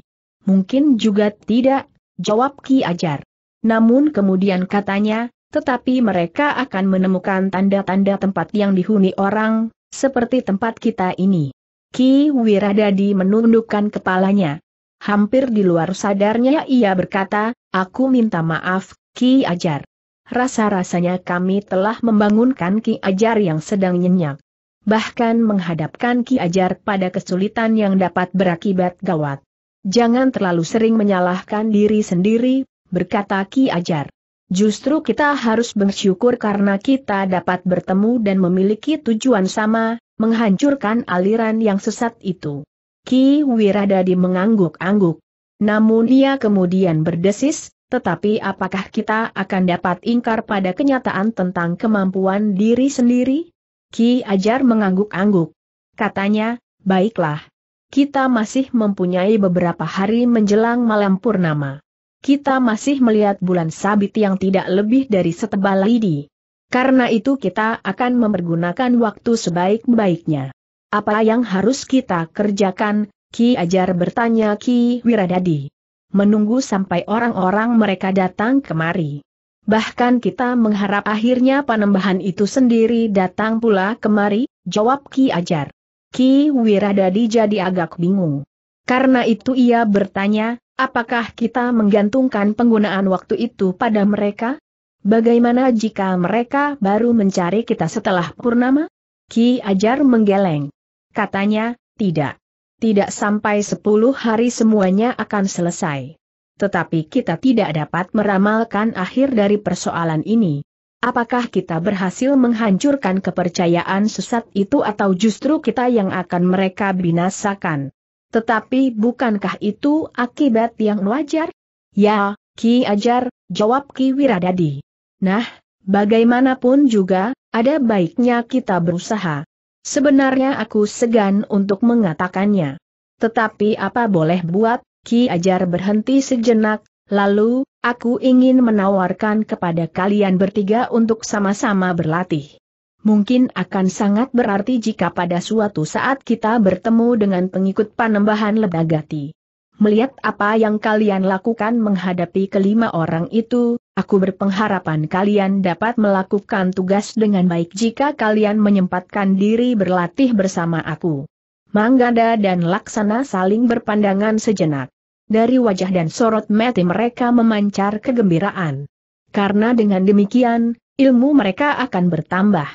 Mungkin juga tidak, jawab Ki Ajar. Namun kemudian katanya, tetapi mereka akan menemukan tanda-tanda tempat yang dihuni orang, seperti tempat kita ini. Ki Wiradadi menundukkan kepalanya. Hampir di luar sadarnya ia berkata, aku minta maaf, Ki Ajar. Rasa-rasanya kami telah membangunkan Ki Ajar yang sedang nyenyak. Bahkan menghadapkan Ki Ajar pada kesulitan yang dapat berakibat gawat. Jangan terlalu sering menyalahkan diri sendiri, berkata Ki Ajar. Justru kita harus bersyukur karena kita dapat bertemu dan memiliki tujuan sama, menghancurkan aliran yang sesat itu. Ki Wiradadi mengangguk-angguk. Namun ia kemudian berdesis, tetapi apakah kita akan dapat ingkar pada kenyataan tentang kemampuan diri sendiri? Ki Ajar mengangguk-angguk. Katanya, baiklah. Kita masih mempunyai beberapa hari menjelang malam purnama kita masih melihat bulan sabit yang tidak lebih dari setebal lidi. Karena itu kita akan mempergunakan waktu sebaik-baiknya. Apa yang harus kita kerjakan, Ki Ajar bertanya Ki Wiradadi. Menunggu sampai orang-orang mereka datang kemari. Bahkan kita mengharap akhirnya panembahan itu sendiri datang pula kemari, jawab Ki Ajar. Ki Wiradadi jadi agak bingung. Karena itu ia bertanya, apakah kita menggantungkan penggunaan waktu itu pada mereka? Bagaimana jika mereka baru mencari kita setelah purnama? Ki Ajar menggeleng. Katanya, tidak. Tidak sampai sepuluh hari semuanya akan selesai. Tetapi kita tidak dapat meramalkan akhir dari persoalan ini. Apakah kita berhasil menghancurkan kepercayaan sesat itu atau justru kita yang akan mereka binasakan? Tetapi bukankah itu akibat yang wajar? Ya, Ki Ajar, jawab Ki Wiradadi. Nah, bagaimanapun juga, ada baiknya kita berusaha. Sebenarnya aku segan untuk mengatakannya. Tetapi apa boleh buat, Ki Ajar berhenti sejenak, lalu, aku ingin menawarkan kepada kalian bertiga untuk sama-sama berlatih mungkin akan sangat berarti jika pada suatu saat kita bertemu dengan pengikut panembahan Lebagati. Melihat apa yang kalian lakukan menghadapi kelima orang itu, aku berpengharapan kalian dapat melakukan tugas dengan baik jika kalian menyempatkan diri berlatih bersama aku. Manggada dan Laksana saling berpandangan sejenak. Dari wajah dan sorot mati mereka memancar kegembiraan. Karena dengan demikian, ilmu mereka akan bertambah.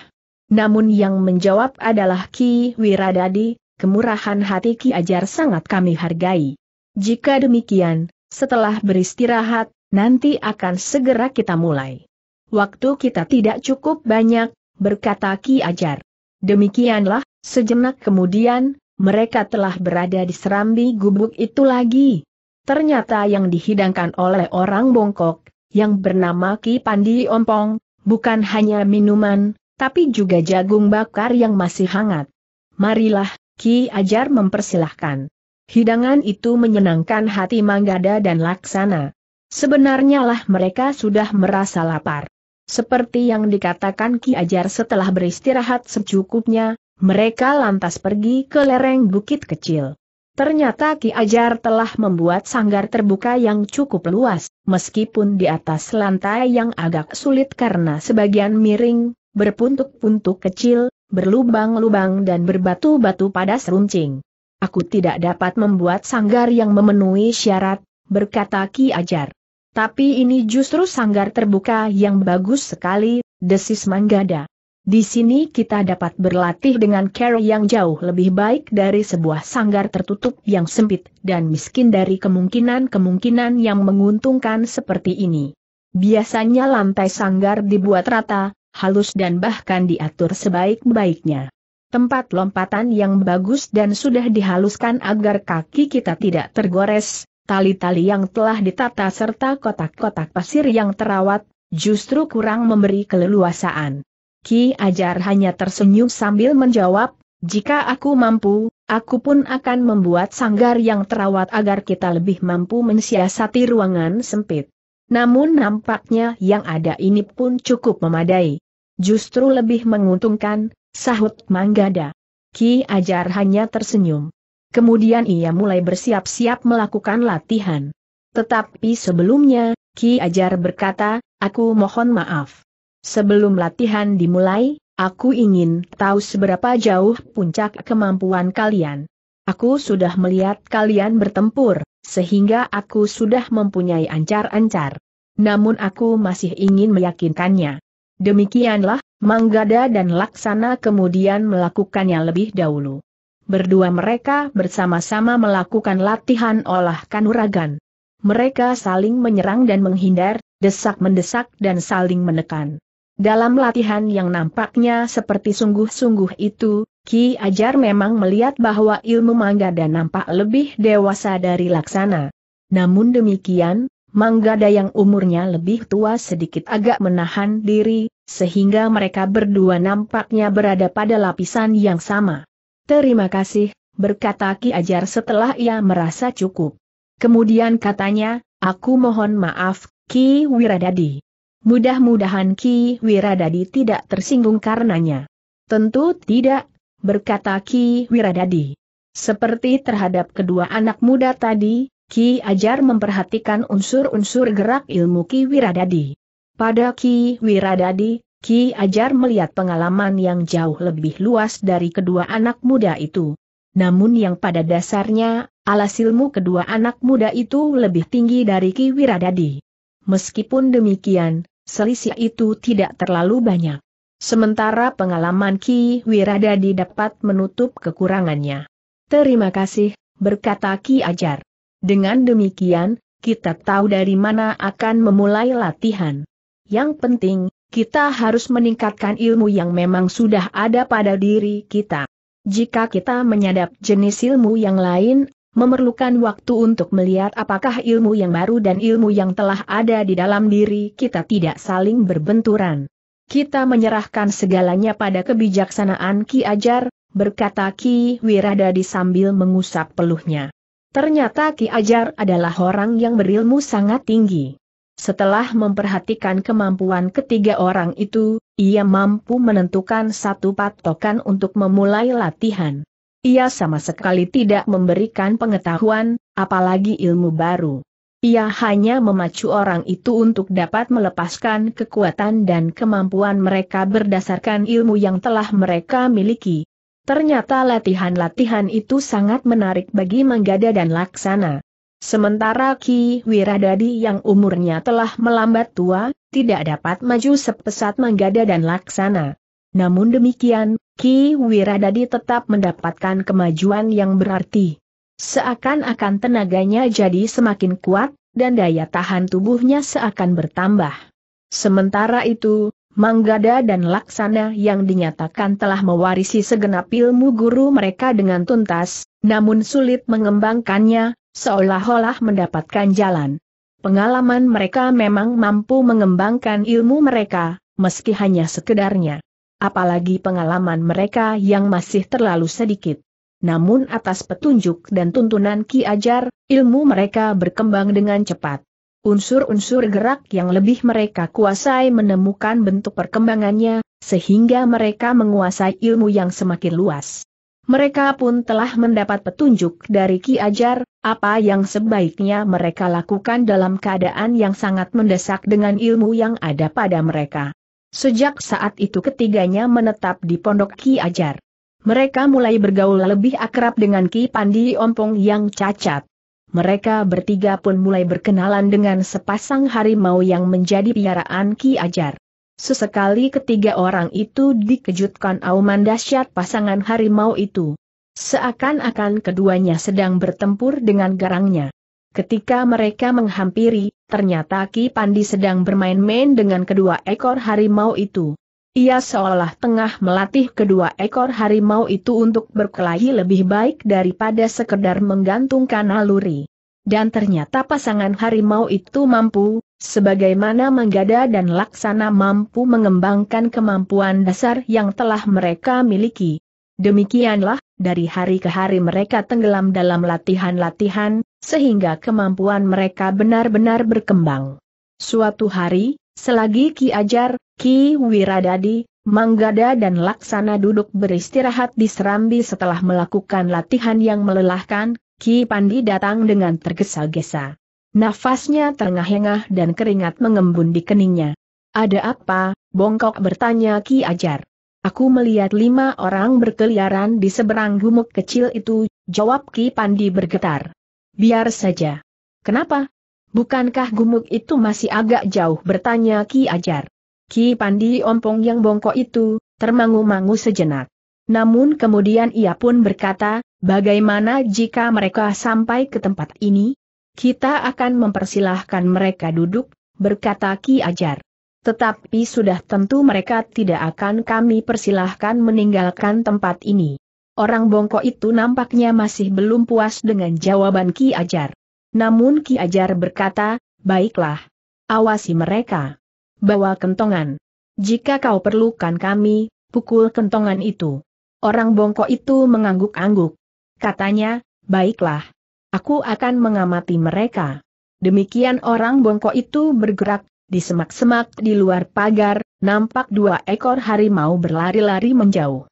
Namun yang menjawab adalah Ki Wiradadi, kemurahan hati Ki Ajar sangat kami hargai. Jika demikian, setelah beristirahat, nanti akan segera kita mulai. Waktu kita tidak cukup banyak, berkata Ki Ajar. Demikianlah, sejenak kemudian, mereka telah berada di serambi gubuk itu lagi. Ternyata yang dihidangkan oleh orang Bongkok, yang bernama Ki Pandi Ompong, bukan hanya minuman, tapi juga jagung bakar yang masih hangat. Marilah, Ki Ajar mempersilahkan. Hidangan itu menyenangkan hati Manggada dan Laksana. Sebenarnya lah mereka sudah merasa lapar. Seperti yang dikatakan Ki Ajar setelah beristirahat secukupnya, mereka lantas pergi ke lereng bukit kecil. Ternyata Ki Ajar telah membuat sanggar terbuka yang cukup luas, meskipun di atas lantai yang agak sulit karena sebagian miring, berpuntuk-puntuk kecil, berlubang-lubang dan berbatu-batu pada seruncing. Aku tidak dapat membuat sanggar yang memenuhi syarat, berkata Ki Ajar. Tapi ini justru sanggar terbuka yang bagus sekali, desis Manggada. Di sini kita dapat berlatih dengan care yang jauh lebih baik dari sebuah sanggar tertutup yang sempit dan miskin dari kemungkinan-kemungkinan yang menguntungkan seperti ini. Biasanya lantai sanggar dibuat rata, halus dan bahkan diatur sebaik-baiknya. Tempat lompatan yang bagus dan sudah dihaluskan agar kaki kita tidak tergores, tali-tali yang telah ditata serta kotak-kotak pasir yang terawat, justru kurang memberi keleluasaan. Ki Ajar hanya tersenyum sambil menjawab, jika aku mampu, aku pun akan membuat sanggar yang terawat agar kita lebih mampu mensiasati ruangan sempit. Namun nampaknya yang ada ini pun cukup memadai. Justru lebih menguntungkan, sahut Manggada. Ki Ajar hanya tersenyum. Kemudian ia mulai bersiap-siap melakukan latihan. Tetapi sebelumnya, Ki Ajar berkata, aku mohon maaf. Sebelum latihan dimulai, aku ingin tahu seberapa jauh puncak kemampuan kalian. Aku sudah melihat kalian bertempur, sehingga aku sudah mempunyai ancar-ancar. Namun aku masih ingin meyakinkannya. Demikianlah, Manggada dan Laksana kemudian melakukannya lebih dahulu. Berdua mereka bersama-sama melakukan latihan olah kanuragan. Mereka saling menyerang dan menghindar, desak-mendesak dan saling menekan. Dalam latihan yang nampaknya seperti sungguh-sungguh itu, Ki Ajar memang melihat bahwa ilmu Manggada nampak lebih dewasa dari Laksana. Namun demikian, Manggada yang umurnya lebih tua sedikit agak menahan diri, sehingga mereka berdua nampaknya berada pada lapisan yang sama. Terima kasih, berkata Ki Ajar setelah ia merasa cukup. Kemudian katanya, aku mohon maaf, Ki Wiradadi. Mudah-mudahan Ki Wiradadi tidak tersinggung karenanya. Tentu tidak, berkata Ki Wiradadi. Seperti terhadap kedua anak muda tadi, Ki Ajar memperhatikan unsur-unsur gerak ilmu Ki Wiradadi. Pada Ki Wiradadi, Ki Ajar melihat pengalaman yang jauh lebih luas dari kedua anak muda itu. Namun yang pada dasarnya, alas ilmu kedua anak muda itu lebih tinggi dari Ki Wiradadi. Meskipun demikian, selisih itu tidak terlalu banyak. Sementara pengalaman Ki Wiradadi dapat menutup kekurangannya. Terima kasih, berkata Ki Ajar. Dengan demikian, kita tahu dari mana akan memulai latihan. Yang penting, kita harus meningkatkan ilmu yang memang sudah ada pada diri kita. Jika kita menyadap jenis ilmu yang lain, memerlukan waktu untuk melihat apakah ilmu yang baru dan ilmu yang telah ada di dalam diri kita tidak saling berbenturan. Kita menyerahkan segalanya pada kebijaksanaan Ki Ajar, berkata Ki Wirada sambil mengusap peluhnya. Ternyata Ki Ajar adalah orang yang berilmu sangat tinggi. Setelah memperhatikan kemampuan ketiga orang itu, ia mampu menentukan satu patokan untuk memulai latihan. Ia sama sekali tidak memberikan pengetahuan, apalagi ilmu baru. Ia hanya memacu orang itu untuk dapat melepaskan kekuatan dan kemampuan mereka berdasarkan ilmu yang telah mereka miliki. Ternyata latihan-latihan itu sangat menarik bagi Manggada dan Laksana. Sementara Ki Wiradadi yang umurnya telah melambat tua, tidak dapat maju sepesat Manggada dan Laksana. Namun demikian, Ki Wiradadi tetap mendapatkan kemajuan yang berarti. Seakan-akan tenaganya jadi semakin kuat, dan daya tahan tubuhnya seakan bertambah. Sementara itu, Manggada dan Laksana yang dinyatakan telah mewarisi segenap ilmu guru mereka dengan tuntas, namun sulit mengembangkannya, seolah-olah mendapatkan jalan. Pengalaman mereka memang mampu mengembangkan ilmu mereka, meski hanya sekedarnya. Apalagi pengalaman mereka yang masih terlalu sedikit. Namun atas petunjuk dan tuntunan Ki Ajar, ilmu mereka berkembang dengan cepat. Unsur-unsur gerak yang lebih mereka kuasai menemukan bentuk perkembangannya, sehingga mereka menguasai ilmu yang semakin luas. Mereka pun telah mendapat petunjuk dari Ki Ajar, apa yang sebaiknya mereka lakukan dalam keadaan yang sangat mendesak dengan ilmu yang ada pada mereka. Sejak saat itu ketiganya menetap di pondok Ki Ajar. Mereka mulai bergaul lebih akrab dengan Ki Pandi Ompong yang cacat mereka bertiga pun mulai berkenalan dengan sepasang harimau yang menjadi piaraan Ki Ajar. Sesekali ketiga orang itu dikejutkan auman dahsyat pasangan harimau itu. Seakan-akan keduanya sedang bertempur dengan garangnya. Ketika mereka menghampiri, ternyata Ki Pandi sedang bermain-main dengan kedua ekor harimau itu. Ia seolah tengah melatih kedua ekor harimau itu untuk berkelahi lebih baik daripada sekedar menggantungkan naluri. Dan ternyata pasangan harimau itu mampu, sebagaimana menggada dan Laksana mampu mengembangkan kemampuan dasar yang telah mereka miliki. Demikianlah, dari hari ke hari mereka tenggelam dalam latihan-latihan, sehingga kemampuan mereka benar-benar berkembang. Suatu hari, selagi Ki Ajar, Ki Wiradadi, Manggada dan Laksana duduk beristirahat di Serambi setelah melakukan latihan yang melelahkan, Ki Pandi datang dengan tergesa-gesa. Nafasnya terengah-engah dan keringat mengembun di keningnya. Ada apa, bongkok bertanya Ki Ajar. Aku melihat lima orang berkeliaran di seberang gumuk kecil itu, jawab Ki Pandi bergetar. Biar saja. Kenapa? Bukankah gumuk itu masih agak jauh bertanya Ki Ajar. Ki Pandi Ompong yang bongkok itu, termangu-mangu sejenak. Namun kemudian ia pun berkata, bagaimana jika mereka sampai ke tempat ini? Kita akan mempersilahkan mereka duduk, berkata Ki Ajar. Tetapi sudah tentu mereka tidak akan kami persilahkan meninggalkan tempat ini. Orang bongkok itu nampaknya masih belum puas dengan jawaban Ki Ajar. Namun Ki Ajar berkata, baiklah. Awasi mereka bawa kentongan. Jika kau perlukan kami, pukul kentongan itu. Orang bongkok itu mengangguk-angguk. Katanya, baiklah. Aku akan mengamati mereka. Demikian orang bongkok itu bergerak, di semak-semak di luar pagar, nampak dua ekor harimau berlari-lari menjauh.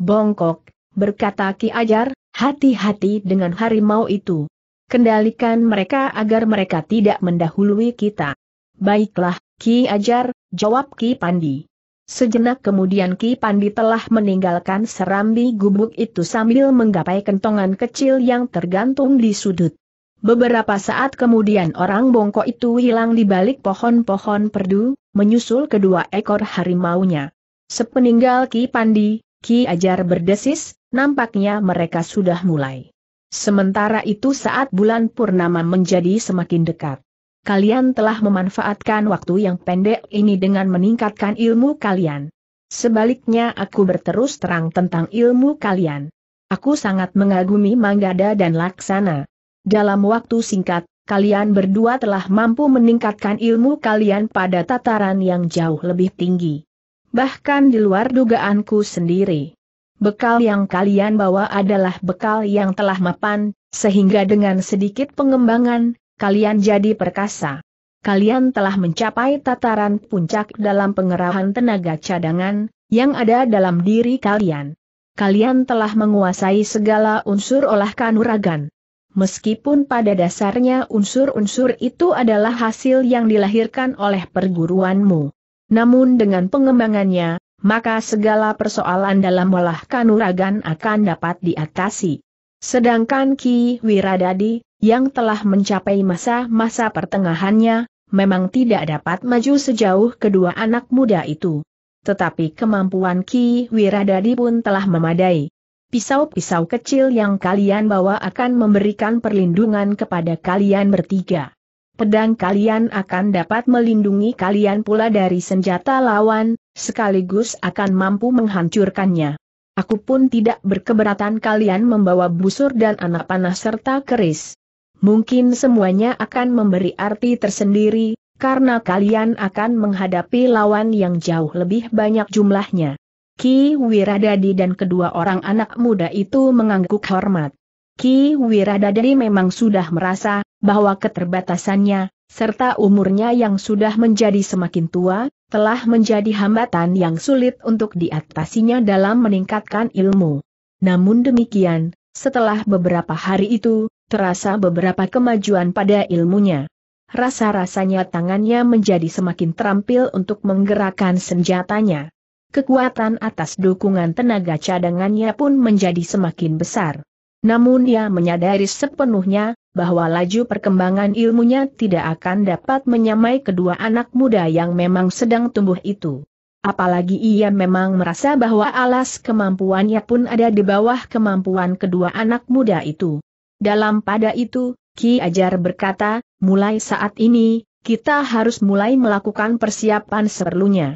Bongkok, berkata Ki Ajar, hati-hati dengan harimau itu. Kendalikan mereka agar mereka tidak mendahului kita. Baiklah, Ki Ajar, jawab Ki Pandi. Sejenak kemudian Ki Pandi telah meninggalkan serambi gubuk itu sambil menggapai kentongan kecil yang tergantung di sudut. Beberapa saat kemudian orang bongkok itu hilang di balik pohon-pohon perdu, menyusul kedua ekor harimaunya. Sepeninggal Ki Pandi, Ki Ajar berdesis, nampaknya mereka sudah mulai. Sementara itu saat bulan purnama menjadi semakin dekat kalian telah memanfaatkan waktu yang pendek ini dengan meningkatkan ilmu kalian. Sebaliknya aku berterus terang tentang ilmu kalian. Aku sangat mengagumi Manggada dan Laksana. Dalam waktu singkat, kalian berdua telah mampu meningkatkan ilmu kalian pada tataran yang jauh lebih tinggi. Bahkan di luar dugaanku sendiri. Bekal yang kalian bawa adalah bekal yang telah mapan, sehingga dengan sedikit pengembangan, kalian jadi perkasa. Kalian telah mencapai tataran puncak dalam pengerahan tenaga cadangan, yang ada dalam diri kalian. Kalian telah menguasai segala unsur olah kanuragan. Meskipun pada dasarnya unsur-unsur itu adalah hasil yang dilahirkan oleh perguruanmu. Namun dengan pengembangannya, maka segala persoalan dalam olah kanuragan akan dapat diatasi. Sedangkan Ki Wiradadi, yang telah mencapai masa-masa pertengahannya, memang tidak dapat maju sejauh kedua anak muda itu. Tetapi kemampuan Ki Wiradadi pun telah memadai. Pisau-pisau kecil yang kalian bawa akan memberikan perlindungan kepada kalian bertiga. Pedang kalian akan dapat melindungi kalian pula dari senjata lawan, sekaligus akan mampu menghancurkannya. Aku pun tidak berkeberatan kalian membawa busur dan anak panah serta keris. Mungkin semuanya akan memberi arti tersendiri, karena kalian akan menghadapi lawan yang jauh lebih banyak jumlahnya. Ki Wiradadi dan kedua orang anak muda itu mengangguk hormat. Ki Wiradadi memang sudah merasa bahwa keterbatasannya, serta umurnya yang sudah menjadi semakin tua, telah menjadi hambatan yang sulit untuk diatasinya dalam meningkatkan ilmu. Namun demikian, setelah beberapa hari itu, terasa beberapa kemajuan pada ilmunya. Rasa-rasanya tangannya menjadi semakin terampil untuk menggerakkan senjatanya. Kekuatan atas dukungan tenaga cadangannya pun menjadi semakin besar. Namun ia menyadari sepenuhnya bahwa laju perkembangan ilmunya tidak akan dapat menyamai kedua anak muda yang memang sedang tumbuh itu. Apalagi ia memang merasa bahwa alas kemampuannya pun ada di bawah kemampuan kedua anak muda itu. Dalam pada itu, Ki Ajar berkata, mulai saat ini, kita harus mulai melakukan persiapan seperlunya.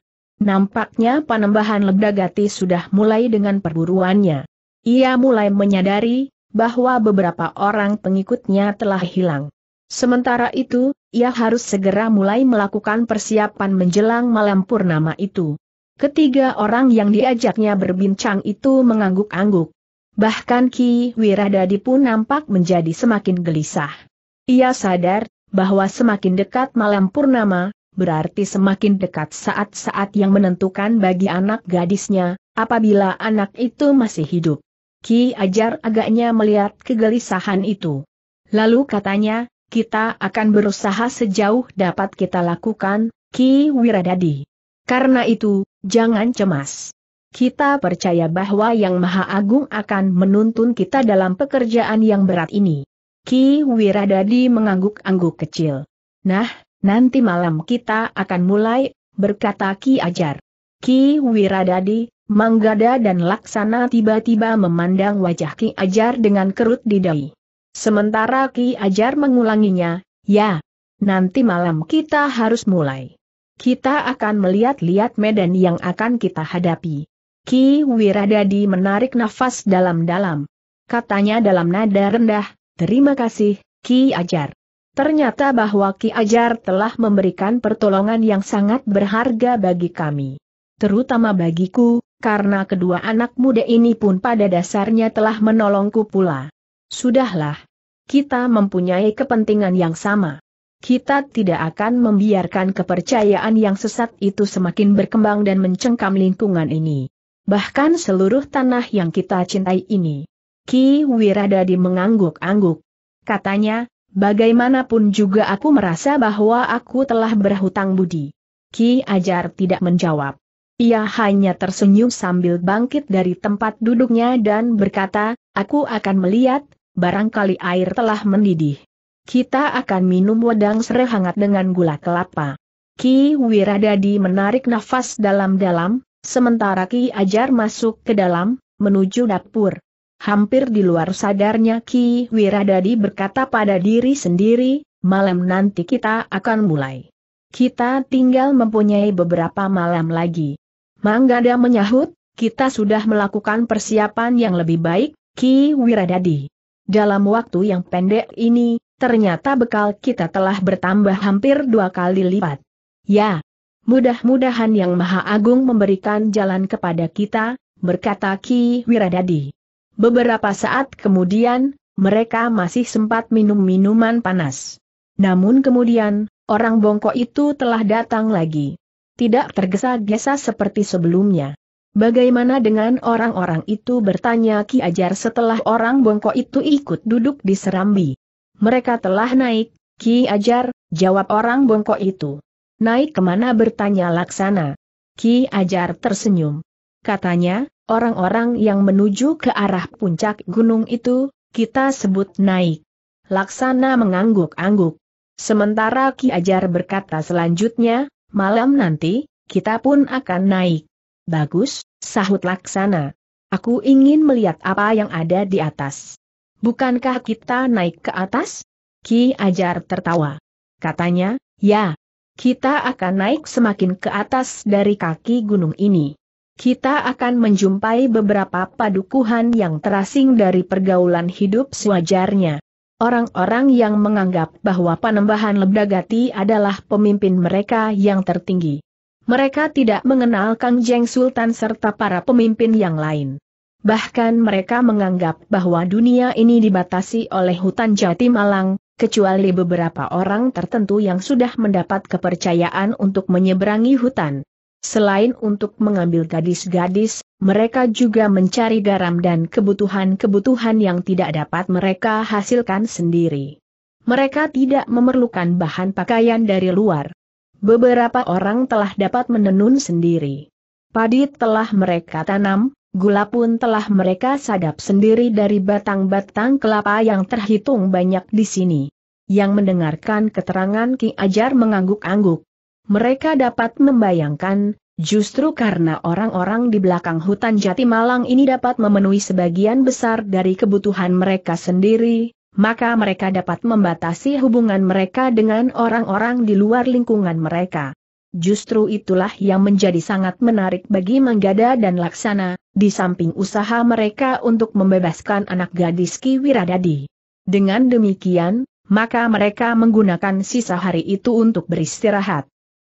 Nampaknya panembahan Ledagati sudah mulai dengan perburuannya. Ia mulai menyadari bahwa beberapa orang pengikutnya telah hilang. Sementara itu, ia harus segera mulai melakukan persiapan menjelang malam purnama itu. Ketiga orang yang diajaknya berbincang itu mengangguk-angguk. Bahkan Ki Wiradadi pun nampak menjadi semakin gelisah. Ia sadar, bahwa semakin dekat malam purnama, berarti semakin dekat saat-saat yang menentukan bagi anak gadisnya, apabila anak itu masih hidup. Ki Ajar agaknya melihat kegelisahan itu. Lalu katanya, kita akan berusaha sejauh dapat kita lakukan, Ki Wiradadi. Karena itu, jangan cemas. Kita percaya bahwa Yang Maha Agung akan menuntun kita dalam pekerjaan yang berat ini. Ki Wiradadi mengangguk-angguk kecil. Nah, nanti malam kita akan mulai, berkata Ki Ajar. Ki Wiradadi, Manggada dan Laksana tiba-tiba memandang wajah Ki Ajar dengan kerut di dahi. Sementara Ki Ajar mengulanginya, ya, nanti malam kita harus mulai. Kita akan melihat-lihat medan yang akan kita hadapi. Ki Wiradadi menarik nafas dalam-dalam. Katanya dalam nada rendah, terima kasih, Ki Ajar. Ternyata bahwa Ki Ajar telah memberikan pertolongan yang sangat berharga bagi kami terutama bagiku, karena kedua anak muda ini pun pada dasarnya telah menolongku pula. Sudahlah. Kita mempunyai kepentingan yang sama. Kita tidak akan membiarkan kepercayaan yang sesat itu semakin berkembang dan mencengkam lingkungan ini. Bahkan seluruh tanah yang kita cintai ini. Ki Wiradadi mengangguk-angguk. Katanya, bagaimanapun juga aku merasa bahwa aku telah berhutang budi. Ki Ajar tidak menjawab. Ia hanya tersenyum sambil bangkit dari tempat duduknya dan berkata, aku akan melihat, barangkali air telah mendidih. Kita akan minum wedang serai hangat dengan gula kelapa. Ki Wiradadi menarik nafas dalam-dalam, sementara Ki Ajar masuk ke dalam, menuju dapur. Hampir di luar sadarnya Ki Wiradadi berkata pada diri sendiri, malam nanti kita akan mulai. Kita tinggal mempunyai beberapa malam lagi. Manggada menyahut, kita sudah melakukan persiapan yang lebih baik, Ki Wiradadi. Dalam waktu yang pendek ini, ternyata bekal kita telah bertambah hampir dua kali lipat. Ya, mudah-mudahan Yang Maha Agung memberikan jalan kepada kita, berkata Ki Wiradadi. Beberapa saat kemudian, mereka masih sempat minum minuman panas. Namun kemudian, orang bongkok itu telah datang lagi tidak tergesa-gesa seperti sebelumnya. Bagaimana dengan orang-orang itu bertanya Ki Ajar setelah orang bongkok itu ikut duduk di serambi. Mereka telah naik, Ki Ajar, jawab orang bongkok itu. Naik kemana bertanya laksana. Ki Ajar tersenyum. Katanya, orang-orang yang menuju ke arah puncak gunung itu, kita sebut naik. Laksana mengangguk-angguk. Sementara Ki Ajar berkata selanjutnya, Malam nanti, kita pun akan naik. Bagus, sahut laksana. Aku ingin melihat apa yang ada di atas. Bukankah kita naik ke atas? Ki Ajar tertawa. Katanya, ya. Kita akan naik semakin ke atas dari kaki gunung ini. Kita akan menjumpai beberapa padukuhan yang terasing dari pergaulan hidup sewajarnya. Orang-orang yang menganggap bahwa Panembahan Lebdagati adalah pemimpin mereka yang tertinggi. Mereka tidak mengenal Kang Jeng Sultan serta para pemimpin yang lain. Bahkan mereka menganggap bahwa dunia ini dibatasi oleh hutan jati malang, kecuali beberapa orang tertentu yang sudah mendapat kepercayaan untuk menyeberangi hutan. Selain untuk mengambil gadis-gadis, mereka juga mencari garam dan kebutuhan-kebutuhan yang tidak dapat mereka hasilkan sendiri. Mereka tidak memerlukan bahan pakaian dari luar. Beberapa orang telah dapat menenun sendiri. Padi telah mereka tanam, gula pun telah mereka sadap sendiri dari batang-batang kelapa yang terhitung banyak di sini. Yang mendengarkan keterangan Ki Ajar mengangguk-angguk. Mereka dapat membayangkan, justru karena orang-orang di belakang hutan jati malang ini dapat memenuhi sebagian besar dari kebutuhan mereka sendiri, maka mereka dapat membatasi hubungan mereka dengan orang-orang di luar lingkungan mereka. Justru itulah yang menjadi sangat menarik bagi Manggada dan Laksana, di samping usaha mereka untuk membebaskan anak gadis Ki Wiradadi. Dengan demikian, maka mereka menggunakan sisa hari itu untuk beristirahat.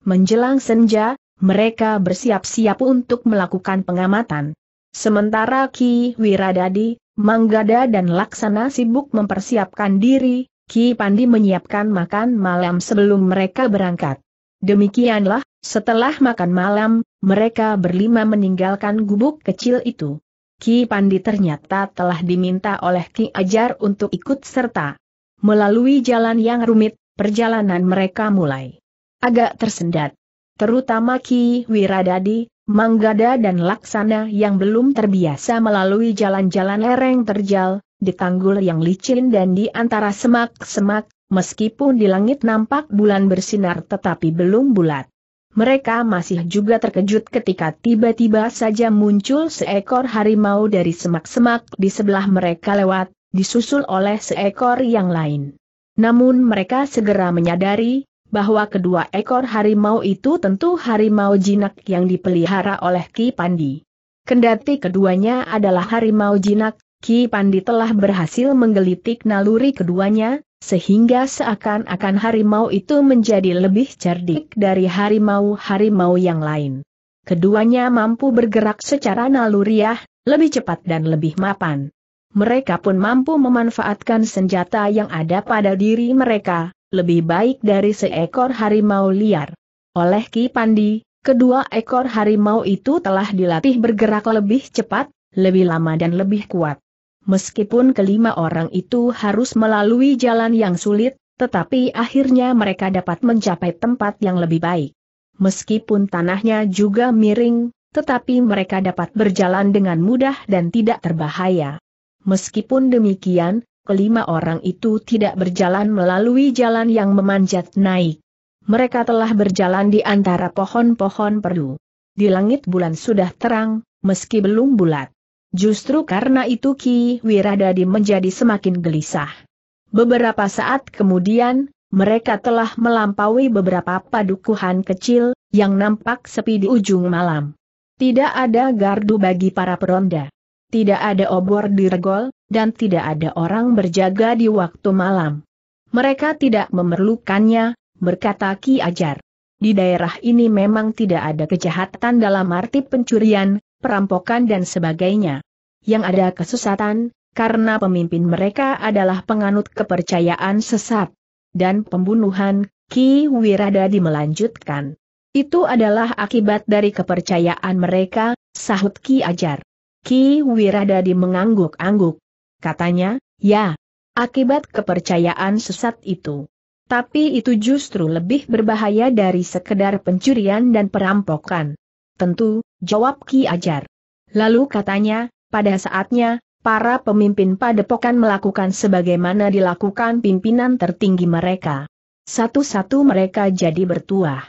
Menjelang senja, mereka bersiap-siap untuk melakukan pengamatan. Sementara Ki Wiradadi, Manggada dan Laksana sibuk mempersiapkan diri, Ki Pandi menyiapkan makan malam sebelum mereka berangkat. Demikianlah, setelah makan malam, mereka berlima meninggalkan gubuk kecil itu. Ki Pandi ternyata telah diminta oleh Ki Ajar untuk ikut serta. Melalui jalan yang rumit, perjalanan mereka mulai agak tersendat. Terutama Ki Wiradadi, Manggada dan Laksana yang belum terbiasa melalui jalan-jalan lereng terjal, di tanggul yang licin dan di antara semak-semak, meskipun di langit nampak bulan bersinar tetapi belum bulat. Mereka masih juga terkejut ketika tiba-tiba saja muncul seekor harimau dari semak-semak di sebelah mereka lewat, disusul oleh seekor yang lain. Namun mereka segera menyadari, bahwa kedua ekor harimau itu tentu harimau jinak yang dipelihara oleh Ki Pandi. Kendati keduanya adalah harimau jinak, Ki Pandi telah berhasil menggelitik naluri keduanya, sehingga seakan-akan harimau itu menjadi lebih cerdik dari harimau-harimau yang lain. Keduanya mampu bergerak secara naluriah, lebih cepat dan lebih mapan. Mereka pun mampu memanfaatkan senjata yang ada pada diri mereka, lebih baik dari seekor harimau liar. Oleh Ki Pandi, kedua ekor harimau itu telah dilatih bergerak lebih cepat, lebih lama dan lebih kuat. Meskipun kelima orang itu harus melalui jalan yang sulit, tetapi akhirnya mereka dapat mencapai tempat yang lebih baik. Meskipun tanahnya juga miring, tetapi mereka dapat berjalan dengan mudah dan tidak terbahaya. Meskipun demikian, kelima orang itu tidak berjalan melalui jalan yang memanjat naik. Mereka telah berjalan di antara pohon-pohon perdu. Di langit bulan sudah terang, meski belum bulat. Justru karena itu Ki Wiradadi menjadi semakin gelisah. Beberapa saat kemudian, mereka telah melampaui beberapa padukuhan kecil, yang nampak sepi di ujung malam. Tidak ada gardu bagi para peronda. Tidak ada obor di regol, dan tidak ada orang berjaga di waktu malam. Mereka tidak memerlukannya, berkata Ki Ajar. Di daerah ini memang tidak ada kejahatan dalam arti pencurian, perampokan dan sebagainya. Yang ada kesesatan, karena pemimpin mereka adalah penganut kepercayaan sesat. Dan pembunuhan, Ki Wiradadi melanjutkan. Itu adalah akibat dari kepercayaan mereka, sahut Ki Ajar. Ki Wiradadi mengangguk-angguk katanya, ya, akibat kepercayaan sesat itu. Tapi itu justru lebih berbahaya dari sekedar pencurian dan perampokan. Tentu, jawab Ki Ajar. Lalu katanya, pada saatnya, para pemimpin padepokan melakukan sebagaimana dilakukan pimpinan tertinggi mereka. Satu-satu mereka jadi bertuah.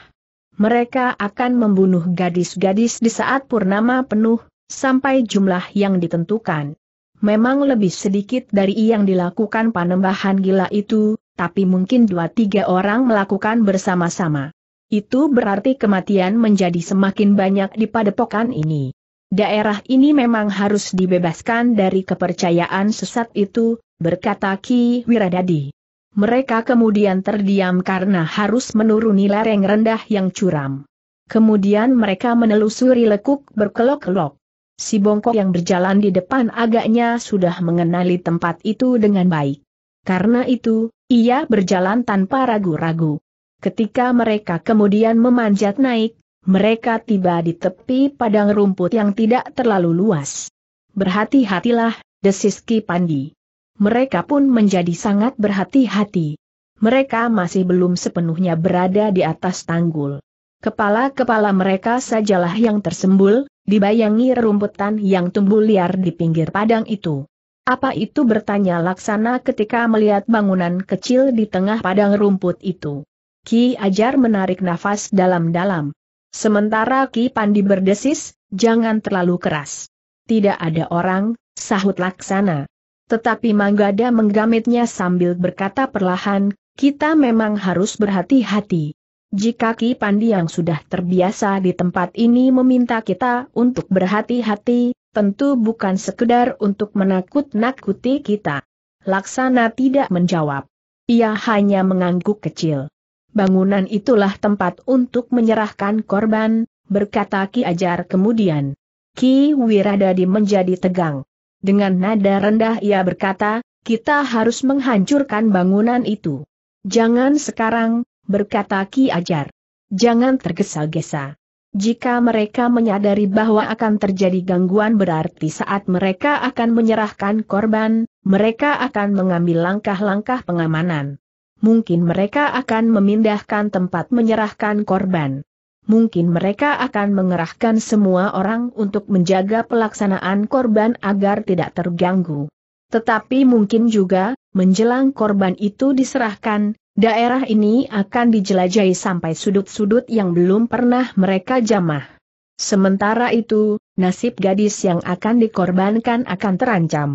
Mereka akan membunuh gadis-gadis di saat purnama penuh, sampai jumlah yang ditentukan memang lebih sedikit dari yang dilakukan panembahan gila itu, tapi mungkin dua tiga orang melakukan bersama-sama. Itu berarti kematian menjadi semakin banyak di padepokan ini. Daerah ini memang harus dibebaskan dari kepercayaan sesat itu, berkata Ki Wiradadi. Mereka kemudian terdiam karena harus menuruni lereng rendah yang curam. Kemudian mereka menelusuri lekuk berkelok-kelok. Si bongkok yang berjalan di depan agaknya sudah mengenali tempat itu dengan baik. Karena itu, ia berjalan tanpa ragu-ragu. Ketika mereka kemudian memanjat naik, mereka tiba di tepi padang rumput yang tidak terlalu luas. Berhati-hatilah, desis Ki Pandi. Mereka pun menjadi sangat berhati-hati. Mereka masih belum sepenuhnya berada di atas tanggul. Kepala-kepala mereka sajalah yang tersembul, dibayangi rumputan yang tumbuh liar di pinggir padang itu. Apa itu bertanya laksana ketika melihat bangunan kecil di tengah padang rumput itu. Ki Ajar menarik nafas dalam-dalam. Sementara Ki Pandi berdesis, jangan terlalu keras. Tidak ada orang, sahut laksana. Tetapi Manggada menggamitnya sambil berkata perlahan, kita memang harus berhati-hati. Jika Ki Pandi yang sudah terbiasa di tempat ini meminta kita untuk berhati-hati, tentu bukan sekedar untuk menakut-nakuti kita. Laksana tidak menjawab. Ia hanya mengangguk kecil. Bangunan itulah tempat untuk menyerahkan korban, berkata Ki Ajar kemudian. Ki Wiradadi menjadi tegang. Dengan nada rendah ia berkata, kita harus menghancurkan bangunan itu. Jangan sekarang, berkata Ki Ajar. Jangan tergesa-gesa. Jika mereka menyadari bahwa akan terjadi gangguan berarti saat mereka akan menyerahkan korban, mereka akan mengambil langkah-langkah pengamanan. Mungkin mereka akan memindahkan tempat menyerahkan korban. Mungkin mereka akan mengerahkan semua orang untuk menjaga pelaksanaan korban agar tidak terganggu. Tetapi mungkin juga, menjelang korban itu diserahkan, Daerah ini akan dijelajahi sampai sudut-sudut yang belum pernah mereka jamah. Sementara itu, nasib gadis yang akan dikorbankan akan terancam.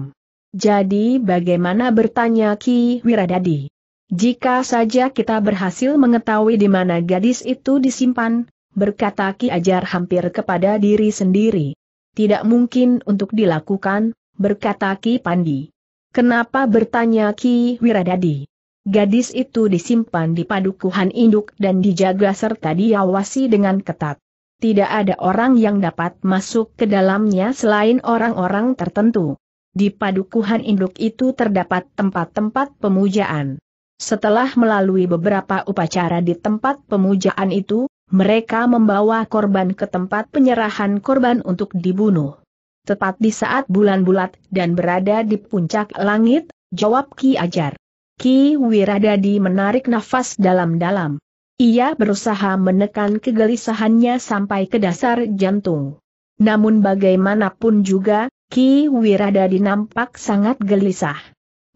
Jadi bagaimana bertanya Ki Wiradadi? Jika saja kita berhasil mengetahui di mana gadis itu disimpan, berkata Ki Ajar hampir kepada diri sendiri. Tidak mungkin untuk dilakukan, berkata Ki Pandi. Kenapa bertanya Ki Wiradadi? Gadis itu disimpan di padukuhan induk dan dijaga serta diawasi dengan ketat. Tidak ada orang yang dapat masuk ke dalamnya selain orang-orang tertentu. Di padukuhan induk itu terdapat tempat-tempat pemujaan. Setelah melalui beberapa upacara di tempat pemujaan itu, mereka membawa korban ke tempat penyerahan korban untuk dibunuh. Tepat di saat bulan bulat dan berada di puncak langit, jawab Ki Ajar. Ki Wiradadi menarik nafas dalam-dalam. Ia berusaha menekan kegelisahannya sampai ke dasar jantung. Namun bagaimanapun juga, Ki Wiradadi nampak sangat gelisah.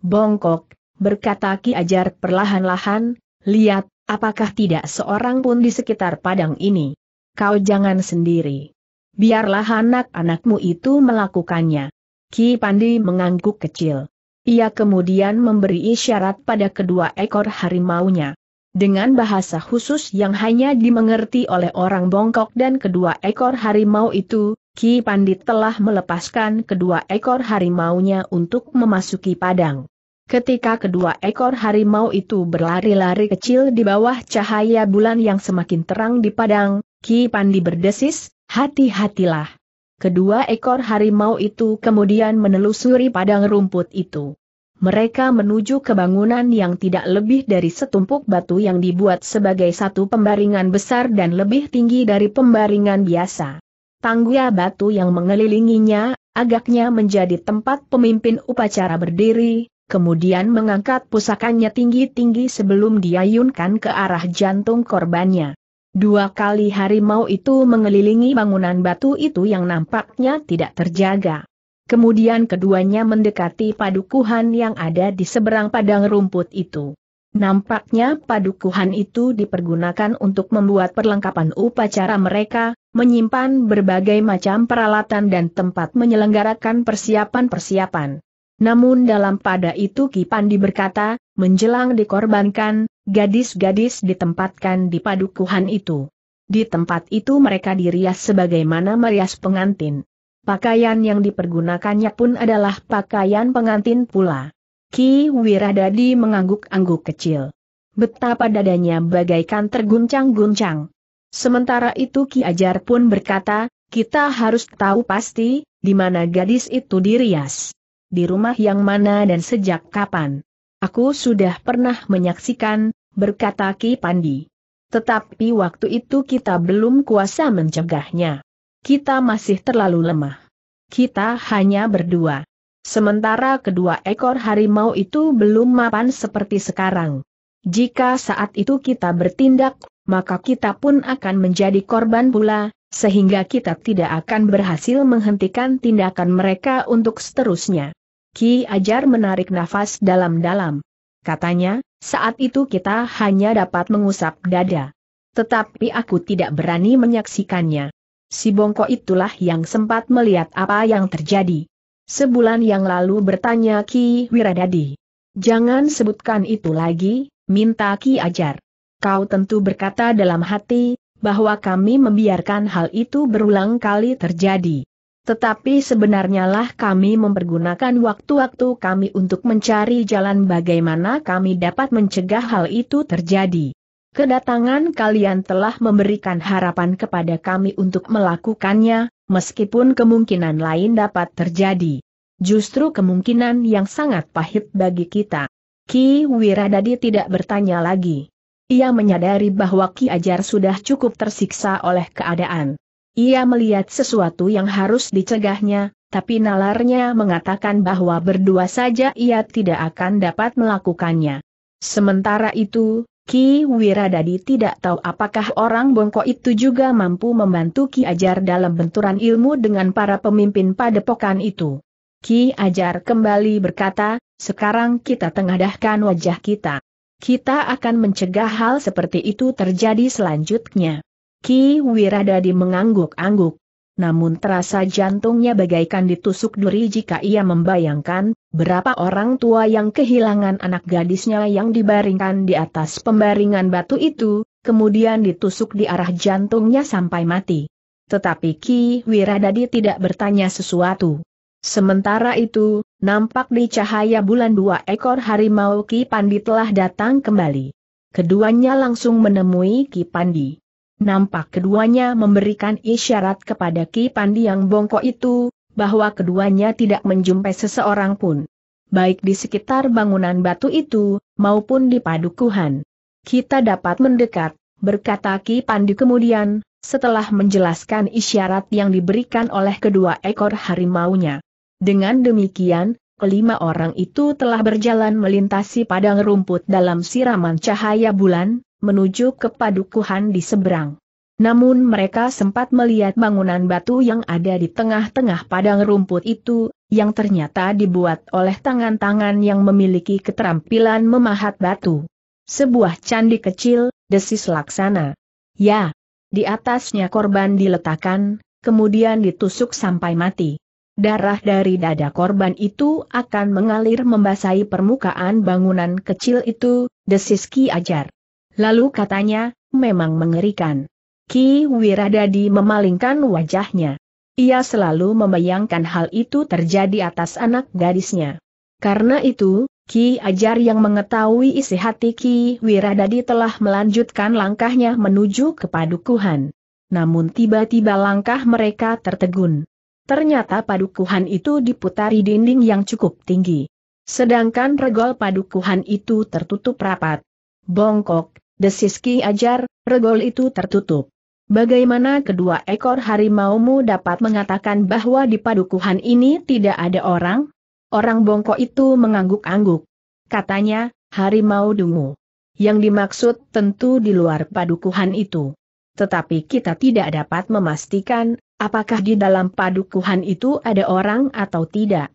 Bongkok, berkata Ki Ajar perlahan-lahan, lihat, apakah tidak seorang pun di sekitar padang ini. Kau jangan sendiri. Biarlah anak-anakmu itu melakukannya. Ki Pandi mengangguk kecil. Ia kemudian memberi isyarat pada kedua ekor harimaunya. Dengan bahasa khusus yang hanya dimengerti oleh orang bongkok dan kedua ekor harimau itu, Ki Pandit telah melepaskan kedua ekor harimaunya untuk memasuki padang. Ketika kedua ekor harimau itu berlari-lari kecil di bawah cahaya bulan yang semakin terang di padang, Ki Pandi berdesis, hati-hatilah. Kedua ekor harimau itu kemudian menelusuri padang rumput itu. Mereka menuju ke bangunan yang tidak lebih dari setumpuk batu yang dibuat sebagai satu pembaringan besar dan lebih tinggi dari pembaringan biasa. Tangga batu yang mengelilinginya, agaknya menjadi tempat pemimpin upacara berdiri, kemudian mengangkat pusakanya tinggi-tinggi sebelum diayunkan ke arah jantung korbannya. Dua kali harimau itu mengelilingi bangunan batu itu yang nampaknya tidak terjaga. Kemudian keduanya mendekati padukuhan yang ada di seberang padang rumput itu. Nampaknya padukuhan itu dipergunakan untuk membuat perlengkapan upacara mereka, menyimpan berbagai macam peralatan dan tempat menyelenggarakan persiapan-persiapan. Namun dalam pada itu Kipandi berkata, menjelang dikorbankan, gadis-gadis ditempatkan di padukuhan itu. Di tempat itu mereka dirias sebagaimana merias pengantin. Pakaian yang dipergunakannya pun adalah pakaian pengantin pula. Ki Wiradadi mengangguk-angguk kecil. Betapa dadanya bagaikan terguncang-guncang. Sementara itu Ki Ajar pun berkata, kita harus tahu pasti, di mana gadis itu dirias. Di rumah yang mana dan sejak kapan. Aku sudah pernah menyaksikan, berkata Ki Pandi. Tetapi waktu itu kita belum kuasa mencegahnya. Kita masih terlalu lemah. Kita hanya berdua. Sementara kedua ekor harimau itu belum mapan seperti sekarang. Jika saat itu kita bertindak, maka kita pun akan menjadi korban pula, sehingga kita tidak akan berhasil menghentikan tindakan mereka untuk seterusnya. Ki Ajar menarik nafas dalam-dalam. Katanya, saat itu kita hanya dapat mengusap dada. Tetapi aku tidak berani menyaksikannya. Si Bongko itulah yang sempat melihat apa yang terjadi. Sebulan yang lalu bertanya Ki Wiradadi. Jangan sebutkan itu lagi, minta Ki Ajar. Kau tentu berkata dalam hati, bahwa kami membiarkan hal itu berulang kali terjadi. Tetapi sebenarnya lah kami mempergunakan waktu-waktu kami untuk mencari jalan bagaimana kami dapat mencegah hal itu terjadi. Kedatangan kalian telah memberikan harapan kepada kami untuk melakukannya, meskipun kemungkinan lain dapat terjadi. Justru kemungkinan yang sangat pahit bagi kita. Ki Wiradadi tidak bertanya lagi. Ia menyadari bahwa Ki Ajar sudah cukup tersiksa oleh keadaan. Ia melihat sesuatu yang harus dicegahnya, tapi nalarnya mengatakan bahwa berdua saja ia tidak akan dapat melakukannya. Sementara itu, Ki Wiradadi tidak tahu apakah orang bongkok itu juga mampu membantu Ki Ajar dalam benturan ilmu dengan para pemimpin padepokan itu. Ki Ajar kembali berkata, sekarang kita tengadahkan wajah kita. Kita akan mencegah hal seperti itu terjadi selanjutnya. Ki Wiradadi mengangguk-angguk. Namun terasa jantungnya bagaikan ditusuk duri jika ia membayangkan, berapa orang tua yang kehilangan anak gadisnya yang dibaringkan di atas pembaringan batu itu, kemudian ditusuk di arah jantungnya sampai mati. Tetapi Ki Wiradadi tidak bertanya sesuatu. Sementara itu, nampak di cahaya bulan dua ekor harimau Ki Pandi telah datang kembali. Keduanya langsung menemui Ki Pandi. Nampak keduanya memberikan isyarat kepada Ki Pandi yang bongkok itu, bahwa keduanya tidak menjumpai seseorang pun. Baik di sekitar bangunan batu itu, maupun di padukuhan. Kita dapat mendekat, berkata Ki Pandi kemudian, setelah menjelaskan isyarat yang diberikan oleh kedua ekor harimaunya. Dengan demikian, kelima orang itu telah berjalan melintasi padang rumput dalam siraman cahaya bulan, menuju ke padukuhan di seberang. Namun mereka sempat melihat bangunan batu yang ada di tengah-tengah padang rumput itu, yang ternyata dibuat oleh tangan-tangan yang memiliki keterampilan memahat batu. Sebuah candi kecil, desis laksana. Ya, di atasnya korban diletakkan, kemudian ditusuk sampai mati. Darah dari dada korban itu akan mengalir membasahi permukaan bangunan kecil itu, desis Ki Ajar. Lalu katanya, memang mengerikan. Ki Wiradadi memalingkan wajahnya. Ia selalu membayangkan hal itu terjadi atas anak gadisnya. Karena itu, Ki Ajar yang mengetahui isi hati Ki Wiradadi telah melanjutkan langkahnya menuju ke padukuhan. Namun tiba-tiba langkah mereka tertegun. Ternyata padukuhan itu diputari dinding yang cukup tinggi. Sedangkan regol padukuhan itu tertutup rapat. Bongkok, Desiski Ajar, regol itu tertutup. Bagaimana kedua ekor harimaumu dapat mengatakan bahwa di padukuhan ini tidak ada orang? Orang bongkok itu mengangguk-angguk. Katanya, harimau dungu. Yang dimaksud tentu di luar padukuhan itu. Tetapi kita tidak dapat memastikan, apakah di dalam padukuhan itu ada orang atau tidak.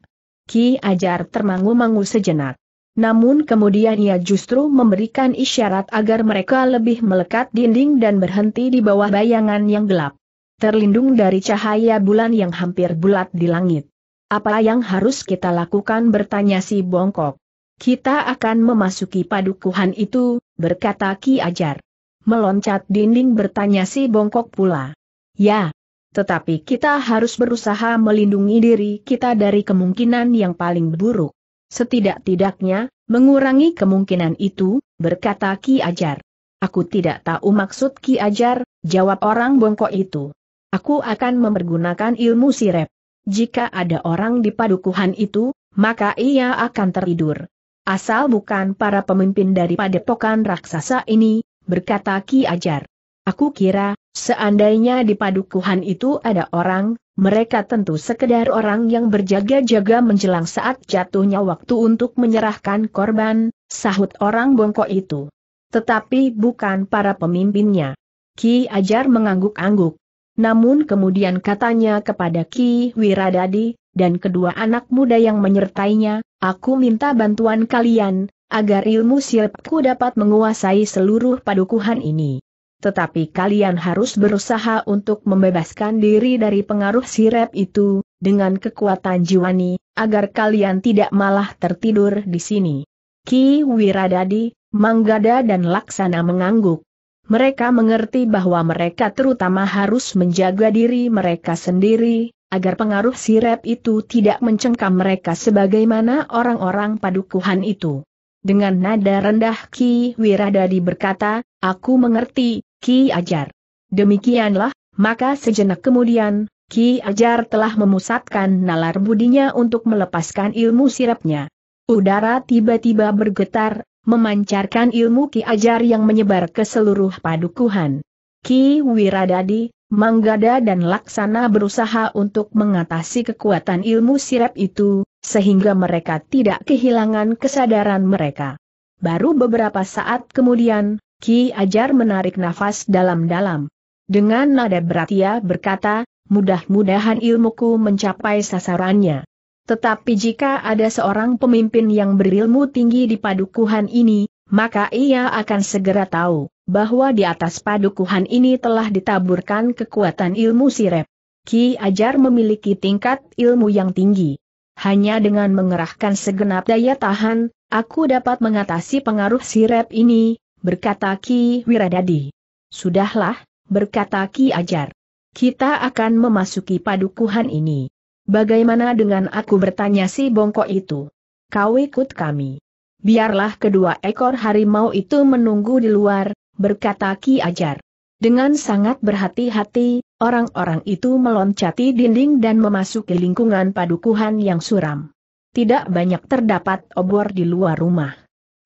Ki Ajar termangu-mangu sejenak namun kemudian ia justru memberikan isyarat agar mereka lebih melekat dinding dan berhenti di bawah bayangan yang gelap. Terlindung dari cahaya bulan yang hampir bulat di langit. Apa yang harus kita lakukan bertanya si Bongkok. Kita akan memasuki padukuhan itu, berkata Ki Ajar. Meloncat dinding bertanya si Bongkok pula. Ya, tetapi kita harus berusaha melindungi diri kita dari kemungkinan yang paling buruk. Setidak-tidaknya, mengurangi kemungkinan itu, berkata Ki Ajar. Aku tidak tahu maksud Ki Ajar, jawab orang bongkok itu. Aku akan mempergunakan ilmu sirep. Jika ada orang di padukuhan itu, maka ia akan tertidur. Asal bukan para pemimpin daripada padepokan raksasa ini, berkata Ki Ajar. Aku kira, seandainya di padukuhan itu ada orang, mereka tentu sekedar orang yang berjaga-jaga menjelang saat jatuhnya waktu untuk menyerahkan korban, sahut orang bongkok itu. Tetapi bukan para pemimpinnya. Ki Ajar mengangguk-angguk. Namun kemudian katanya kepada Ki Wiradadi, dan kedua anak muda yang menyertainya, aku minta bantuan kalian, agar ilmu silpku dapat menguasai seluruh padukuhan ini tetapi kalian harus berusaha untuk membebaskan diri dari pengaruh sirep itu, dengan kekuatan jiwani, agar kalian tidak malah tertidur di sini. Ki Wiradadi, Manggada dan Laksana mengangguk. Mereka mengerti bahwa mereka terutama harus menjaga diri mereka sendiri, agar pengaruh sirep itu tidak mencengkam mereka sebagaimana orang-orang padukuhan itu. Dengan nada rendah Ki Wiradadi berkata, Aku mengerti, Ki Ajar. Demikianlah, maka sejenak kemudian, Ki Ajar telah memusatkan nalar budinya untuk melepaskan ilmu sirapnya. Udara tiba-tiba bergetar, memancarkan ilmu Ki Ajar yang menyebar ke seluruh padukuhan. Ki Wiradadi, Manggada dan Laksana berusaha untuk mengatasi kekuatan ilmu sirap itu, sehingga mereka tidak kehilangan kesadaran mereka. Baru beberapa saat kemudian, Ki Ajar menarik nafas dalam-dalam. Dengan nada berat ia berkata, mudah-mudahan ilmuku mencapai sasarannya. Tetapi jika ada seorang pemimpin yang berilmu tinggi di padukuhan ini, maka ia akan segera tahu bahwa di atas padukuhan ini telah ditaburkan kekuatan ilmu sirep. Ki Ajar memiliki tingkat ilmu yang tinggi. Hanya dengan mengerahkan segenap daya tahan, aku dapat mengatasi pengaruh sirep ini, berkata Ki Wiradadi. Sudahlah, berkata Ki Ajar. Kita akan memasuki padukuhan ini. Bagaimana dengan aku bertanya si bongkok itu? Kau ikut kami. Biarlah kedua ekor harimau itu menunggu di luar, berkata Ki Ajar. Dengan sangat berhati-hati, orang-orang itu meloncati dinding dan memasuki lingkungan padukuhan yang suram. Tidak banyak terdapat obor di luar rumah.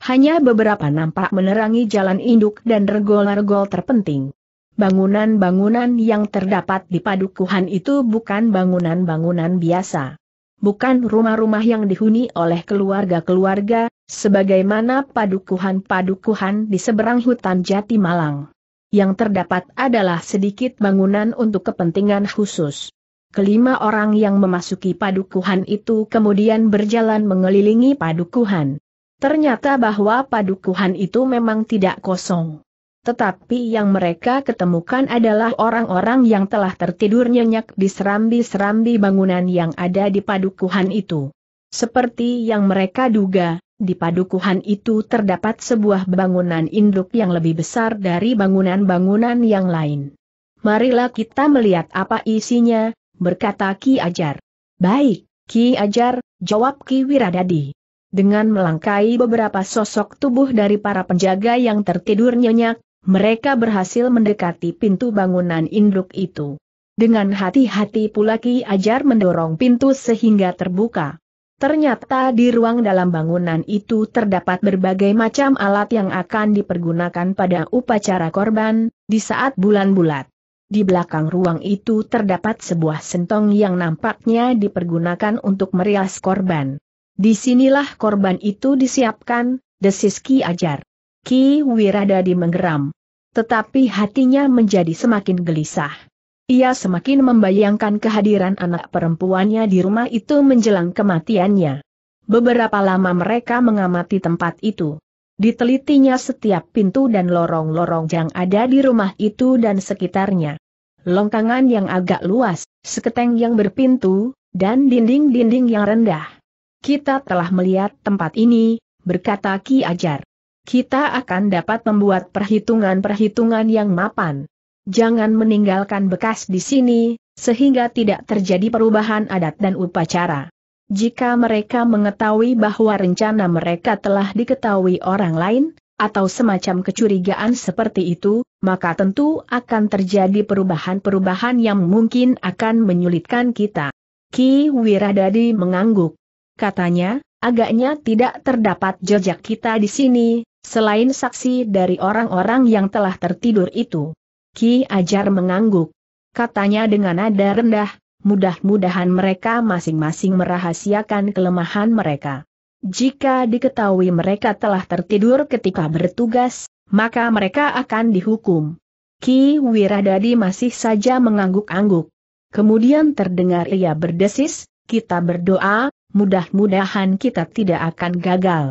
Hanya beberapa nampak menerangi jalan induk dan regol-regol terpenting. Bangunan-bangunan yang terdapat di padukuhan itu bukan bangunan-bangunan biasa. Bukan rumah-rumah yang dihuni oleh keluarga-keluarga, sebagaimana padukuhan-padukuhan di seberang hutan Jati Malang. Yang terdapat adalah sedikit bangunan untuk kepentingan khusus. Kelima orang yang memasuki padukuhan itu kemudian berjalan mengelilingi padukuhan. Ternyata bahwa padukuhan itu memang tidak kosong. Tetapi yang mereka ketemukan adalah orang-orang yang telah tertidur nyenyak di serambi-serambi bangunan yang ada di padukuhan itu. Seperti yang mereka duga, di padukuhan itu terdapat sebuah bangunan induk yang lebih besar dari bangunan-bangunan yang lain. Marilah kita melihat apa isinya, berkata Ki Ajar. Baik, Ki Ajar, jawab Ki Wiradadi dengan melangkai beberapa sosok tubuh dari para penjaga yang tertidur nyenyak, mereka berhasil mendekati pintu bangunan induk itu. Dengan hati-hati pula Ki Ajar mendorong pintu sehingga terbuka. Ternyata di ruang dalam bangunan itu terdapat berbagai macam alat yang akan dipergunakan pada upacara korban, di saat bulan bulat. Di belakang ruang itu terdapat sebuah sentong yang nampaknya dipergunakan untuk merias korban. Disinilah korban itu disiapkan, desis Ki Ajar. Ki Wiradadi menggeram. Tetapi hatinya menjadi semakin gelisah. Ia semakin membayangkan kehadiran anak perempuannya di rumah itu menjelang kematiannya. Beberapa lama mereka mengamati tempat itu. Ditelitinya setiap pintu dan lorong-lorong yang ada di rumah itu dan sekitarnya. Longkangan yang agak luas, seketeng yang berpintu, dan dinding-dinding yang rendah. Kita telah melihat tempat ini, berkata Ki Ajar. Kita akan dapat membuat perhitungan-perhitungan yang mapan. Jangan meninggalkan bekas di sini, sehingga tidak terjadi perubahan adat dan upacara. Jika mereka mengetahui bahwa rencana mereka telah diketahui orang lain, atau semacam kecurigaan seperti itu, maka tentu akan terjadi perubahan-perubahan yang mungkin akan menyulitkan kita. Ki Wiradadi mengangguk katanya, agaknya tidak terdapat jejak kita di sini, selain saksi dari orang-orang yang telah tertidur itu. Ki Ajar mengangguk. Katanya dengan nada rendah, mudah-mudahan mereka masing-masing merahasiakan kelemahan mereka. Jika diketahui mereka telah tertidur ketika bertugas, maka mereka akan dihukum. Ki Wiradadi masih saja mengangguk-angguk. Kemudian terdengar ia berdesis, kita berdoa, mudah-mudahan kita tidak akan gagal.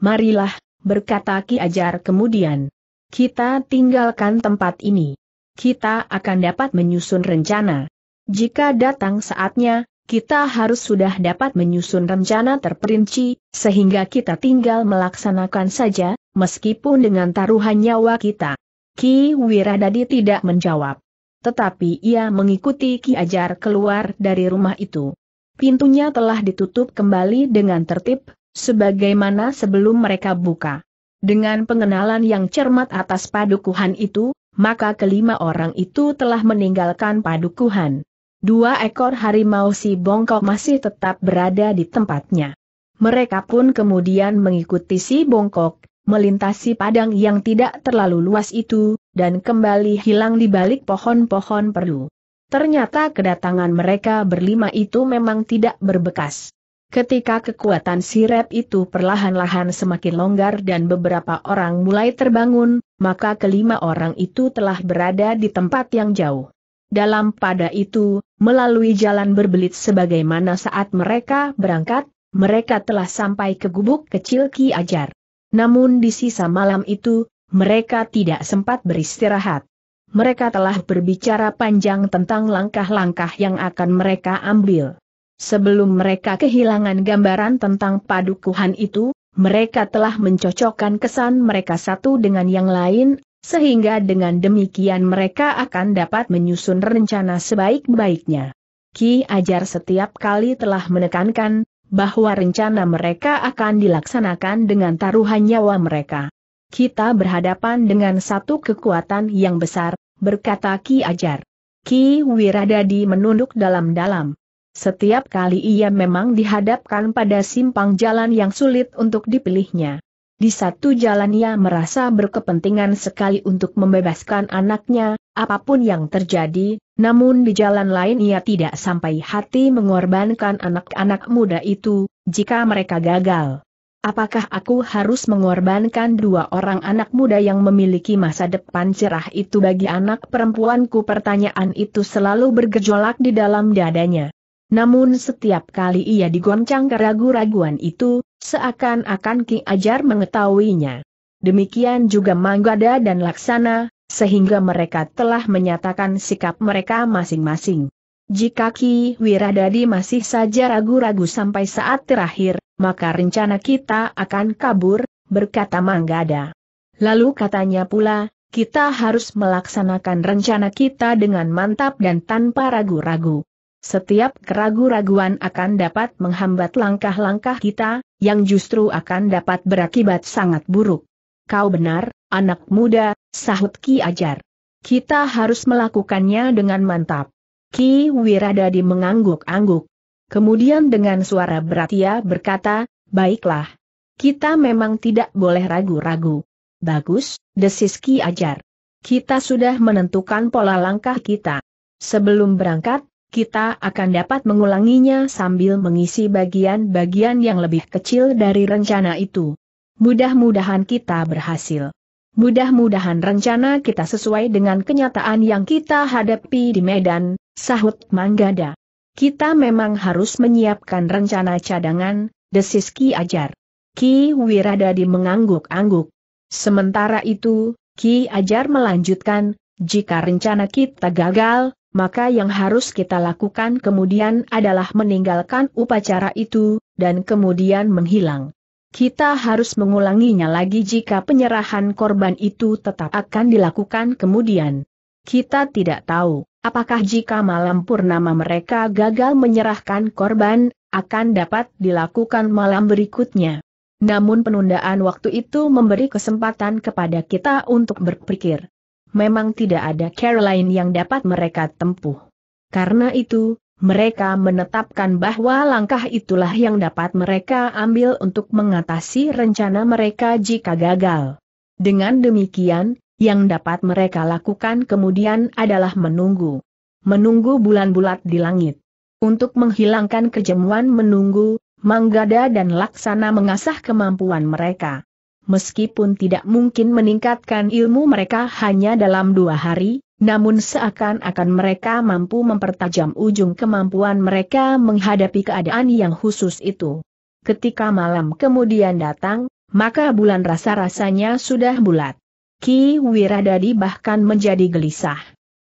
Marilah, berkata Ki Ajar kemudian. Kita tinggalkan tempat ini. Kita akan dapat menyusun rencana. Jika datang saatnya, kita harus sudah dapat menyusun rencana terperinci, sehingga kita tinggal melaksanakan saja, meskipun dengan taruhan nyawa kita. Ki Wiradadi tidak menjawab. Tetapi ia mengikuti Ki Ajar keluar dari rumah itu pintunya telah ditutup kembali dengan tertib, sebagaimana sebelum mereka buka. Dengan pengenalan yang cermat atas padukuhan itu, maka kelima orang itu telah meninggalkan padukuhan. Dua ekor harimau si bongkok masih tetap berada di tempatnya. Mereka pun kemudian mengikuti si bongkok, melintasi padang yang tidak terlalu luas itu, dan kembali hilang di balik pohon-pohon perlu. Ternyata kedatangan mereka berlima itu memang tidak berbekas. Ketika kekuatan sirep itu perlahan-lahan semakin longgar dan beberapa orang mulai terbangun, maka kelima orang itu telah berada di tempat yang jauh. Dalam pada itu, melalui jalan berbelit sebagaimana saat mereka berangkat, mereka telah sampai ke gubuk kecil Ki Ajar. Namun di sisa malam itu, mereka tidak sempat beristirahat mereka telah berbicara panjang tentang langkah-langkah yang akan mereka ambil. Sebelum mereka kehilangan gambaran tentang padukuhan itu, mereka telah mencocokkan kesan mereka satu dengan yang lain, sehingga dengan demikian mereka akan dapat menyusun rencana sebaik-baiknya. Ki Ajar setiap kali telah menekankan bahwa rencana mereka akan dilaksanakan dengan taruhan nyawa mereka. Kita berhadapan dengan satu kekuatan yang besar, berkata Ki Ajar. Ki Wiradadi menunduk dalam-dalam. Setiap kali ia memang dihadapkan pada simpang jalan yang sulit untuk dipilihnya. Di satu jalan ia merasa berkepentingan sekali untuk membebaskan anaknya, apapun yang terjadi, namun di jalan lain ia tidak sampai hati mengorbankan anak-anak muda itu, jika mereka gagal. Apakah aku harus mengorbankan dua orang anak muda yang memiliki masa depan cerah itu bagi anak perempuanku? Pertanyaan itu selalu bergejolak di dalam dadanya. Namun setiap kali ia digoncang keragu-raguan itu, seakan-akan Ki Ajar mengetahuinya. Demikian juga Manggada dan Laksana, sehingga mereka telah menyatakan sikap mereka masing-masing. Jika Ki Wiradadi masih saja ragu-ragu sampai saat terakhir, maka rencana kita akan kabur, berkata Manggada. Lalu katanya pula, kita harus melaksanakan rencana kita dengan mantap dan tanpa ragu-ragu. Setiap keragu-raguan akan dapat menghambat langkah-langkah kita, yang justru akan dapat berakibat sangat buruk. Kau benar, anak muda, sahut Ki Ajar. Kita harus melakukannya dengan mantap. Ki Wiradadi mengangguk-angguk. Kemudian dengan suara berat ia berkata, baiklah. Kita memang tidak boleh ragu-ragu. Bagus, desis Ki Ajar. Kita sudah menentukan pola langkah kita. Sebelum berangkat, kita akan dapat mengulanginya sambil mengisi bagian-bagian yang lebih kecil dari rencana itu. Mudah-mudahan kita berhasil. Mudah-mudahan rencana kita sesuai dengan kenyataan yang kita hadapi di Medan, sahut Manggada. Kita memang harus menyiapkan rencana cadangan, desis Ki Ajar. Ki Wiradadi mengangguk-angguk. Sementara itu, Ki Ajar melanjutkan, jika rencana kita gagal, maka yang harus kita lakukan kemudian adalah meninggalkan upacara itu, dan kemudian menghilang. Kita harus mengulanginya lagi jika penyerahan korban itu tetap akan dilakukan kemudian. Kita tidak tahu Apakah jika malam purnama mereka gagal menyerahkan korban, akan dapat dilakukan malam berikutnya? Namun penundaan waktu itu memberi kesempatan kepada kita untuk berpikir. Memang tidak ada Caroline yang dapat mereka tempuh. Karena itu, mereka menetapkan bahwa langkah itulah yang dapat mereka ambil untuk mengatasi rencana mereka jika gagal. Dengan demikian, yang dapat mereka lakukan kemudian adalah menunggu. Menunggu bulan bulat di langit. Untuk menghilangkan kejemuan menunggu, Manggada dan Laksana mengasah kemampuan mereka. Meskipun tidak mungkin meningkatkan ilmu mereka hanya dalam dua hari, namun seakan-akan mereka mampu mempertajam ujung kemampuan mereka menghadapi keadaan yang khusus itu. Ketika malam kemudian datang, maka bulan rasa-rasanya sudah bulat. Ki Wiradadi bahkan menjadi gelisah.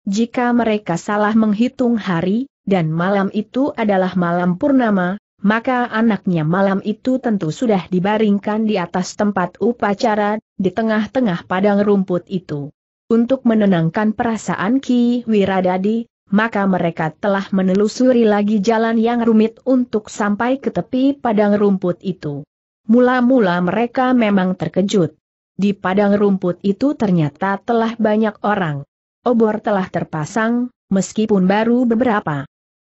Jika mereka salah menghitung hari, dan malam itu adalah malam purnama, maka anaknya malam itu tentu sudah dibaringkan di atas tempat upacara, di tengah-tengah padang rumput itu. Untuk menenangkan perasaan Ki Wiradadi, maka mereka telah menelusuri lagi jalan yang rumit untuk sampai ke tepi padang rumput itu. Mula-mula mereka memang terkejut. Di padang rumput itu ternyata telah banyak orang. Obor telah terpasang, meskipun baru beberapa.